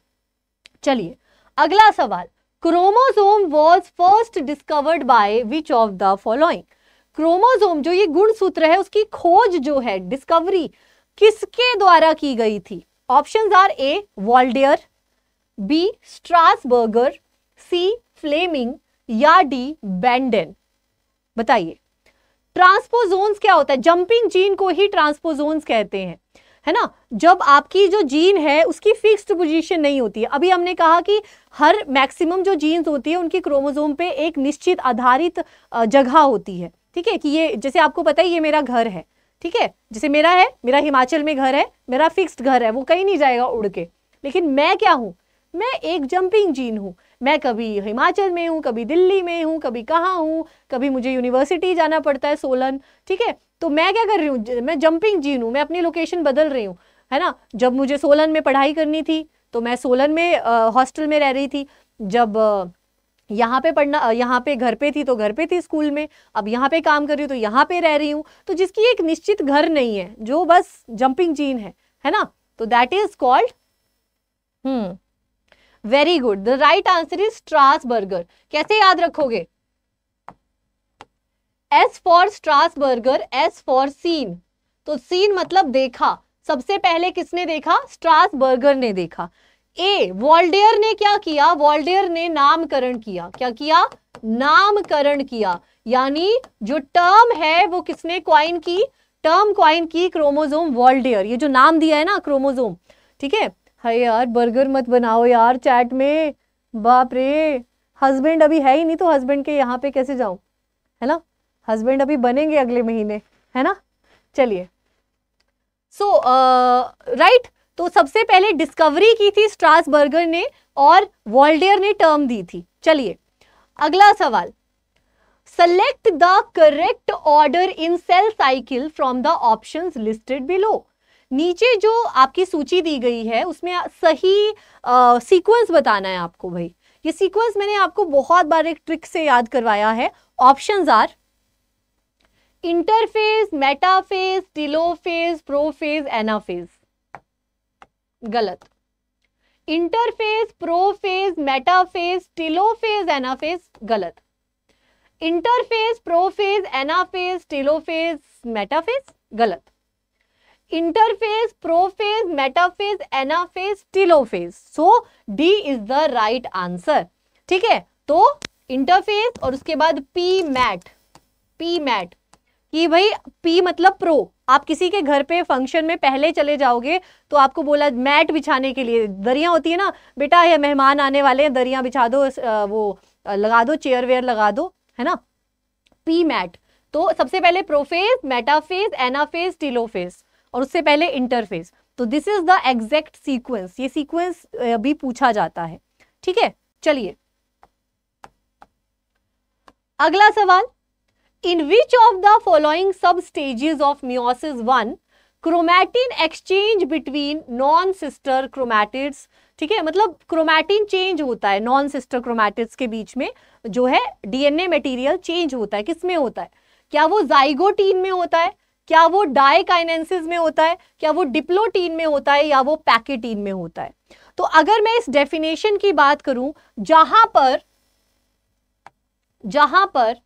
चलिए अगला सवाल chromosome was first discovered by which of the following chromosome जो ये गुण सूत्र है उसकी खोज जो है डिस्कवरी किसके द्वारा की गई थी option are A Waldeyer B Strasburger C Flemming या डी बैंडन बताइए ट्रांसपोजोन्स क्या होता है जंपिंग जीन को ही ट्रांसपोजोन्स कहते हैं है ना जब आपकी जो जीन है उसकी फिक्स्ड पोजीशन नहीं होती है अभी हमने कहा कि हर मैक्सिमम जो जीन्स होती है उनकी क्रोमोजोम पे एक निश्चित आधारित जगह होती है ठीक है कि ये जैसे आपको पता है ये मेरा घर है ठीक है जैसे मेरा है मेरा हिमाचल में घर है मेरा फिक्स्ड घर है वो कहीं नहीं जाएगा उड़ के लेकिन मैं क्या हूँ मैं एक जंपिंग जीन हूँ मैं कभी हिमाचल में हूँ कभी दिल्ली में हूँ कभी कहाँ हूँ कभी मुझे यूनिवर्सिटी जाना पड़ता है सोलन ठीक है तो मैं क्या कर रही हूँ मैं जंपिंग जीन हूँ मैं अपनी लोकेशन बदल रही हूँ है ना जब मुझे सोलन में पढ़ाई करनी थी तो मैं सोलन में हॉस्टल में रह रही थी जब यहाँ पे पढ़ना यहाँ पे घर पे थी तो घर पे थी स्कूल में अब यहाँ पे काम कर रही हूँ तो यहाँ पे रह रही हूँ तो जिसकी एक निश्चित घर नहीं है जो बस जंपिंग जीन है है ना तो that is called hmm very good the right answer is burger कैसे याद रखोगे S for Strasburger S for seen तो सीन मतलब देखा सबसे पहले किसने देखा स्ट्रासबर्गर ने देखा ए वॉल्डेयर ने क्या किया वॉल्डेयर ने नामकरण किया क्या किया नामकरण किया यानी जो टर्म है वो किसने क्वाइन की टर्म क्वाइन की क्रोमोजोम वॉल्डेयर ये जो नाम दिया है ना क्रोमोजोम ठीक है हाय यार बर्गर मत बनाओ यार चैट में बाप रे हस्बैंड अभी है ही नहीं तो हस्बैंड के यहाँ पे कैसे जाऊं है ना हस्बैंड अभी बनेंगे अगले महीने है ना चलिए सो राइट uh, तो सबसे पहले डिस्कवरी की थी स्ट्रासबर्गर ने और वॉल्डियर ने टर्म दी थी चलिए अगला सवाल select the correct order in cell cycle from the options listed below नीचे जो आपकी सूची दी गई है उसमें सही सीक्वेंस uh, बताना है आपको भाई ये सीक्वेंस मैंने आपको बहुत बार एक ट्रिक से याद करवाया है options are interphase metaphase telophase prophase anaphase गलत interphase prophase metaphase telophase anaphase गलत interphase prophase anaphase telophase metaphase गलत interphase prophase metaphase anaphase telophase so D is the right answer ठीक है तो इंटरफेस और उसके बाद पी मैट पी मैट कि भाई पी मतलब प्रो आप किसी के घर पे फंक्शन में पहले चले जाओगे तो आपको बोला मैट बिछाने के लिए दरिया होती है ना बेटा ये मेहमान आने वाले हैं दरिया बिछा दो वो लगा दो चेयर वेयर लगा दो है ना पी मैट तो सबसे पहले प्रोफेज मेटाफेज एनाफेज टीलोफेज और उससे पहले इंटरफेज तो this is the exact sequence ये सीक्वेंस भी पूछा जाता है ठीक है चलिए अगला सवाल In which of the following substages of meiosis 1 chromatin exchange between non sister chromatids ठीक है मतलब क्रोमैटिन चेंज होता है नॉन सिस्टर क्रोमैटिड्स के बीच में जो है डीएनए मटेरियल चेंज होता है किस में होता है क्या वो जाइगोटीन में होता है क्या वो डायकाइनेंसिस में होता है क्या वो डिप्लोटीन में होता है या वो पैकेटीन में होता है तो अगर मैं इस डेफिनेशन की बात करूं जहां पर जहां पर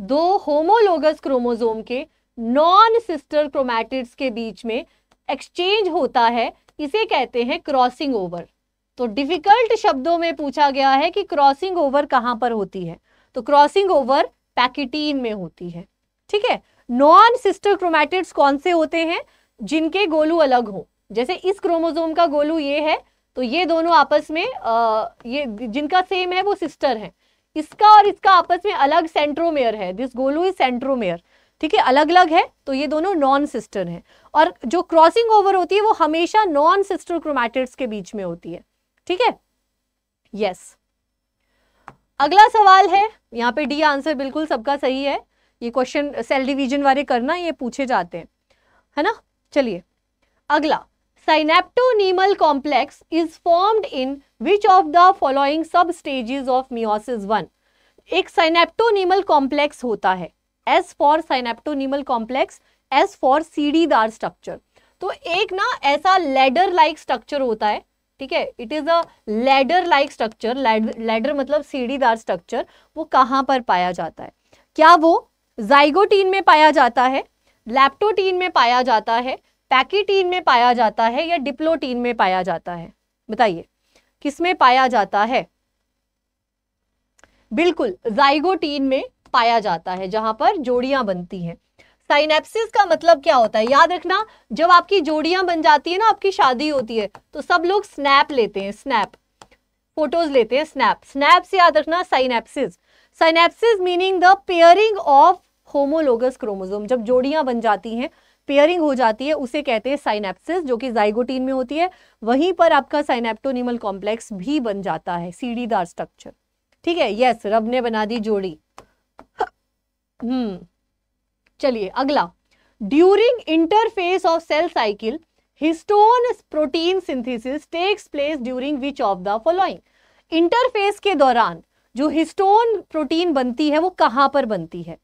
दो होमोलोगस क्रोमोजोम के नॉन सिस्टर क्रोमैटिड्स के बीच में एक्सचेंज होता है इसे कहते हैं क्रॉसिंग ओवर तो डिफिकल्ट शब्दों में पूछा गया है कि क्रॉसिंग ओवर कहाँ पर होती है तो क्रॉसिंग ओवर पैकेटीन में होती है ठीक है नॉन सिस्टर क्रोमैटिड्स कौन से होते हैं जिनके गोलू अलग हो जैसे इस क्रोमोजोम का गोलू ये है तो ये दोनों आपस में आ, ये जिनका सेम है वो सिस्टर है इसका और इसका आपस में अलग सेंट्रोमेयर है दिस गोलो इज सेंट्रोमेयर ठीक है अलग अलग है तो ये दोनों नॉन सिस्टर हैं और जो क्रॉसिंग ओवर होती है वो हमेशा नॉन सिस्टर क्रोमैटिड्स के बीच में होती है ठीक है यस अगला सवाल है यहाँ पे डी आंसर बिल्कुल सबका सही है ये क्वेश्चन सेल डिवीजन वाले करना ये पूछे जाते हैं है ना चलिए अगला synaptonemal complex is formed in which of the following substages of meiosis 1 एक synaptonemal complex होता है S for synaptonemal complex S for सीढ़ीदार structure तो एक ना ऐसा लेडर लाइक स्ट्रक्चर होता है ठीक है it is a ladder like structure ladder मतलब सीढ़ीदार स्ट्रक्चर वो कहाँ पर पाया जाता है क्या वो जाइगोटीन में पाया जाता है लैप्टोटीन में पाया जाता है पैकेटीन में पाया जाता है या डिप्लोटीन में पाया जाता है बताइए किसमें पाया जाता है बिल्कुल जाइगोटीन में पाया जाता है जहां पर जोड़ियां बनती हैं साइनेप्सिस का मतलब क्या होता है याद रखना जब आपकी जोड़ियां बन जाती है ना आपकी शादी होती है तो सब लोग स्नैप लेते हैं स्नैप फोटोज लेते हैं स्नैप स्नैप से याद रखना synapsis synapsis meaning the pairing of homologous chromosome जब जोड़ियां बन जाती हैं पेयरिंग हो जाती है उसे कहते हैं साइनेप्सिस जो कि जाइगोटीन में होती है वहीं पर आपका साइनेप्टोनिमल कॉम्प्लेक्स भी बन जाता है सीढ़ीदार स्ट्रक्चर ठीक है यस रब ने बना दी जोड़ी हम्म चलिए अगला during interphase of cell cycle histone protein synthesis takes place during which of the following interphase के दौरान जो हिस्टोन प्रोटीन बनती है वो कहां पर बनती है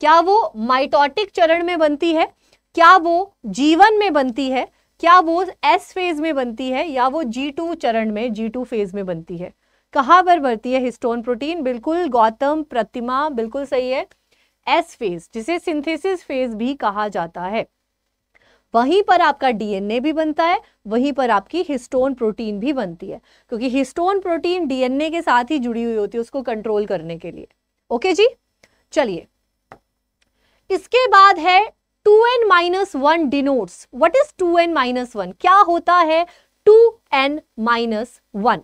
क्या वो माइटोटिक चरण में बनती है क्या वो जीवन में बनती है क्या वो एस फेज में बनती है या वो जी टू चरण में जी टू फेज में बनती है कहाँ पर बनती है हिस्टोन प्रोटीन बिल्कुल गौतम प्रतिमा बिल्कुल सही है एस फेज जिसे सिंथेसिस फेज भी कहा जाता है वहीं पर आपका डीएनए भी बनता है वहीं पर आपकी हिस्टोन प्रोटीन भी बनती है क्योंकि हिस्टोन प्रोटीन डीएनए के साथ ही जुड़ी हुई होती है उसको कंट्रोल करने के लिए ओके जी चलिए इसके बाद है two N minus one denotes what is two N minus one क्या होता है टू एन माइनस वन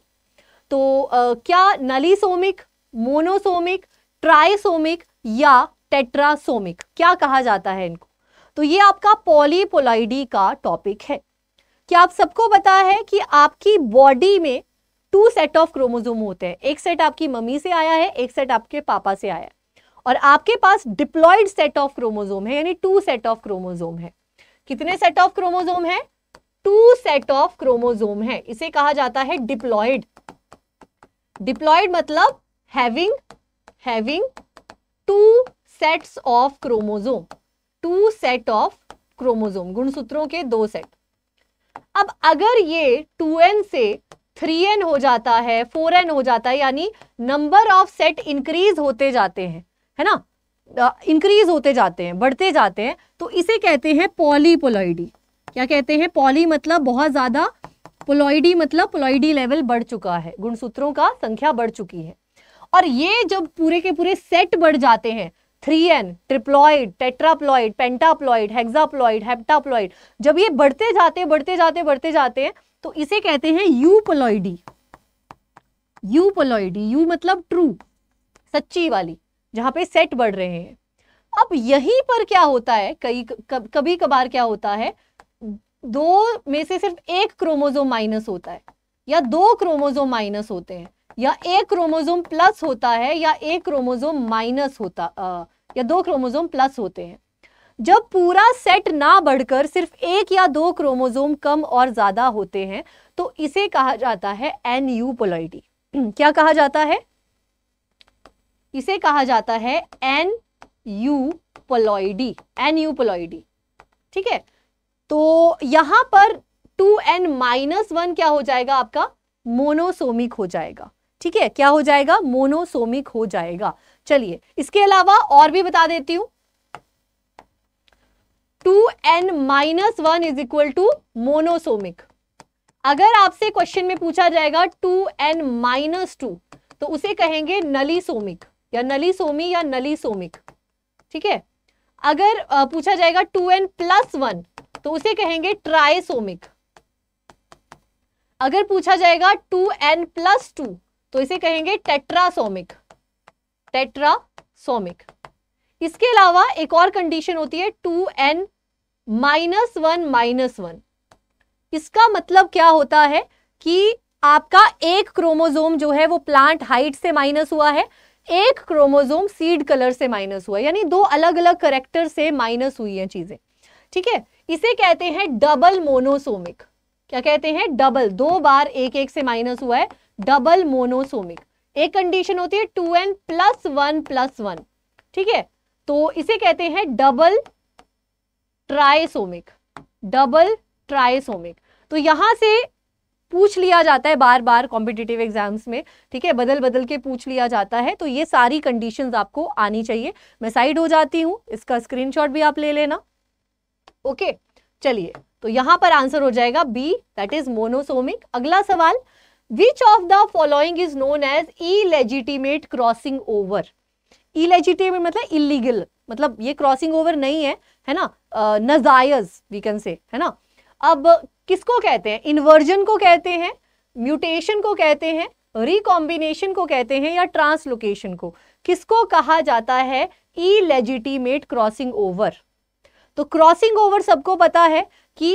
तो आ, क्या नलीसोमिक मोनोसोमिक ट्राइसोमिक या टेट्रासोमिक क्या कहा जाता है इनको तो ये आपका पॉलीपोलाइडी का टॉपिक है क्या आप सबको पता है कि आपकी बॉडी में टू सेट ऑफ क्रोमोजोम होते हैं एक सेट आपकी मम्मी से आया है एक सेट आपके पापा से आया है और आपके पास डिप्लॉइड सेट ऑफ क्रोमोजोम है यानी टू सेट ऑफ क्रोमोजोम है कितने सेट ऑफ क्रोमोजोम है टू सेट ऑफ क्रोमोजोम है इसे कहा जाता है डिप्लॉइड डिप्लॉइड मतलब having having two sets of chromosome two set of chromosome गुणसूत्रों के दो सेट अब अगर ये 2n से 3n हो जाता है 4n हो जाता है यानी नंबर ऑफ सेट इंक्रीज होते जाते हैं है ना इंक्रीज होते जाते हैं बढ़ते जाते हैं तो इसे कहते हैं पॉलीपोलॉइडी क्या कहते हैं पॉली मतलब बहुत ज़्यादा पोलॉइडी मतलब पोलॉइडी लेवल बढ़ चुका है गुणसूत्रों का संख्या बढ़ चुकी है और ये जब पूरे के पूरे सेट बढ़ जाते हैं three N triploid tetraploid pentaploid hexaploid heptaploid जब ये बढ़ते जाते बढ़ते जाते बढ़ते जाते हैं तो इसे कहते हैं यू यू पोलॉइडी यू मतलब ट्रू सच्ची वाली जहां पे सेट बढ़ रहे हैं अब यहीं पर क्या होता है कई कभी कभार क्या होता है दो में से सिर्फ एक क्रोमोजोम माइनस होता है या दो क्रोमोजोम माइनस होते हैं या एक क्रोमोजोम प्लस होता है या एक क्रोमोजोम माइनस होता आ, या दो क्रोमोजोम प्लस होते हैं जब पूरा सेट ना बढ़कर सिर्फ एक या दो क्रोमोजोम कम और ज्यादा होते हैं तो इसे कहा जाता है एन पोलाइटी क्या कहा जाता है इसे कहा जाता है aneuploidy aneuploidy ठीक है तो यहां पर टू एन माइनस वन क्या हो जाएगा आपका मोनोसोमिक हो जाएगा ठीक है क्या हो जाएगा मोनोसोमिक हो जाएगा चलिए इसके अलावा और भी बता देती हूं two N minus one is equal to monosomic अगर आपसे क्वेश्चन में पूछा जाएगा टू एन माइनस टू तो उसे कहेंगे नली सोमिक या नली सोमी या नली सोमिक ठीक है अगर पूछा जाएगा टू एन प्लस वन तो उसे कहेंगे ट्राइसोमिक अगर पूछा जाएगा टू एन प्लस टू तो इसे कहेंगे टेट्रासोमिक टेट्रासोमिक इसके अलावा एक और कंडीशन होती है two N minus one minus one इसका मतलब क्या होता है कि आपका एक क्रोमोजोम जो है वो प्लांट हाइट से माइनस हुआ है एक क्रोमोजोम सीड कलर से माइनस हुआ यानी दो अलग अलग करेक्टर से माइनस हुई है चीजें ठीक है इसे कहते हैं डबल मोनोसोमिक क्या कहते हैं डबल दो बार एक एक से माइनस हुआ है डबल मोनोसोमिक एक कंडीशन होती है two N plus one plus one ठीक है तो इसे कहते हैं डबल ट्राइसोमिक डबल ट्राइसोमिक तो यहां से पूछ लिया जाता है बार बार कॉम्पिटिटिव एग्जाम्स में ठीक है बदल बदल के पूछ लिया जाता है तो ये सारी कंडीशंस आपको आनी चाहिए मैं साइड हो जाती हूँ इसका स्क्रीनशॉट भी आप ले लेना ओके चलिए तो यहाँ पर आंसर हो जाएगा बी दैट इज मोनोसोमिक अगला सवाल which of the following is known as legitimate crossing over illegitimate मतलब इलीगल मतलब ये क्रॉसिंग ओवर नहीं है है ना नजायज वी कैन से है ना अब किसको कहते हैं इन्वर्जन को कहते हैं म्यूटेशन को कहते हैं रिकॉम्बिनेशन को कहते हैं या ट्रांसलोकेशन को किसको कहा जाता है ई लेजिटीमेट क्रॉसिंग ओवर तो क्रॉसिंग ओवर सबको पता है कि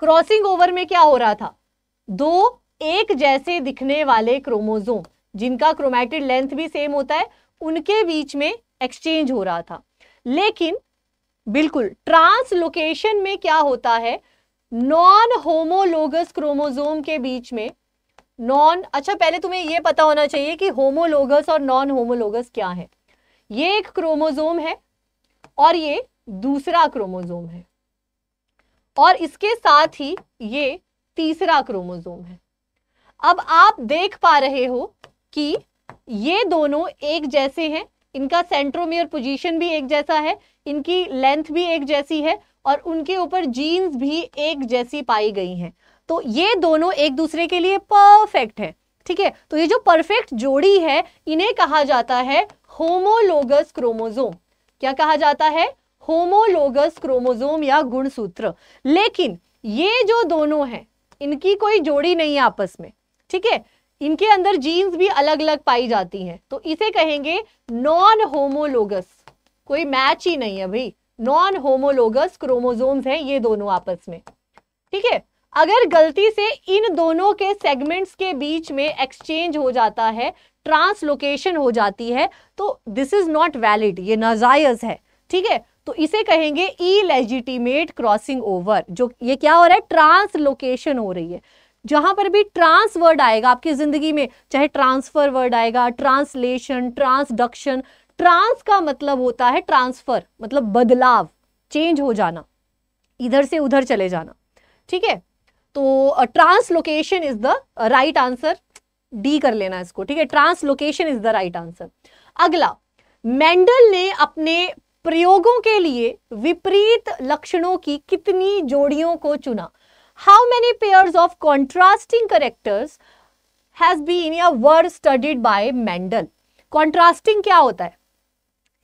क्रॉसिंग ओवर में क्या हो रहा था दो एक जैसे दिखने वाले क्रोमोजोम जिनका क्रोमैटिड लेंथ भी सेम होता है उनके बीच में एक्सचेंज हो रहा था लेकिन बिल्कुल ट्रांसलोकेशन में क्या होता है नॉन होमोलोगस क्रोमोजोम के बीच में नॉन अच्छा पहले तुम्हें यह पता होना चाहिए कि होमोलोगस और नॉन होमोलोगस क्या है ये एक क्रोमोजोम है और ये दूसरा क्रोमोजोम है और इसके साथ ही ये तीसरा क्रोमोजोम है अब आप देख पा रहे हो कि ये दोनों एक जैसे हैं इनका सेंट्रोमियर पोजीशन भी एक जैसा है इनकी लेंथ भी एक जैसी है और उनके ऊपर जीन्स भी एक जैसी पाई गई हैं तो ये दोनों एक दूसरे के लिए परफेक्ट है ठीक है तो ये जो परफेक्ट जोड़ी है इन्हें कहा जाता है होमोलोगस क्रोमोजोम क्या कहा जाता है होमोलोगस क्रोमोजोम या गुणसूत्र लेकिन ये जो दोनों हैं इनकी कोई जोड़ी नहीं है आपस में ठीक है इनके अंदर जीन्स भी अलग अलग पाई जाती हैं तो इसे कहेंगे नॉन होमोलोगस कोई मैच ही नहीं है भाई नॉन होमोलोगस क्रोमोजोम्स हैं ये दोनों आपस में ठीक है अगर गलती से इन दोनों के सेगमेंट्स के बीच में एक्सचेंज हो जाता है ट्रांसलोकेशन हो जाती है तो दिस इज नॉट वैलिड ये नजायज है ठीक है तो इसे कहेंगे इलेजिटिमेट क्रॉसिंग ओवर जो ये क्या हो रहा है ट्रांसलोकेशन हो रही है जहां पर भी ट्रांस वर्ड आएगा आपकी जिंदगी में चाहे ट्रांसफर वर्ड आएगा ट्रांसलेशन ट्रांसडक्शन ट्रांस का मतलब होता है ट्रांसफर मतलब बदलाव चेंज हो जाना इधर से उधर चले जाना ठीक है तो translocation is the right answer D कर लेना इसको ठीक है translocation is the right answer अगला मेंडल ने अपने प्रयोगों के लिए विपरीत लक्षणों की कितनी जोड़ियों को चुना how many pairs of contrasting characters has been या word studied by Mendel contrasting क्या होता है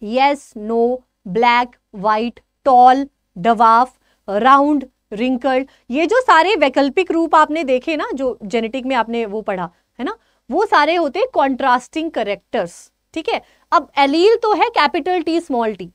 yes, no, black, white, tall, dwarf, round, wrinkled. ये जो सारे वैकल्पिक रूप आपने देखे ना जो जेनेटिक में आपने वो पढ़ा है ना वो सारे होते हैं कॉन्ट्रास्टिंग करेक्टर्स ठीक है अब एलील तो है capital T small T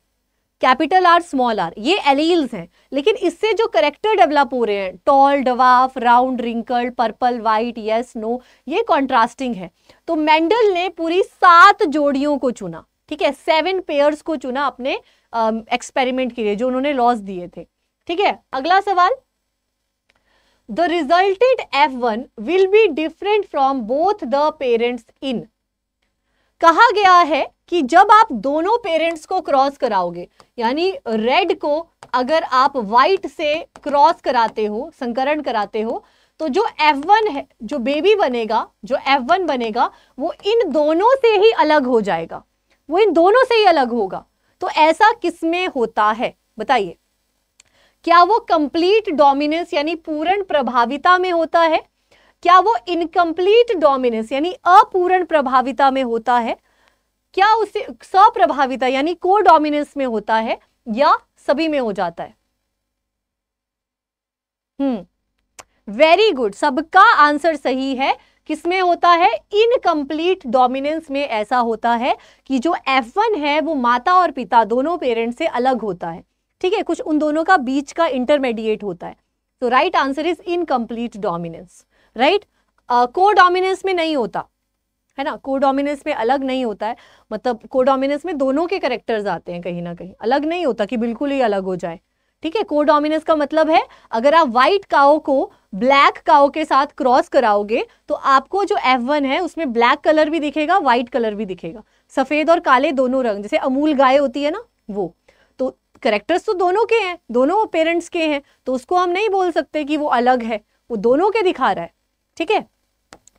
capital R small R ये एलील्स हैं लेकिन इससे जो करेक्टर डेवलप हो रहे हैं tall dwarf round wrinkled purple white yes no ये कॉन्ट्रास्टिंग है तो मेंडल ने पूरी सात जोड़ियों को चुना ठीक है सेवन पेयर्स को चुना अपने एक्सपेरिमेंट um, के लिए जो उन्होंने लॉस दिए थे ठीक है अगला सवाल the resulted F one will be different from both the parents in कहा गया है कि जब आप दोनों पेरेंट्स को क्रॉस कराओगे यानी रेड को अगर आप वाइट से क्रॉस कराते हो संकरण कराते हो तो जो F1 है जो बेबी बनेगा जो F1 बनेगा वो इन दोनों से ही अलग हो जाएगा वो इन दोनों से ही अलग होगा तो ऐसा किसमें होता है बताइए क्या वो कंप्लीट डोमिनेंस यानी पूर्ण प्रभाविता में होता है क्या वो इनकम्प्लीट डोमिनेंस यानी अपूर्ण प्रभाविता में होता है क्या उसे सप्रभाविता यानी को डोमिनेंस में होता है या सभी में हो जाता है हम्म वेरी गुड सबका आंसर सही है किसमें होता है इनकम्प्लीट डोमिनेंस में ऐसा होता है कि जो F1 है वो माता और पिता दोनों पेरेंट्स से अलग होता है ठीक है कुछ उन दोनों का बीच का इंटरमीडिएट होता है तो right answer is incomplete dominance right को डोमिनेंस में नहीं होता है ना को में अलग नहीं होता है मतलब को में दोनों के करेक्टर्स आते हैं कहीं ना कहीं अलग नहीं होता कि बिल्कुल ही अलग हो जाए ठीक है को का मतलब है अगर आप व्हाइट काओ को ब्लैक काओ के साथ क्रॉस कराओगे तो आपको जो F1 है उसमें ब्लैक कलर भी दिखेगा व्हाइट कलर भी दिखेगा सफ़ेद और काले दोनों रंग जैसे अमूल गाय होती है ना वो तो करेक्टर्स तो दोनों के हैं दोनों पेरेंट्स के हैं तो उसको हम नहीं बोल सकते कि वो अलग है वो दोनों के दिखा रहा है ठीक है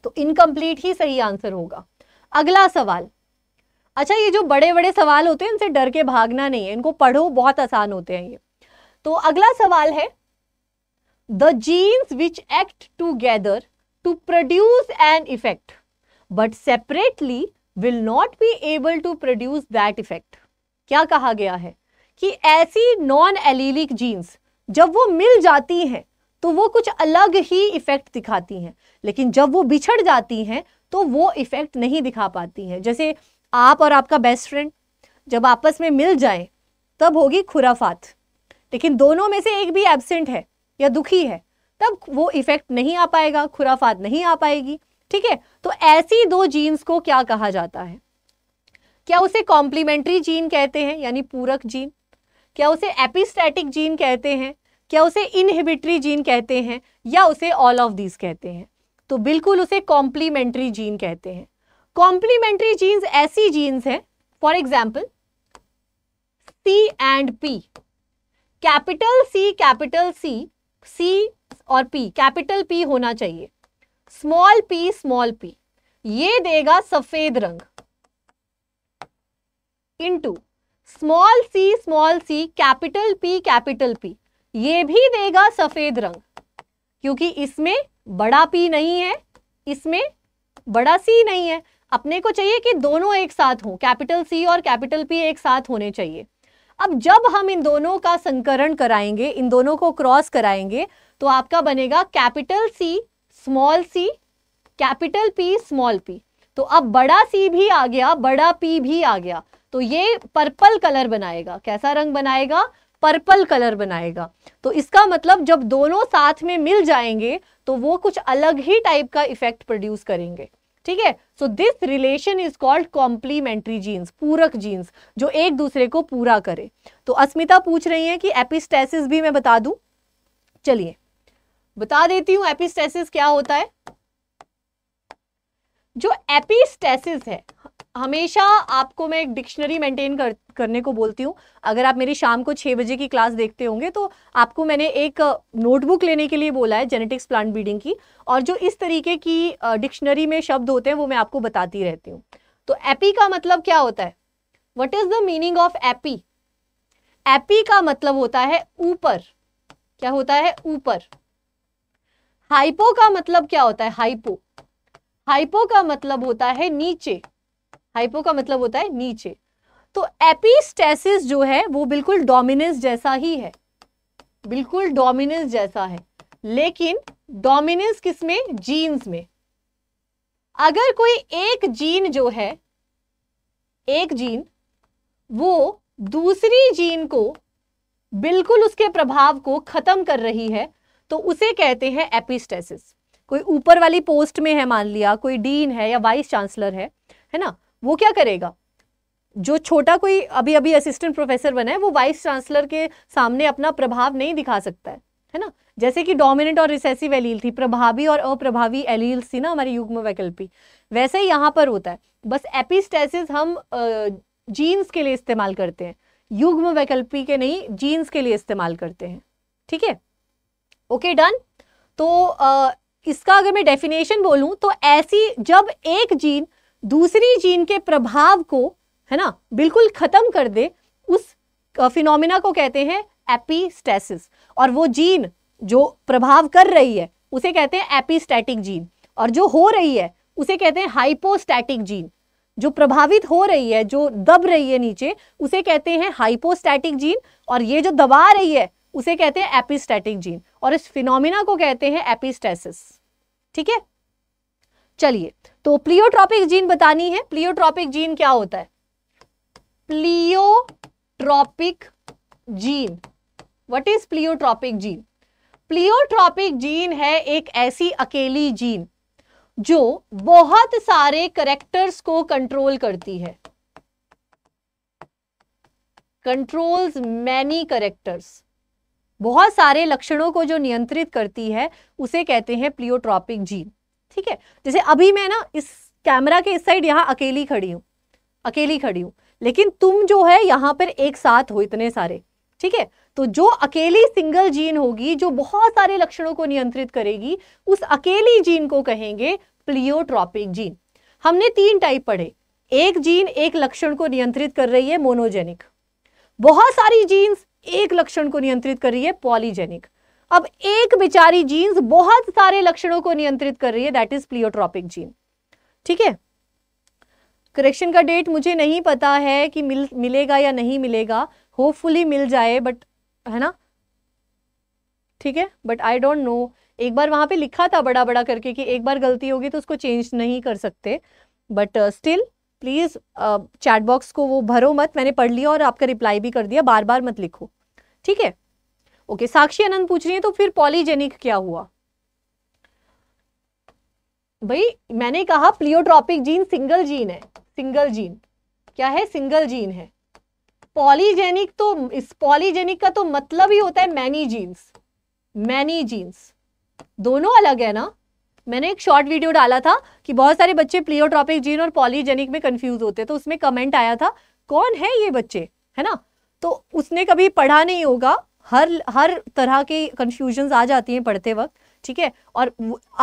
तो इनकम्प्लीट ही सही आंसर होगा अगला सवाल अच्छा ये जो बड़े बड़े सवाल होते हैं इनसे डर के भागना नहीं है इनको पढ़ो बहुत आसान होते हैं ये तो अगला सवाल है the genes which act together to produce an effect but separately will not be able to produce that effect क्या कहा गया है कि ऐसी नॉन एलिलिक जीन्स जब वो मिल जाती हैं तो वो कुछ अलग ही इफेक्ट दिखाती हैं लेकिन जब वो बिछड़ जाती हैं तो वो इफेक्ट नहीं दिखा पाती हैं जैसे आप और आपका बेस्ट फ्रेंड जब आपस में मिल जाए तब होगी खुराफात लेकिन दोनों में से एक भी एबसेंट है या दुखी है तब वो इफेक्ट नहीं आ पाएगा खुराफात नहीं आ पाएगी ठीक है तो ऐसी दो जीन्स को क्या कहा जाता है क्या उसे कॉम्प्लीमेंट्री जीन कहते हैं यानी पूरक जीन क्या उसे एपिस्टैटिक जीन कहते हैं क्या उसे इनहिबिटरी जीन कहते हैं या उसे ऑल ऑफ दीज कहते हैं तो बिल्कुल उसे कॉम्प्लीमेंट्री जीन कहते हैं कॉम्प्लीमेंट्री जीन्स ऐसी जीन्स हैं for example C and P capital C capital C C और पी कैपिटल पी होना चाहिए स्मॉल पी स्मॉल पी ये देगा सफेद रंग into small C small C capital P capital P ये भी देगा सफेद रंग क्योंकि इसमें बड़ा पी नहीं है इसमें बड़ा सी नहीं है अपने को चाहिए कि दोनों एक साथ हो कैपिटल सी और कैपिटल पी एक साथ होने चाहिए अब जब हम इन दोनों का संकरण कराएंगे इन दोनों को क्रॉस कराएंगे तो आपका बनेगा capital C small C capital P small P तो अब बड़ा सी भी आ गया बड़ा पी भी आ गया तो ये पर्पल कलर बनाएगा कैसा रंग बनाएगा पर्पल कलर बनाएगा तो इसका मतलब जब दोनों साथ में मिल जाएंगे तो वो कुछ अलग ही टाइप का इफेक्ट प्रोड्यूस करेंगे ठीक है so this relation is called complementary genes पूरक जीन्स जो एक दूसरे को पूरा करे तो अस्मिता पूछ रही है कि एपिस्टेसिस भी मैं बता दू चलिए बता देती हूं एपिस्टेसिस क्या होता है जो एपिस्टेसिस है हमेशा आपको मैं एक डिक्शनरी मेंटेन कर, करने को बोलती हूँ अगर आप मेरी शाम को छः बजे की क्लास देखते होंगे तो आपको मैंने एक नोटबुक लेने के लिए बोला है जेनेटिक्स प्लांट ब्रीडिंग की और जो इस तरीके की डिक्शनरी में शब्द होते हैं वो मैं आपको बताती रहती हूँ तो एपी का मतलब क्या होता है what is the meaning of epi epi का मतलब होता है ऊपर क्या होता है ऊपर हाइपो का मतलब क्या होता है हाइपो हाइपो का मतलब होता है नीचे हाइपो का मतलब होता है नीचे तो एपिस्टेसिस जो है वो बिल्कुल डोमिनेंस जैसा ही है बिल्कुल डोमिनेंस जैसा है लेकिन डोमिनेंस किसमें जीन्स में अगर कोई एक जीन जो है एक जीन वो दूसरी जीन को बिल्कुल उसके प्रभाव को खत्म कर रही है तो उसे कहते हैं एपिस्टेसिस कोई ऊपर वाली पोस्ट में है मान लिया कोई डीन है या वाइस चांसलर है है ना वो क्या करेगा जो छोटा कोई अभी अभी असिस्टेंट प्रोफेसर बना है वो वाइस चांसलर के सामने अपना प्रभाव नहीं दिखा सकता है है ना जैसे कि डोमिनेंट और रिसेसिव एलील थी प्रभावी और अप्रभावी एलील्स थी ना हमारी युग्म वैकल्पी वैसे ही यहाँ पर होता है बस एपिस्टेसिस हम जीन्स के लिए इस्तेमाल करते हैं युग्म वैकल्पी के नहीं जीन्स के लिए इस्तेमाल करते हैं ठीक है ओके डन तो आ, इसका अगर मैं डेफिनेशन बोलूँ तो ऐसी जब एक जीन दूसरी जीन के प्रभाव को है ना बिल्कुल खत्म कर दे उस फिनोमिना को कहते हैं एपीस्टेसिस और वो जीन जो प्रभाव कर रही है उसे कहते हैं एपीस्टैटिक जीन और जो हो रही है उसे कहते हैं हाइपोस्टैटिक जीन जो प्रभावित हो रही है जो दब रही है नीचे उसे कहते हैं हाइपोस्टैटिक जीन और ये जो दबा रही है उसे कहते हैं एपिस्टैटिक जीन और इस फिनोमिना को कहते हैं एपिस्टेसिस ठीक है चलिए तो प्लियोट्रॉपिक जीन बतानी है प्लियोट्रॉपिक जीन क्या होता है pleiotropic gene what is pleiotropic gene pleiotropic gene है एक ऐसी अकेली जीन जो बहुत सारे करेक्टर्स को कंट्रोल करती है कंट्रोल्स मैनी करेक्टर्स बहुत सारे लक्षणों को जो नियंत्रित करती है उसे कहते हैं प्लियोट्रॉपिक जीन ठीक है जैसे अभी मैं ना इस कैमरा के इस साइड यहाँ अकेली खड़ी हूँ अकेली खड़ी हूँ लेकिन तुम जो है यहाँ पर एक साथ हो इतने सारे ठीक है तो जो अकेली सिंगल जीन होगी जो बहुत सारे लक्षणों को नियंत्रित करेगी उस अकेली जीन को कहेंगे प्लियोट्रॉपिक जीन हमने तीन टाइप पढ़े एक जीन एक लक्षण को नियंत्रित कर रही है मोनोजेनिक बहुत सारी जीन्स एक लक्षण को नियंत्रित कर रही है पॉलीजेनिक अब एक बेचारी जीन्स बहुत सारे लक्षणों को नियंत्रित कर रही है दैट इज प्लियोट्रॉपिक जीन ठीक है करेक्शन का डेट मुझे नहीं पता है कि मिल मिलेगा या नहीं मिलेगा होपफुली मिल जाए बट है ना ठीक है बट आई डोंट नो एक बार वहां पे लिखा था बड़ा बड़ा करके कि एक बार गलती होगी तो उसको चेंज नहीं कर सकते but still please chat box को वो भरो मत मैंने पढ़ लिया और आपका रिप्लाई भी कर दिया बार बार मत लिखो ठीक है ओके साक्षी आनंद पूछ रही है तो फिर पॉलीजेनिक क्या हुआ भाई मैंने कहा प्लियोट्रॉपिक जीन सिंगल जीन है सिंगल जीन क्या है सिंगल जीन है पॉलीजेनिक तो इस पॉलीजेनिक का तो मतलब ही होता है मैनी जीन्स मैनी जीन्स दोनों अलग है ना मैंने एक शॉर्ट वीडियो डाला था कि बहुत सारे बच्चे प्लियोट्रॉपिक जीन और पॉलीजेनिक में कंफ्यूज होते हैं तो उसमें कमेंट आया था कौन है ये बच्चे है ना तो उसने कभी पढ़ा नहीं होगा हर हर तरह के कन्फ्यूजन्स आ जाती हैं पढ़ते वक्त ठीक है और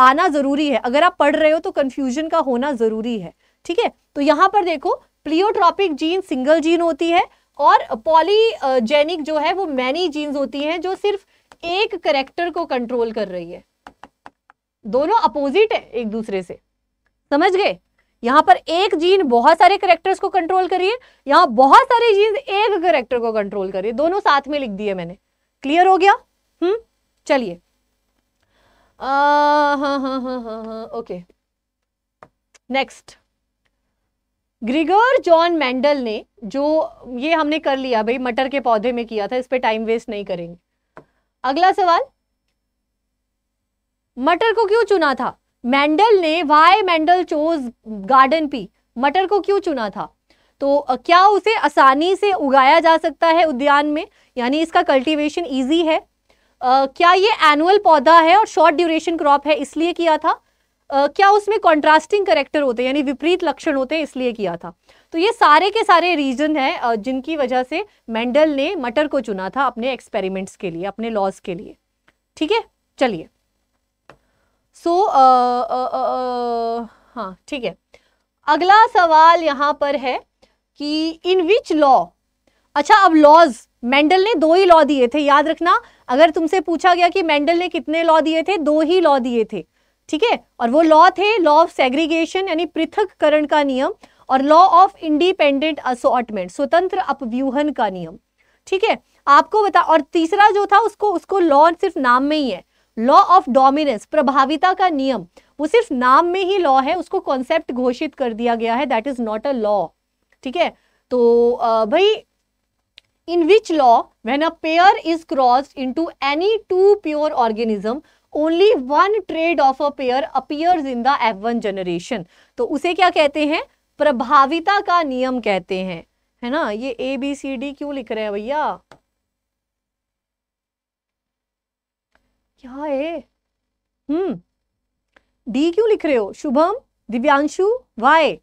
आना ज़रूरी है अगर आप पढ़ रहे हो तो कन्फ्यूजन का होना ज़रूरी है ठीक है तो यहाँ पर देखो प्लियोट्रॉपिक जीन सिंगल जीन होती है और पॉलीजेनिक जो है वो मैनी जीन्स होती हैं जो सिर्फ एक करेक्टर को कंट्रोल कर रही है दोनों अपोजिट है एक दूसरे से समझ गए यहाँ पर एक जीन बहुत सारे करेक्टर्स को कंट्रोल करिए यहां बहुत सारे जीन एक करेक्टर को कंट्रोल करिए दोनों साथ में लिख दिए मैंने क्लियर हो गया हम्म चलिए okay next Gregor John Mendel ने जो ये हमने कर लिया भाई मटर के पौधे में किया था इस पर टाइम वेस्ट नहीं करेंगे अगला सवाल मटर को क्यों चुना था मैंडल ने why Mendel chose garden pea मटर को क्यों चुना था तो क्या उसे आसानी से उगाया जा सकता है उद्यान में यानी इसका कल्टीवेशन ईजी है Uh, क्या ये एनुअल पौधा है और शॉर्ट ड्यूरेशन क्रॉप है इसलिए किया था uh, क्या उसमें कॉन्ट्रास्टिंग करेक्टर होते हैं यानी विपरीत लक्षण होते हैं इसलिए किया था तो ये सारे के सारे रीजन हैं जिनकी वजह से मेंडल ने मटर को चुना था अपने एक्सपेरिमेंट्स के लिए अपने लॉज के लिए ठीक है चलिए सो हाँ ठीक है अगला सवाल यहाँ पर है कि इन विच लॉ अच्छा अब लॉज मेंडल ने दो ही लॉ दिए थे याद रखना अगर तुमसे पूछा गया कि मेंडल ने कितने लॉ दिए थे दो ही लॉ दिए थे ठीक है और वो लॉ थे लॉ ऑफ सेग्रीगेशन यानी पृथककरण का नियम और लॉ ऑफ इंडिपेंडेंट असोटमेंट स्वतंत्र अपव्यूहन का नियम ठीक है आपको बता और तीसरा जो था उसको उसको लॉ सिर्फ नाम में ही है लॉ ऑफ डोमिनेंस प्रभाविता का नियम वो सिर्फ नाम में ही लॉ है उसको कॉन्सेप्ट घोषित कर दिया गया है that is not a law ठीक है तो भाई In which law, when a pair is crossed into any two pure organism, only one trait of a pair appears in the F1 generation. तो उसे क्या कहते हैं प्रभाविता का नियम कहते हैं है ना ये ए बी सी डी क्यों लिख रहे हैं भैया क्या है हम्म डी क्यों लिख रहे हो शुभम दिव्यांशु वाई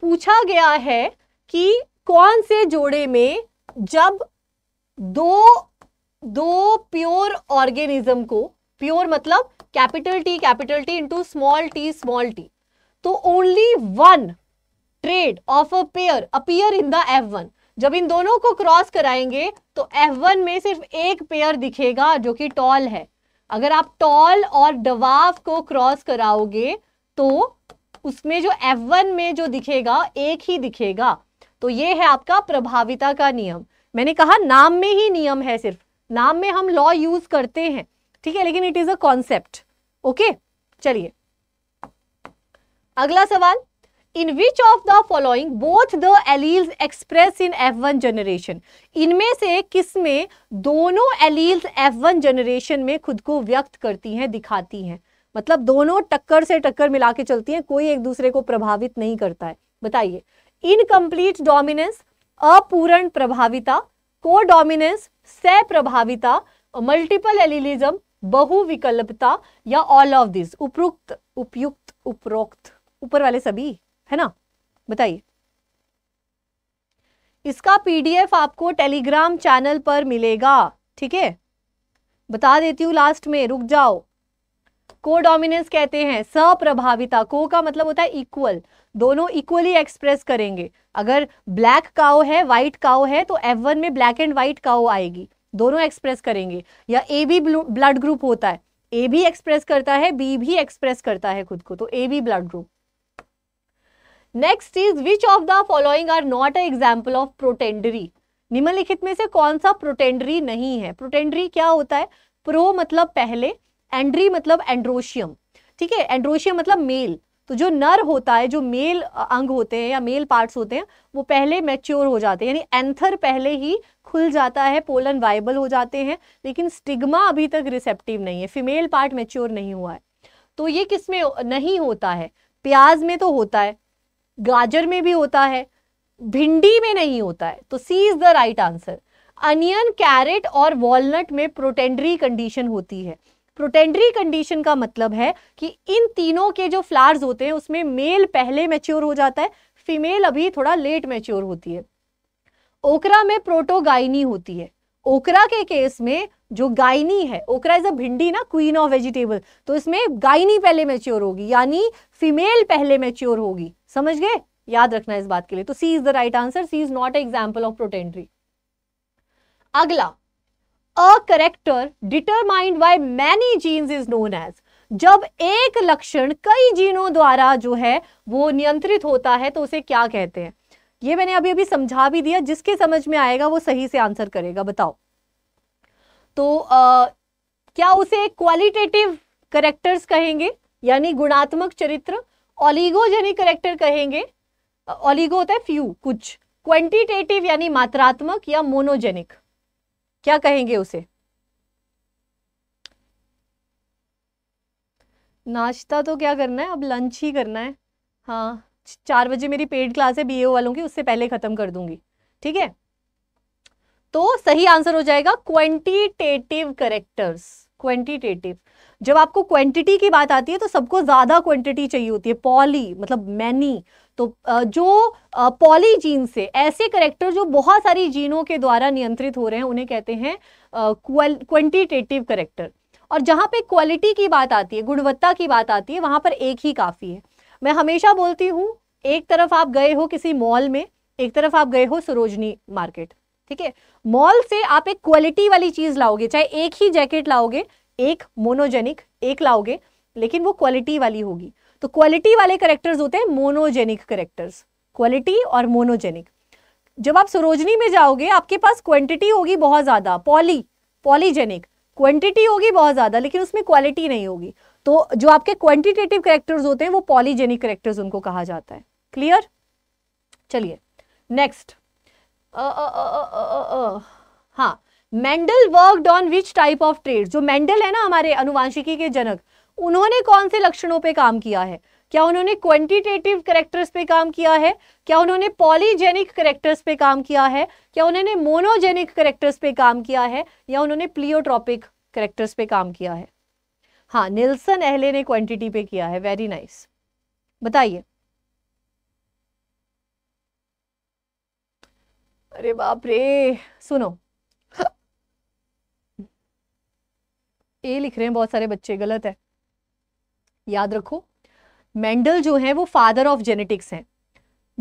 पूछा गया है कि कौन से जोड़े में जब दो दो प्योर ऑर्गेनिज्म को प्योर मतलब capital T capital T into small t small t तो only one trait of a pair appear in the F one जब इन दोनों को क्रॉस कराएंगे तो एफ वन में सिर्फ एक पेयर दिखेगा जो कि टॉल है अगर आप टॉल और डवाव को क्रॉस कराओगे तो उसमें जो एफ वन में जो दिखेगा एक ही दिखेगा तो ये है आपका प्रभाविता का नियम मैंने कहा नाम में ही नियम है सिर्फ नाम में हम लॉ यूज करते हैं ठीक है लेकिन it is a concept okay चलिए अगला सवाल in which of the following both the alleles express in F one generation इनमें से किस में दोनों एलील्स एफ वन जनरेशन में खुद को व्यक्त करती हैं दिखाती हैं मतलब दोनों टक्कर से टक्कर मिला के चलती हैं कोई एक दूसरे को प्रभावित नहीं करता है बताइए इनकम्प्लीट डोमिनेंस अपूर्ण प्रभाविता को डोमिनेंस सह प्रभाविता मल्टीपल एलिलिज्म बहुविकल्पता या ऑल ऑफ दिस उपयुक्त उपयुक्त उपरोक्त ऊपर वाले सभी है ना बताइए इसका पीडीएफ आपको टेलीग्राम चैनल पर मिलेगा ठीक है बता देती हूँ लास्ट में रुक जाओ को डोमिनेंस कहते हैं सप्रभाविता को का मतलब होता है इक्वल दोनों इक्वली एक्सप्रेस करेंगे अगर ब्लैक काओ है व्हाइट काओ है तो एफ वन में ब्लैक एंड व्हाइट काओ आएगी दोनों एक्सप्रेस करेंगे या ए बी ब्लड ग्रुप होता है ए भी एक्सप्रेस करता है बी भी एक्सप्रेस करता है खुद को तो A B blood group next is which of the following are not a example of protandry निम्नलिखित में से कौन सा प्रोटेंडरी नहीं है प्रोटेंडरी क्या होता है प्रो मतलब पहले एंड्री मतलब एंड्रोशियम ठीक है एंड्रोशियम मतलब मेल तो जो नर होता है जो मेल अंग होते हैं या मेल पार्ट्स होते हैं वो पहले मैच्योर हो जाते हैं यानी एंथर पहले ही खुल जाता है पोलन वाइबल हो जाते हैं लेकिन स्टिग्मा अभी तक रिसेप्टिव नहीं है फीमेल पार्ट मैच्योर नहीं हुआ है तो ये किस में नहीं होता है प्याज में तो होता है गाजर में भी होता है भिंडी में नहीं होता है तो C is the right answer onion carrot और वॉलनट में प्रोटेंड्री कंडीशन होती है प्रोटेंडरी कंडीशन का मतलब है कि इन तीनों के जो फ्लावर्स होते हैं उसमें मेल पहले मैच्योर हो जाता है फीमेल अभी थोड़ा लेट मैच्योर होती है ओकरा में प्रोटोगाइनी होती है ओकरा के केस में जो गायनी है ओकरा इज अ भिंडी ना क्वीन ऑफ वेजिटेबल तो इसमें गायनी पहले मैच्योर होगी यानी फीमेल पहले मैच्योर होगी समझ गए याद रखना इस बात के लिए तो C is the right answer C is not example of protandry अगला a character determined by many genes is known as जब एक लक्षण कई जीनों द्वारा जो है वो नियंत्रित होता है तो उसे क्या कहते हैं ये मैंने अभी अभी समझा भी दिया जिसके समझ में आएगा वो सही से आंसर करेगा बताओ तो आ, क्या उसे क्वालिटेटिव करेक्टर्स कहेंगे यानी गुणात्मक चरित्र ऑलिगोजेनिक करेक्टर कहेंगे ऑलिगो होता है फ्यू कुछ क्वांटिटेटिव यानी मात्रात्मक या मोनोजेनिक क्या कहेंगे उसे नाश्ता तो क्या करना है अब लंच ही करना है हाँ चार बजे मेरी पेड क्लास है बीए वालों की उससे पहले ख़त्म कर दूंगी ठीक है तो सही आंसर हो जाएगा क्वांटिटेटिव करेक्टर्स क्वांटिटेटिव जब आपको क्वांटिटी की बात आती है तो सबको ज़्यादा क्वांटिटी चाहिए होती है पॉली मतलब मैनी तो जो पॉलीजीन से ऐसे करेक्टर जो बहुत सारी जीनों के द्वारा नियंत्रित हो रहे हैं उन्हें कहते हैं क्वांटिटेटिव करेक्टर और जहाँ पे क्वालिटी की बात आती है गुणवत्ता की बात आती है वहाँ पर एक ही काफ़ी है मैं हमेशा बोलती हूँ एक तरफ आप गए हो किसी मॉल में एक तरफ आप गए हो सरोजनी मार्केट ठीक है मॉल से आप एक क्वालिटी वाली चीज़ लाओगे चाहे एक ही जैकेट लाओगे एक मोनोजेनिक एक लाओगे लेकिन वो क्वालिटी वाली होगी तो क्वालिटी वाले करेक्टर्स होते हैं मोनोजेनिक करेक्टर्स क्वालिटी और मोनोजेनिक जब आप सरोजनी में जाओगे आपके पास क्वांटिटी होगी बहुत ज़्यादा पॉली पॉलीजेनिक क्वांटिटी होगी बहुत ज़्यादा लेकिन उसमें क्वालिटी नहीं होगी तो जो आपके क्वांटिटेटिव करेक्टर्स होते हैं वो पॉलीजेनिक करेक्टर्स उनको कहा जाता है क्लियर चलिए नेक्स्ट हाँ Mendel worked on which type of trait जो मेंडल है ना हमारे अनुवांशिकी के जनक उन्होंने कौन से लक्षणों पे काम किया है क्या उन्होंने क्वांटिटेटिव करेक्टर्स पे काम किया है क्या उन्होंने पॉलीजेनिक करेक्टर्स पे काम किया है क्या उन्होंने मोनोजेनिक करेक्टर्स पे काम किया है या उन्होंने प्लियोट्रॉपिक करेक्टर्स पे काम किया है हाँ निल्सन एहले ने क्वांटिटी पे किया है वेरी नाइस बताइए अरे बाप रे सुनो ए लिख रहे हैं बहुत सारे बच्चे गलत है याद रखो मेंडल जो है वो फादर ऑफ जेनेटिक्स हैं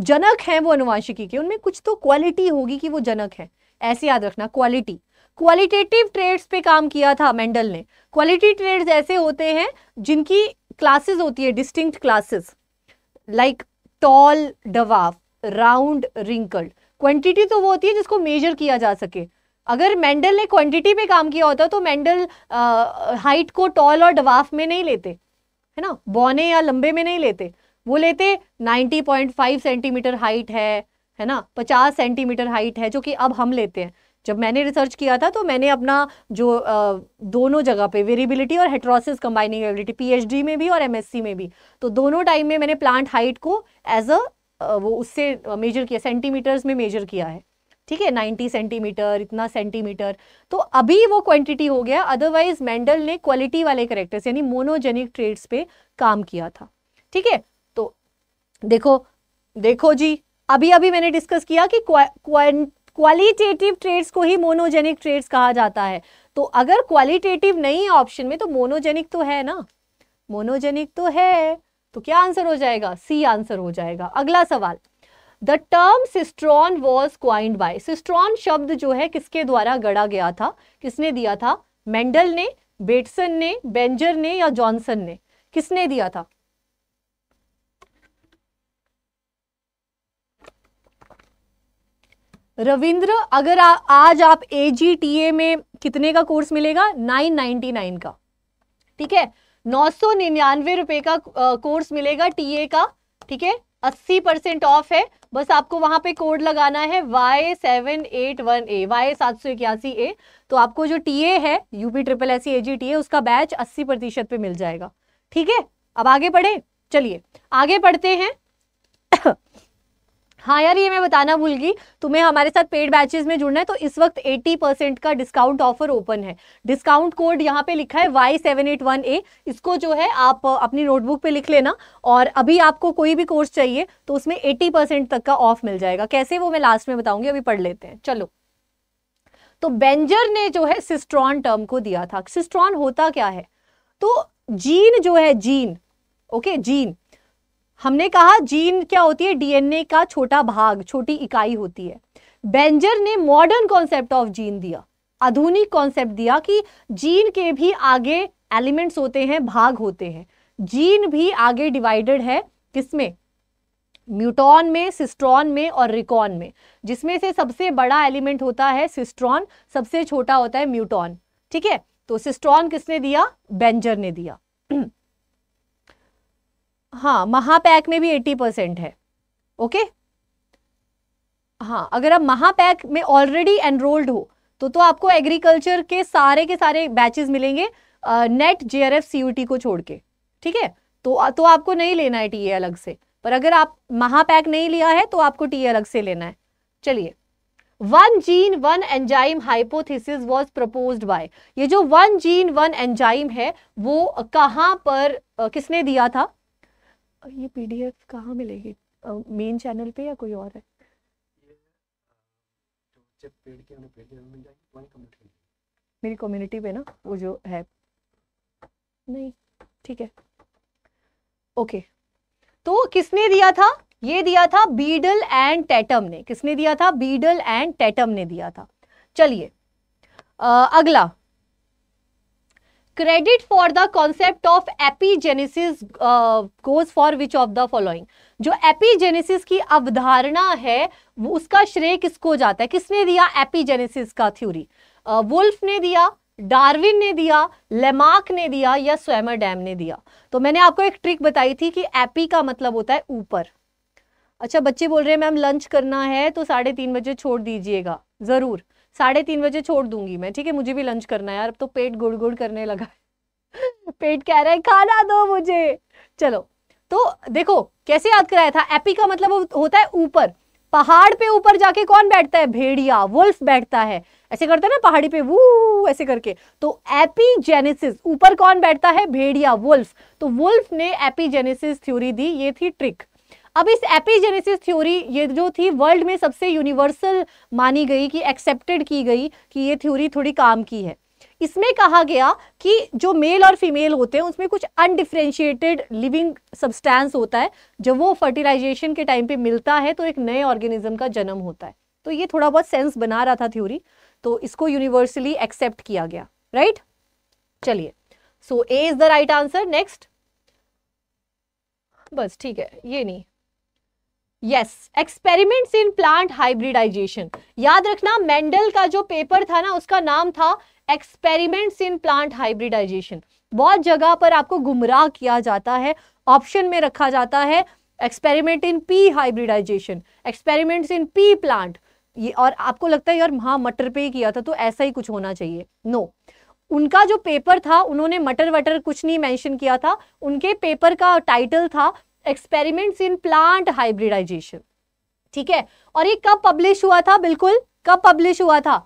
जनक हैं वो अनुवांशिकी के उनमें कुछ तो क्वालिटी होगी कि वो जनक है ऐसे याद रखना क्वालिटी क्वालिटेटिव ट्रेड्स पे काम किया था मेंडल ने क्वालिटी ट्रेड्स ऐसे होते हैं जिनकी क्लासेस होती है distinct classes like tall dwarf round wrinkled quantity तो वो होती है जिसको मेजर किया जा सके अगर मेंडल ने क्वांटिटी पे काम किया होता तो मेंडल हाइट को टॉल और डवाफ में नहीं लेते है ना बौने या लंबे में नहीं लेते वो लेते 90.5 सेंटीमीटर हाइट है है ना 50 सेंटीमीटर हाइट है जो कि अब हम लेते हैं जब मैंने रिसर्च किया था तो मैंने अपना जो आ, दोनों जगह पे वेरिएबिलिटी और हेट्रोसिस कंबाइनिंग एबिलिटी पीएचडी में भी और एमएससी में भी तो दोनों टाइम में मैंने प्लांट हाइट को एज अ वो उससे मेजर किया सेंटीमीटर्स में मेजर किया है ठीक है 90 सेंटीमीटर इतना सेंटीमीटर तो अभी वो क्वांटिटी हो गया अदरवाइज मेंडल ने क्वालिटी वाले करेक्टर्स यानी मोनोजेनिक ट्रेड्स पे काम किया था ठीक है तो देखो देखो जी अभी अभी मैंने डिस्कस किया कि क्वालिटेटिव ट्रेड्स को ही मोनोजेनिक ट्रेड्स कहा जाता है तो अगर क्वालिटेटिव नहीं ऑप्शन में तो मोनोजेनिक तो है ना मोनोजेनिक तो है तो क्या आंसर हो जाएगा सी आंसर हो जाएगा अगला सवाल the term cistron was coined by cistron शब्द जो है किसके द्वारा गढ़ा गया था किसने दिया था मेंडल ने बेटसन ने बेंजर ने या जॉनसन ने किसने दिया था रविंद्र अगर आ, आज आप ए में कितने का कोर्स मिलेगा 999 का ठीक है नौ सौ निन्यानवे रुपए का कोर्स मिलेगा टीए का ठीक है अस्सी परसेंट ऑफ है बस आपको वहां पे कोड लगाना है Y seven eight one A Y सात सौ इक्यासी ए तो आपको जो टीए है UP triple S A G T उसका बैच अस्सी प्रतिशत पे मिल जाएगा ठीक है अब आगे बढ़े चलिए आगे पढ़ते हैं हाँ यार ये मैं बताना भूल गई तुम्हें हमारे साथ पेड बैचेस में जुड़ना है तो इस वक्त 80 परसेंट का डिस्काउंट ऑफर ओपन है डिस्काउंट कोड यहाँ पे लिखा है Y seven eight one A इसको जो है आप अपनी नोटबुक पे लिख लेना और अभी आपको कोई भी कोर्स चाहिए तो उसमें एट्टी परसेंट तक का ऑफ मिल जाएगा कैसे वो मैं लास्ट में बताऊंगी अभी पढ़ लेते हैं चलो तो बेंजर ने जो है सिस्ट्रॉन टर्म को दिया था सिस्ट्रॉन होता क्या है तो जीन जो है जीन ओके जीन हमने कहा जीन क्या होती है डीएनए का छोटा भाग छोटी इकाई होती है बेंजर ने मॉडर्न कॉन्सेप्ट ऑफ जीन दिया आधुनिक कॉन्सेप्ट दिया कि जीन के भी आगे एलिमेंट्स होते हैं भाग होते हैं जीन भी आगे डिवाइडेड है किसमें म्यूटॉन में सिस्ट्रॉन में और रिकॉन में जिसमें से सबसे बड़ा एलिमेंट होता है सिस्ट्रॉन सबसे छोटा होता है म्यूटॉन ठीक है तो सिस्ट्रॉन किसने दिया बेंजर ने दिया हाँ महापैक में भी एट्टी परसेंट है ओके हाँ अगर आप महापैक में ऑलरेडी एनरोल्ड हो तो तो आपको एग्रीकल्चर के सारे के सारे बैचेस मिलेंगे NET J R F C U T को छोड़ के ठीक है तो तो आपको नहीं लेना है टीए अलग से पर अगर आप महापैक नहीं लिया है तो आपको टीए अलग से लेना है चलिए one gene one enzyme hypothesis was proposed by ये जो वन जीन वन एंजाइम है वो कहाँ पर किसने दिया था ये पी डी एफ कहाँ मिलेगी मेन चैनल पे या कोई और है मेरी कम्युनिटी पे ना वो जो है नहीं ठीक है ओके तो किसने दिया था ये दिया था बीडल एंड टेटम ने किसने दिया था बीडल एंड टेटम ने दिया था चलिए अगला credit for the concept of epigenesis goes for which of the following जो एपीजेनेसिस की अवधारणा है उसका श्रेय किसको जाता है किसने दिया एपीजेनेसिस का थ्योरी वुल्फ ने दिया डार्विन ने दिया लेमार्क ने दिया या स्वैमर डैम ने दिया तो मैंने आपको एक ट्रिक बताई थी कि एपी का मतलब होता है ऊपर अच्छा बच्चे बोल रहे हैं मैम लंच करना है तो साढ़े तीन बजे छोड़ दीजिएगा ज़रूर साढ़े तीन बजे छोड़ दूंगी मैं ठीक है मुझे भी लंच करना है यार अब तो पेट गुड़ गुड़ करने लगा पेट कह रहा है खाना दो मुझे चलो तो देखो कैसे याद कराया था एपी का मतलब होता है ऊपर पहाड़ पे ऊपर जाके कौन बैठता है भेड़िया वुल्फ बैठता है ऐसे करता है ना पहाड़ी पे वो ऐसे करके तो एपीजेनेसिस ऊपर कौन बैठता है भेड़िया वुल्फ तो वुल्फ ने एपीजेनेसिस थ्योरी दी ये थी ट्रिक अब इस एपीजेनेसिस थ्योरी ये जो थी वर्ल्ड में सबसे यूनिवर्सल मानी गई कि एक्सेप्टेड की गई कि ये थ्योरी थोड़ी काम की है इसमें कहा गया कि जो मेल और फीमेल होते हैं उसमें कुछ अनडिफ्रेंशिएटेड लिविंग सब्सटेंस होता है जब वो फर्टिलाइजेशन के टाइम पे मिलता है तो एक नए ऑर्गेनिज्म का जन्म होता है तो ये थोड़ा बहुत सेंस बना रहा था थ्योरी तो इसको यूनिवर्सली एक्सेप्ट किया गया राइट चलिए so A is the right answer next बस ठीक है ये नहीं yes experiments in plant hybridization याद रखना मेंडल का जो पेपर था ना उसका नाम था एक्सपेरिमेंट्स इन प्लांट हाइब्रिडाइजेशन बहुत जगह पर आपको गुमराह किया जाता है ऑप्शन में रखा जाता है experiment in pea hybridization experiments in pea plant ये और आपको लगता है यार हाँ मटर पे ही किया था तो ऐसा ही कुछ होना चाहिए नो no. उनका जो पेपर था उन्होंने मटर वटर कुछ नहीं मेंशन किया था उनके पेपर का टाइटल था एक्सपेरिमेंट्स इन प्लांट हाइब्रिडाइजेशन ठीक है और ये कब पब्लिश हुआ था बिल्कुल कब पब्लिश हुआ था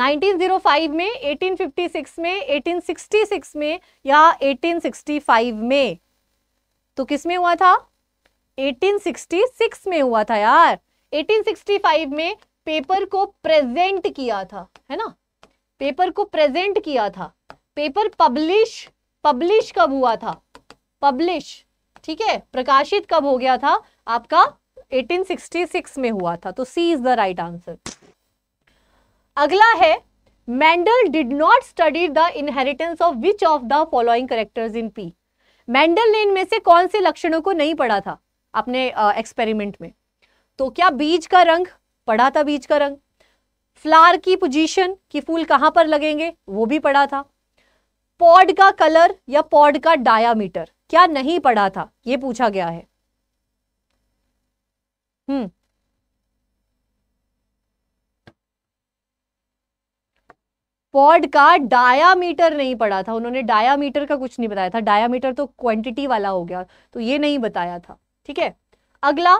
1905 में 1856 में 1866 में या 1865 में तो किस में हुआ था 1866 में हुआ था यार 1865 में पेपर को प्रेजेंट किया था है ना पेपर को प्रेजेंट किया था पेपर पब्लिश पब्लिश कब हुआ था पब्लिश ठीक है प्रकाशित कब हो गया था आपका 1866 में हुआ था तो C is the right answer अगला है Mendel did not study the inheritance of which of the following characters in pea Mendel ने इनमें से कौन से लक्षणों को नहीं पढ़ा था अपने एक्सपेरिमेंट uh, में तो क्या बीज का रंग पढ़ा था बीज का रंग फ्लावर की पोजीशन कि फूल कहां पर लगेंगे वो भी पढ़ा था पॉड का कलर या पॉड का डायामीटर क्या नहीं पढ़ा था ये पूछा गया है हम्म पॉड का डायामीटर नहीं पढ़ा था उन्होंने डायामीटर का कुछ नहीं बताया था डायामीटर तो क्वांटिटी वाला हो गया तो ये नहीं बताया था ठीक है अगला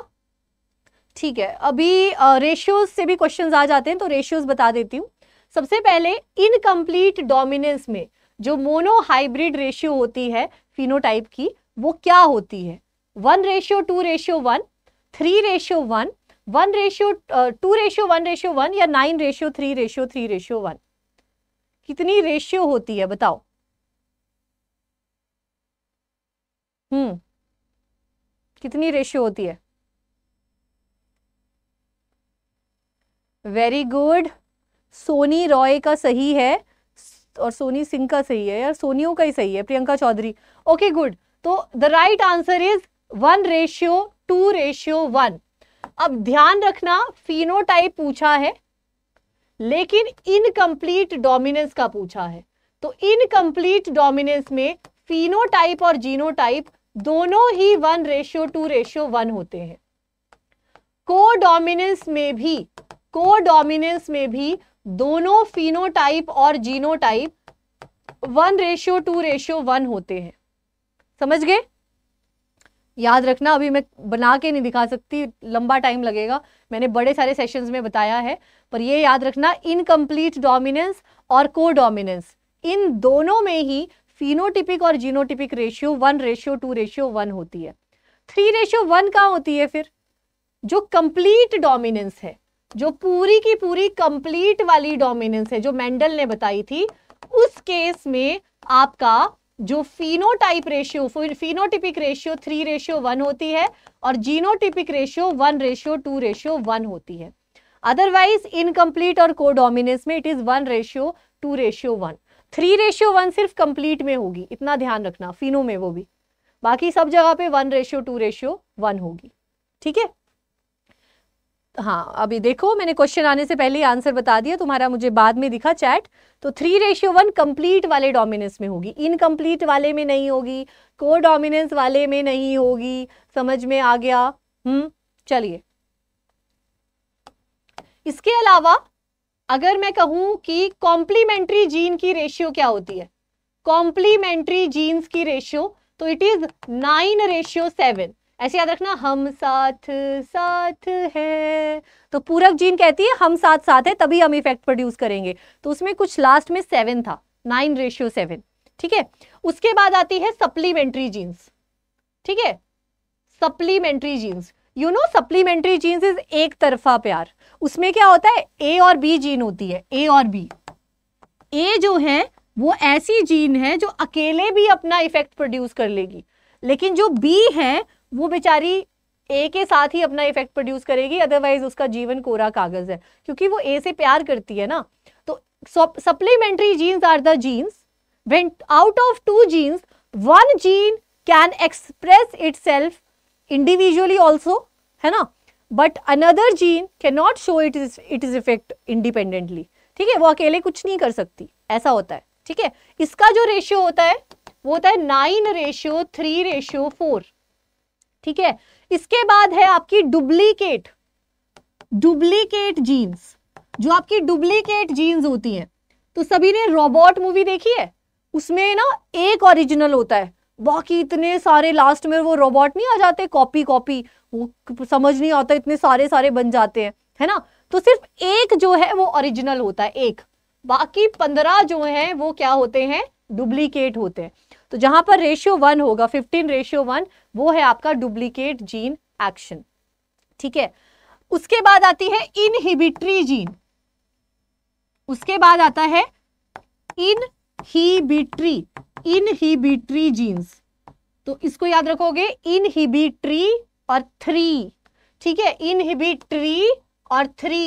ठीक है अभी रेशियोज से भी क्वेश्चन आ जाते हैं तो रेशियोज बता देती हूँ सबसे पहले इनकम्प्लीट डोमिनेंस में जो मोनो हाइब्रिड रेशियो होती है फिनोटाइप की वो क्या होती है one ratio two ratio one three ratio one one ratio two ratio one ratio one या nine ratio three ratio three ratio one कितनी रेशियो होती है बताओ हम्म कितनी रेशियो होती है वेरी गुड सोनी रॉय का सही है और सोनी सिंह का सही है यार सोनियो का ही सही है प्रियंका चौधरी ओके गुड तो the right answer is one ratio two ratio one अब ध्यान रखना फिनोटाइप पूछा है लेकिन इनकम्प्लीट डोमिनेंस का पूछा है तो इनकम्प्लीट डोमिनेंस में फिनोटाइप और जीनोटाइप दोनों ही one ratio two ratio one होते हैं को डोमिनेंस में भी को डोमिनेंस में भी दोनों फिनोटाइप और genotype one ratio two ratio one होते हैं समझ गए याद रखना अभी मैं बना के नहीं दिखा सकती लंबा टाइम लगेगा मैंने बड़े सारे सेशंस में बताया है पर ये याद रखना इनकम्प्लीट डोमिनेंस और को डोमिनेंस इन दोनों में ही फिनोटिपिक और genotypic ratio one ratio two ratio one होती है थ्री रेशियो वन कहाँ होती है फिर जो कंप्लीट डोमिनेंस है जो पूरी की पूरी कंप्लीट वाली डोमिनेंस है जो मेंडल ने बताई थी उस केस में आपका जो phenotype ratio phenotypic ratio three ratio one होती है और genotypic ratio one ratio two ratio one होती है अदरवाइज इनकम्प्लीट और कोडोमिनेंस में it is one ratio two ratio one three ratio one सिर्फ कंप्लीट में होगी इतना ध्यान रखना फिनो में वो भी बाकी सब जगह पे one ratio two ratio one होगी ठीक है हाँ अभी देखो मैंने क्वेश्चन आने से पहले आंसर बता दिया तुम्हारा मुझे बाद में दिखा चैट तो थ्री रेशियो वन कंप्लीट वाले डोमिनेंस में होगी इनकम्प्लीट वाले में नहीं होगी को डोमिनेंस वाले में नहीं होगी समझ में आ गया हम्म चलिए इसके अलावा अगर मैं कहूं कि कॉम्प्लीमेंट्री जीन की रेशियो क्या होती है कॉम्प्लीमेंट्री जीन्स की रेशियो तो it is nine ratio seven ऐसे याद रखना हम साथ साथ है तो पूरक जीन कहती है हम साथ साथ है तभी हम इफेक्ट प्रोड्यूस करेंगे तो उसमें कुछ लास्ट में सेवन था नाइन रेशियो सेवन ठीक है उसके बाद आती है सप्लीमेंट्री जीन्स ठीक है supplementary genes you know supplementary genes is एक तरफा प्यार उसमें क्या होता है ए और बी जीन होती है ए और बी ए जो है वो ऐसी जीन है जो अकेले भी अपना इफेक्ट प्रोड्यूस कर लेगी लेकिन जो बी है वो बेचारी ए के साथ ही अपना इफेक्ट प्रोड्यूस करेगी अदरवाइज उसका जीवन कोरा कागज है क्योंकि वो ए से प्यार करती है ना तो supplementary genes are the genes when out of two genes one gene can express itself individually also है ना but another gene can not show it is it is effect independently ठीक है वो अकेले कुछ नहीं कर सकती ऐसा होता है ठीक है इसका जो रेशियो होता है वो होता है nine ratio three ratio four ठीक है इसके बाद है आपकी डुप्लीकेट डुप्लीकेट जीन्स जो आपकी डुप्लीकेट जीन्स होती हैं तो सभी ने रोबोट मूवी देखी है उसमें ना एक ओरिजिनल होता है बाकी इतने सारे लास्ट में वो रोबोट नहीं आ जाते कॉपी कॉपी वो समझ नहीं आता इतने सारे सारे बन जाते हैं है ना तो सिर्फ एक जो है वो ओरिजिनल होता है एक बाकी पंद्रह जो है वो क्या होते हैं डुप्लीकेट होते हैं तो जहां पर रेशियो वन होगा फिफ्टीन रेशियो वन वो है आपका डुप्लीकेट जीन एक्शन ठीक है उसके बाद आती है इनहिबिट्री जीन उसके बाद आता है इनहिबिट्री इनहिबिट्री जीन्स तो इसको याद रखोगे इनहिबिट्री और थ्री ठीक है इनहिबिट्री और थ्री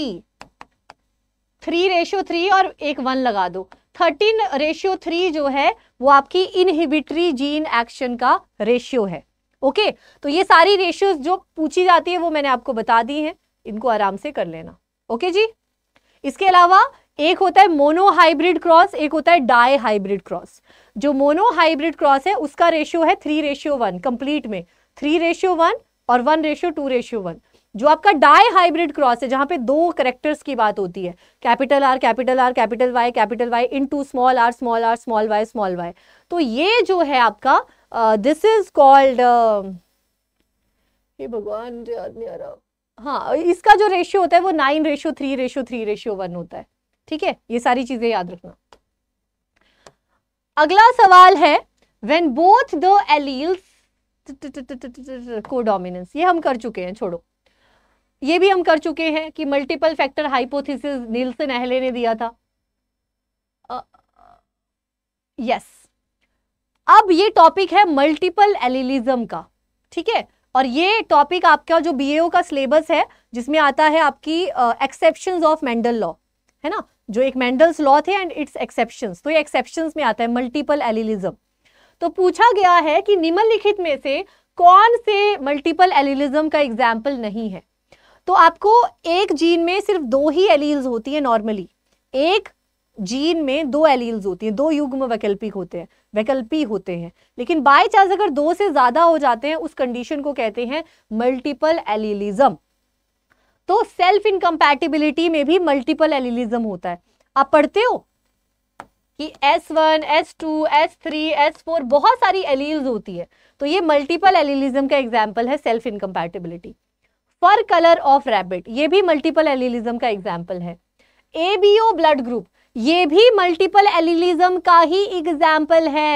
थ्री रेशियो थ्री और एक वन लगा दो थर्टीन रेशियो थ्री जो है वो आपकी इनहिबिटरी जीन एक्शन का रेशियो है ओके तो ये सारी रेशियोज जो पूछी जाती है वो मैंने आपको बता दी हैं इनको आराम से कर लेना ओके जी इसके अलावा एक होता है मोनो हाइब्रिड क्रॉस एक होता है डाई हाइब्रिड क्रॉस जो मोनो हाइब्रिड क्रॉस है उसका रेशियो है थ्री रेशियो वन कंप्लीट में थ्री रेशियो वन और one ratio two ratio one जो आपका डाई हाइब्रिड क्रॉस है जहां पे दो करेक्टर्स की बात होती है capital R capital R capital Y capital Y into small r small r small y small y तो ये जो है आपका दिस इज कॉल्ड ये भगवान याद नहीं आ रहा हाँ इसका जो रेशियो होता है वो nine ratio three ratio three ratio one होता है ठीक है ये सारी चीजें याद रखना अगला सवाल है when both the alleles codominance ये हम कर चुके हैं छोड़ो ये भी हम कर चुके हैं कि मल्टीपल फैक्टर हाइपोथेसिस नीलसन अहले ने दिया था यस uh, yes. अब ये टॉपिक है मल्टीपल एलिलिज्म का ठीक है और ये टॉपिक आपका जो बीएओ का सिलेबस है जिसमें आता है आपकी एक्सेप्शन ऑफ मेंडल लॉ है ना जो एक मेंडल्स लॉ थे एंड इट्स एक्सेप्शन तो ये एक्सेप्शन में आता है मल्टीपल एलिलिज्म तो पूछा गया है कि निम्नलिखित में से कौन से मल्टीपल एलिलिज्म का एग्जाम्पल नहीं है तो आपको एक जीन में सिर्फ दो ही एलील्स होती है नॉर्मली एक जीन में दो एलील्स होती हैं दो युग्म वैकल्पिक होते हैं वैकल्पी होते हैं लेकिन बाई चांस अगर दो से ज़्यादा हो जाते हैं उस कंडीशन को कहते हैं मल्टीपल एलिलिज्म तो सेल्फ इनकम्पैटिबिलिटी में भी मल्टीपल एलिलिज्म होता है आप पढ़ते हो कि S1, S2, S3, S4 बहुत सारी एलील्स होती है तो ये मल्टीपल एलिलिज्म का एग्जाम्पल है सेल्फ इनकम्पैटिबिलिटी पर कलर ऑफ रैबिट ये भी मल्टीपल एलिलिज्म का एग्जाम्पल है A B O blood group ये भी मल्टीपल एलिलिज्म का ही एग्जाम्पल है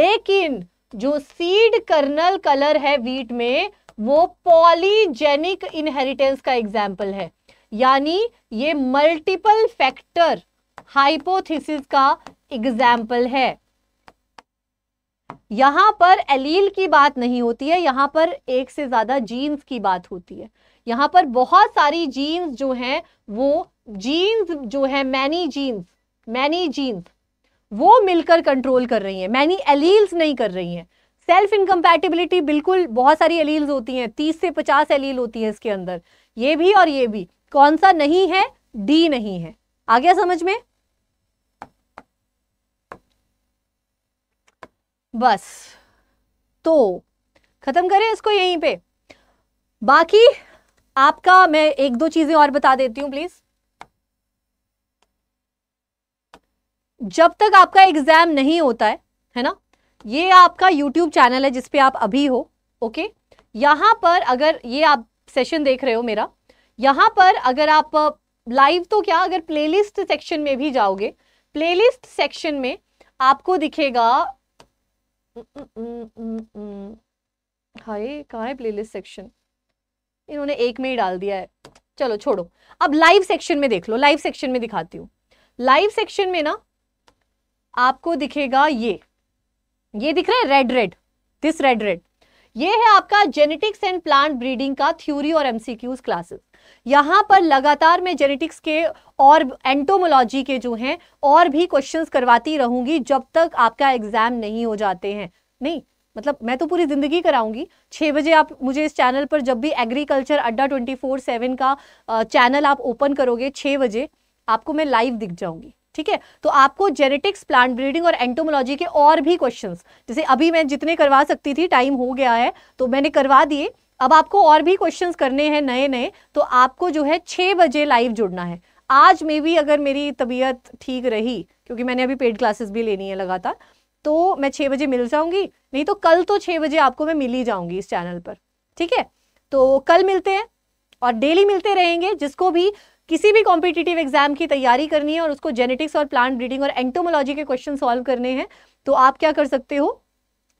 लेकिन जो सीड कर्नल कलर है वीट में वो पॉलीजेनिक इनहेरिटेंस का एग्जाम्पल है यानी ये मल्टीपल फैक्टर हाइपोथेसिस का एग्जाम्पल है यहां पर एलील की बात नहीं होती है यहां पर एक से ज्यादा जीन्स की बात होती है यहां पर बहुत सारी जीन्स जो हैं वो जीन्स जो है मैनी जीन्स मैनी जीन्स वो मिलकर कंट्रोल कर रही हैं मैनी एलील्स नहीं कर रही हैं सेल्फ इनकम्पैटिबिलिटी बिल्कुल बहुत सारी एलील्स होती हैं तीस से पचास एलील होती है इसके अंदर ये भी और ये भी कौन सा नहीं है डी नहीं है आ गया समझ में बस तो ख़त्म करें इसको यहीं पे बाकी आपका मैं एक दो चीज़ें और बता देती हूँ प्लीज़ जब तक आपका एग्ज़ाम नहीं होता है है ना ये आपका यूट्यूब चैनल है जिसपे आप अभी हो ओके यहां पर अगर ये आप सेशन देख रहे हो मेरा यहां पर अगर आप लाइव तो क्या अगर प्लेलिस्ट सेक्शन में भी जाओगे प्लेलिस्ट सेक्शन में आपको दिखेगा हाय कहाँ है प्लेलिस्ट सेक्शन इन्होंने एक में ही डाल दिया है चलो छोड़ो अब लाइव सेक्शन में देख लो लाइव सेक्शन में दिखाती हूँ लाइव सेक्शन में ना आपको दिखेगा ये ये दिख रहा है red red this red red ये है आपका जेनेटिक्स एंड प्लांट ब्रीडिंग का थ्योरी और एमसीक्यूज क्लासेस यहाँ पर लगातार मैं जेनेटिक्स के और एंटोमोलॉजी के जो हैं और भी क्वेश्चंस करवाती रहूंगी जब तक आपका एग्जाम नहीं हो जाते हैं नहीं मतलब मैं तो पूरी ज़िंदगी कराऊंगी छः बजे आप मुझे इस चैनल पर जब भी agriculture Adda twenty four seven का चैनल आप ओपन करोगे छः बजे आपको मैं लाइव दिख जाऊंगी ठीक है तो आपको जेनेटिक्स प्लांट ब्रीडिंग और एंटोमोलॉजी के और भी क्वेश्चंस जैसे अभी मैं जितने करवा सकती थी टाइम हो गया है तो मैंने करवा दिए अब आपको और भी क्वेश्चंस करने हैं नए नए तो आपको जो है छः बजे लाइव जुड़ना है आज मे भी अगर मेरी तबीयत ठीक रही क्योंकि मैंने अभी पेड क्लासेस भी लेनी है लगातार तो मैं छः बजे मिल जाऊंगी नहीं तो कल तो छः बजे आपको मैं मिल ही जाऊंगी इस चैनल पर ठीक है तो कल मिलते हैं और डेली मिलते रहेंगे जिसको भी किसी भी कॉम्पिटिटिव एग्जाम की तैयारी करनी है और उसको जेनेटिक्स और प्लांट ब्रीडिंग और एंटोमोलॉजी के क्वेश्चन सॉल्व करने हैं तो आप क्या कर सकते हो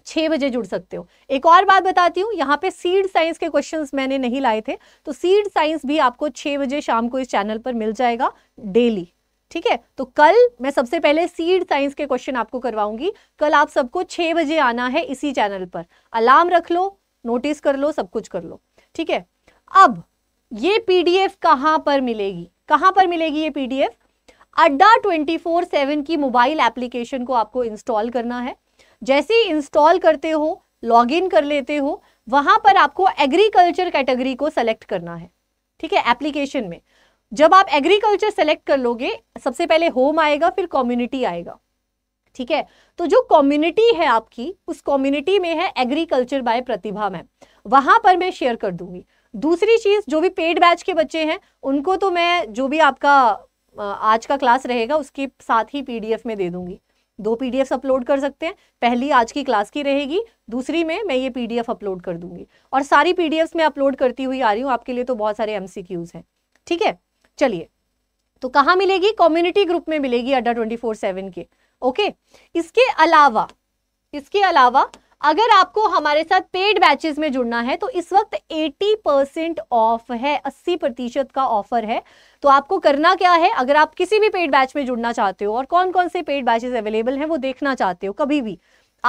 छह बजे जुड़ सकते हो एक और बात बताती हूँ यहाँ पे सीड साइंस के क्वेश्चंस मैंने नहीं लाए थे तो सीड साइंस भी आपको छह बजे शाम को इस चैनल पर मिल जाएगा डेली ठीक है तो कल मैं सबसे पहले सीड साइंस के क्वेश्चन आपको करवाऊंगी कल आप सबको छह बजे आना है इसी चैनल पर अलार्म रख लो नोटिस कर लो सब कुछ कर लो ठीक है अब ये पीडीएफ कहां पर मिलेगी कहां पर मिलेगी ये PDF Adda twenty four seven की मोबाइल एप्लीकेशन को आपको इंस्टॉल करना है जैसे ही इंस्टॉल करते हो लॉगिन कर लेते हो वहां पर आपको एग्रीकल्चर कैटेगरी को सेलेक्ट करना है ठीक है एप्लीकेशन में जब आप एग्रीकल्चर सेलेक्ट कर लोगे सबसे पहले होम आएगा फिर कम्युनिटी आएगा ठीक है तो जो कम्युनिटी है आपकी उस कम्युनिटी में है एग्रीकल्चर बाय प्रतिभा मैम वहां पर मैं शेयर कर दूंगी दूसरी चीज जो भी पेड बैच के बच्चे हैं उनको तो मैं जो भी आपका आज का क्लास रहेगा उसके साथ ही पीडीएफ में दे दूंगी दो पीडीएफ अपलोड कर सकते हैं पहली आज की क्लास की रहेगी दूसरी में मैं ये पीडीएफ अपलोड कर दूंगी और सारी पीडीएफ में अपलोड करती हुई आ रही हूँ आपके लिए तो बहुत सारे एमसीक्यूज हैं ठीक है चलिए तो कहाँ मिलेगी कम्युनिटी ग्रुप में मिलेगी अड्डा ट्वेंटी फोर सेवन के ओके इसके अलावा इसके अलावा अगर आपको हमारे साथ पेड बैचेस में जुड़ना है तो इस वक्त 80 परसेंट ऑफ है 80 प्रतिशत का ऑफर है तो आपको करना क्या है अगर आप किसी भी पेड बैच में जुड़ना चाहते हो और कौन कौन से पेड बैचेस अवेलेबल हैं वो देखना चाहते हो कभी भी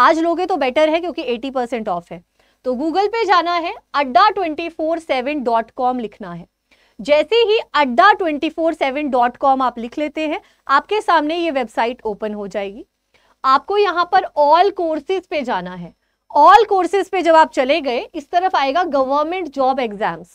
आज लोगे तो बेटर है क्योंकि 80 परसेंट ऑफ है तो गूगल पे जाना है Adda twenty four seven dot com लिखना है जैसे ही Adda twenty four seven dot com आप लिख लेते हैं आपके सामने ये वेबसाइट ओपन हो जाएगी आपको यहाँ पर ऑल कोर्सेज पे जाना है ऑल कोर्सेज पे जब आप चले गए इस तरफ आएगा government job exams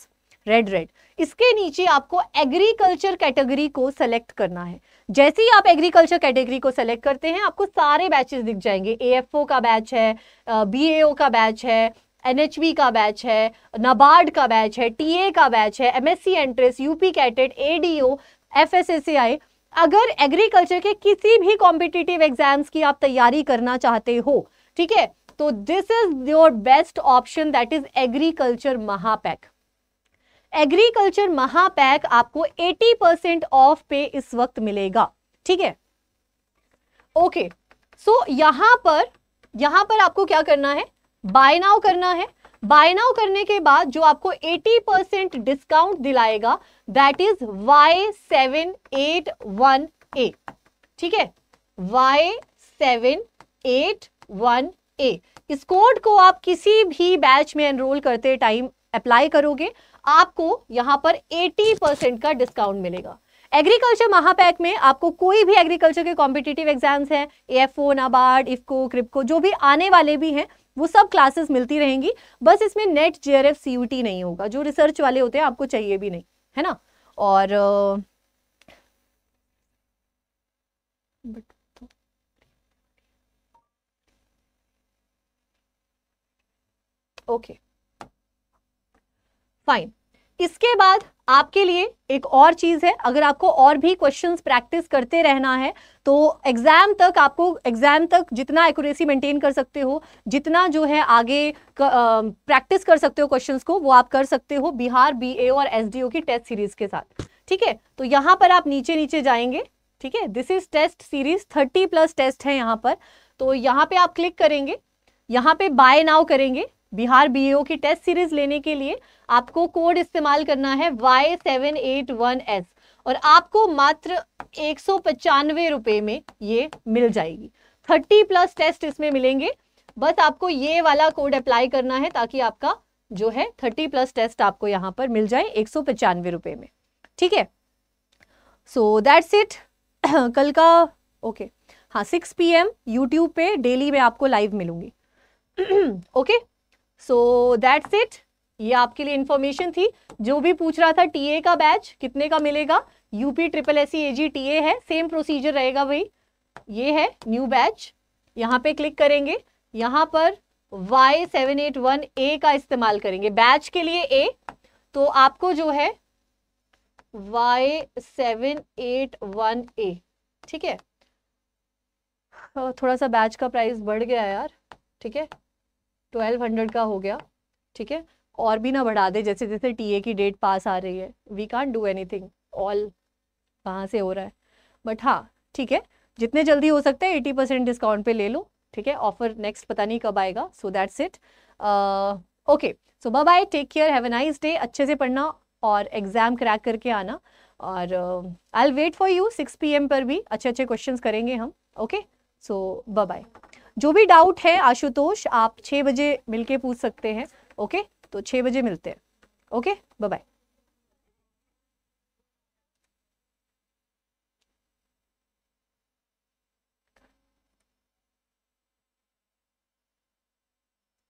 red red इसके नीचे आपको एग्रीकल्चर कैटेगरी को सेलेक्ट करना है जैसे ही आप एग्रीकल्चर कैटेगरी को सेलेक्ट करते हैं आपको सारे बैचेस दिख जाएंगे एएफओ का बैच है बीएओ का बैच है एनएचवी का बैच है नबार्ड का बैच है टीए का बैच है MSc entrance UP CATET ADO FSSAI अगर एग्रीकल्चर के किसी भी कॉम्पिटिटिव एग्जाम्स की आप तैयारी करना चाहते हो ठीक है तो this is your best option that is agriculture महापैक एग्रीकल्चर महापैक आपको 80 परसेंट ऑफ पे इस वक्त मिलेगा ठीक है ओके सो यहां पर यहां पर आपको क्या करना है बाय नाउ करना है बाय नाउ करने के बाद जो आपको 80 परसेंट डिस्काउंट दिलाएगा that is Y seven eight one A ठीक है Y seven eight one A इस कोड को आप किसी भी बैच में एनरोल करते टाइम अप्लाई करोगे आपको यहां पर 80 परसेंट का डिस्काउंट मिलेगा एग्रीकल्चर महापैक में आपको कोई भी एग्रीकल्चर के कॉम्पिटेटिव एग्जाम्स हैं ओ नाबार्ड इफको क्रिप्को जो भी आने वाले भी हैं वो सब क्लासेस मिलती रहेंगी बस इसमें नेट जे जेआरएफ सीयूटी नहीं होगा जो रिसर्च वाले होते हैं आपको चाहिए भी नहीं है ना और बट uh, ओके फाइन इसके बाद आपके लिए एक और चीज़ है अगर आपको और भी क्वेश्चंस प्रैक्टिस करते रहना है तो एग्ज़ाम तक आपको एग्ज़ाम तक जितना एक्यूरेसी मेंटेन कर सकते हो जितना जो है आगे प्रैक्टिस कर सकते हो क्वेश्चंस को वो आप कर सकते हो बिहार बीए और एसडीओ की टेस्ट सीरीज़ के साथ ठीक है तो यहाँ पर आप नीचे नीचे जाएंगे ठीक है this is test series thirty plus test है यहाँ पर तो यहाँ पर आप क्लिक करेंगे यहाँ पर बाय नाव करेंगे बिहार बीएओ की टेस्ट सीरीज लेने के लिए आपको कोड इस्तेमाल करना है Y seven eight one S और आपको मात्र एक सौ पचानवे रुपये में ये मिल जाएगी थर्टी प्लस टेस्ट इसमें मिलेंगे बस आपको ये वाला कोड अप्लाई करना है ताकि आपका जो है थर्टी प्लस टेस्ट आपको यहाँ पर मिल जाए एक सौ पचानवे रुपये में ठीक है सो दैट्स इट कल का ओके okay. हाँ सिक्स पी एम यूट्यूब पे डेली मैं आपको लाइव मिलूंगी okay okay? So that's it ये आपके लिए इन्फॉर्मेशन थी जो भी पूछ रहा था टीए का बैच कितने का मिलेगा UP triple S C TA है सेम प्रोसीजर रहेगा भाई ये है न्यू बैच यहाँ पे क्लिक करेंगे यहाँ पर Y seven eight one A का इस्तेमाल करेंगे बैच के लिए ए तो आपको जो है Y seven eight one A ठीक है थोड़ा सा बैच का प्राइस बढ़ गया यार ठीक है ट्वेल्व हंड्रेड का हो गया ठीक है और भी ना बढ़ा दे जैसे जैसे टीए की डेट पास आ रही है we can do anything all वहाँ से हो रहा है बट हाँ ठीक है जितने जल्दी हो सकता है एटी परसेंट डिस्काउंट पे ले लो ठीक है ऑफर नेक्स्ट पता नहीं कब आएगा so that's it okay so bye bye take care have nice day अच्छे से पढ़ना और एग्ज़ाम क्रैक करके आना और I wait for you six P पर भी अच्छे अच्छे क्वेश्चन करेंगे हम ओके सो बाय बाय जो भी डाउट है आशुतोष आप छह बजे मिलके पूछ सकते हैं ओके तो छह बजे मिलते हैं ओके बाय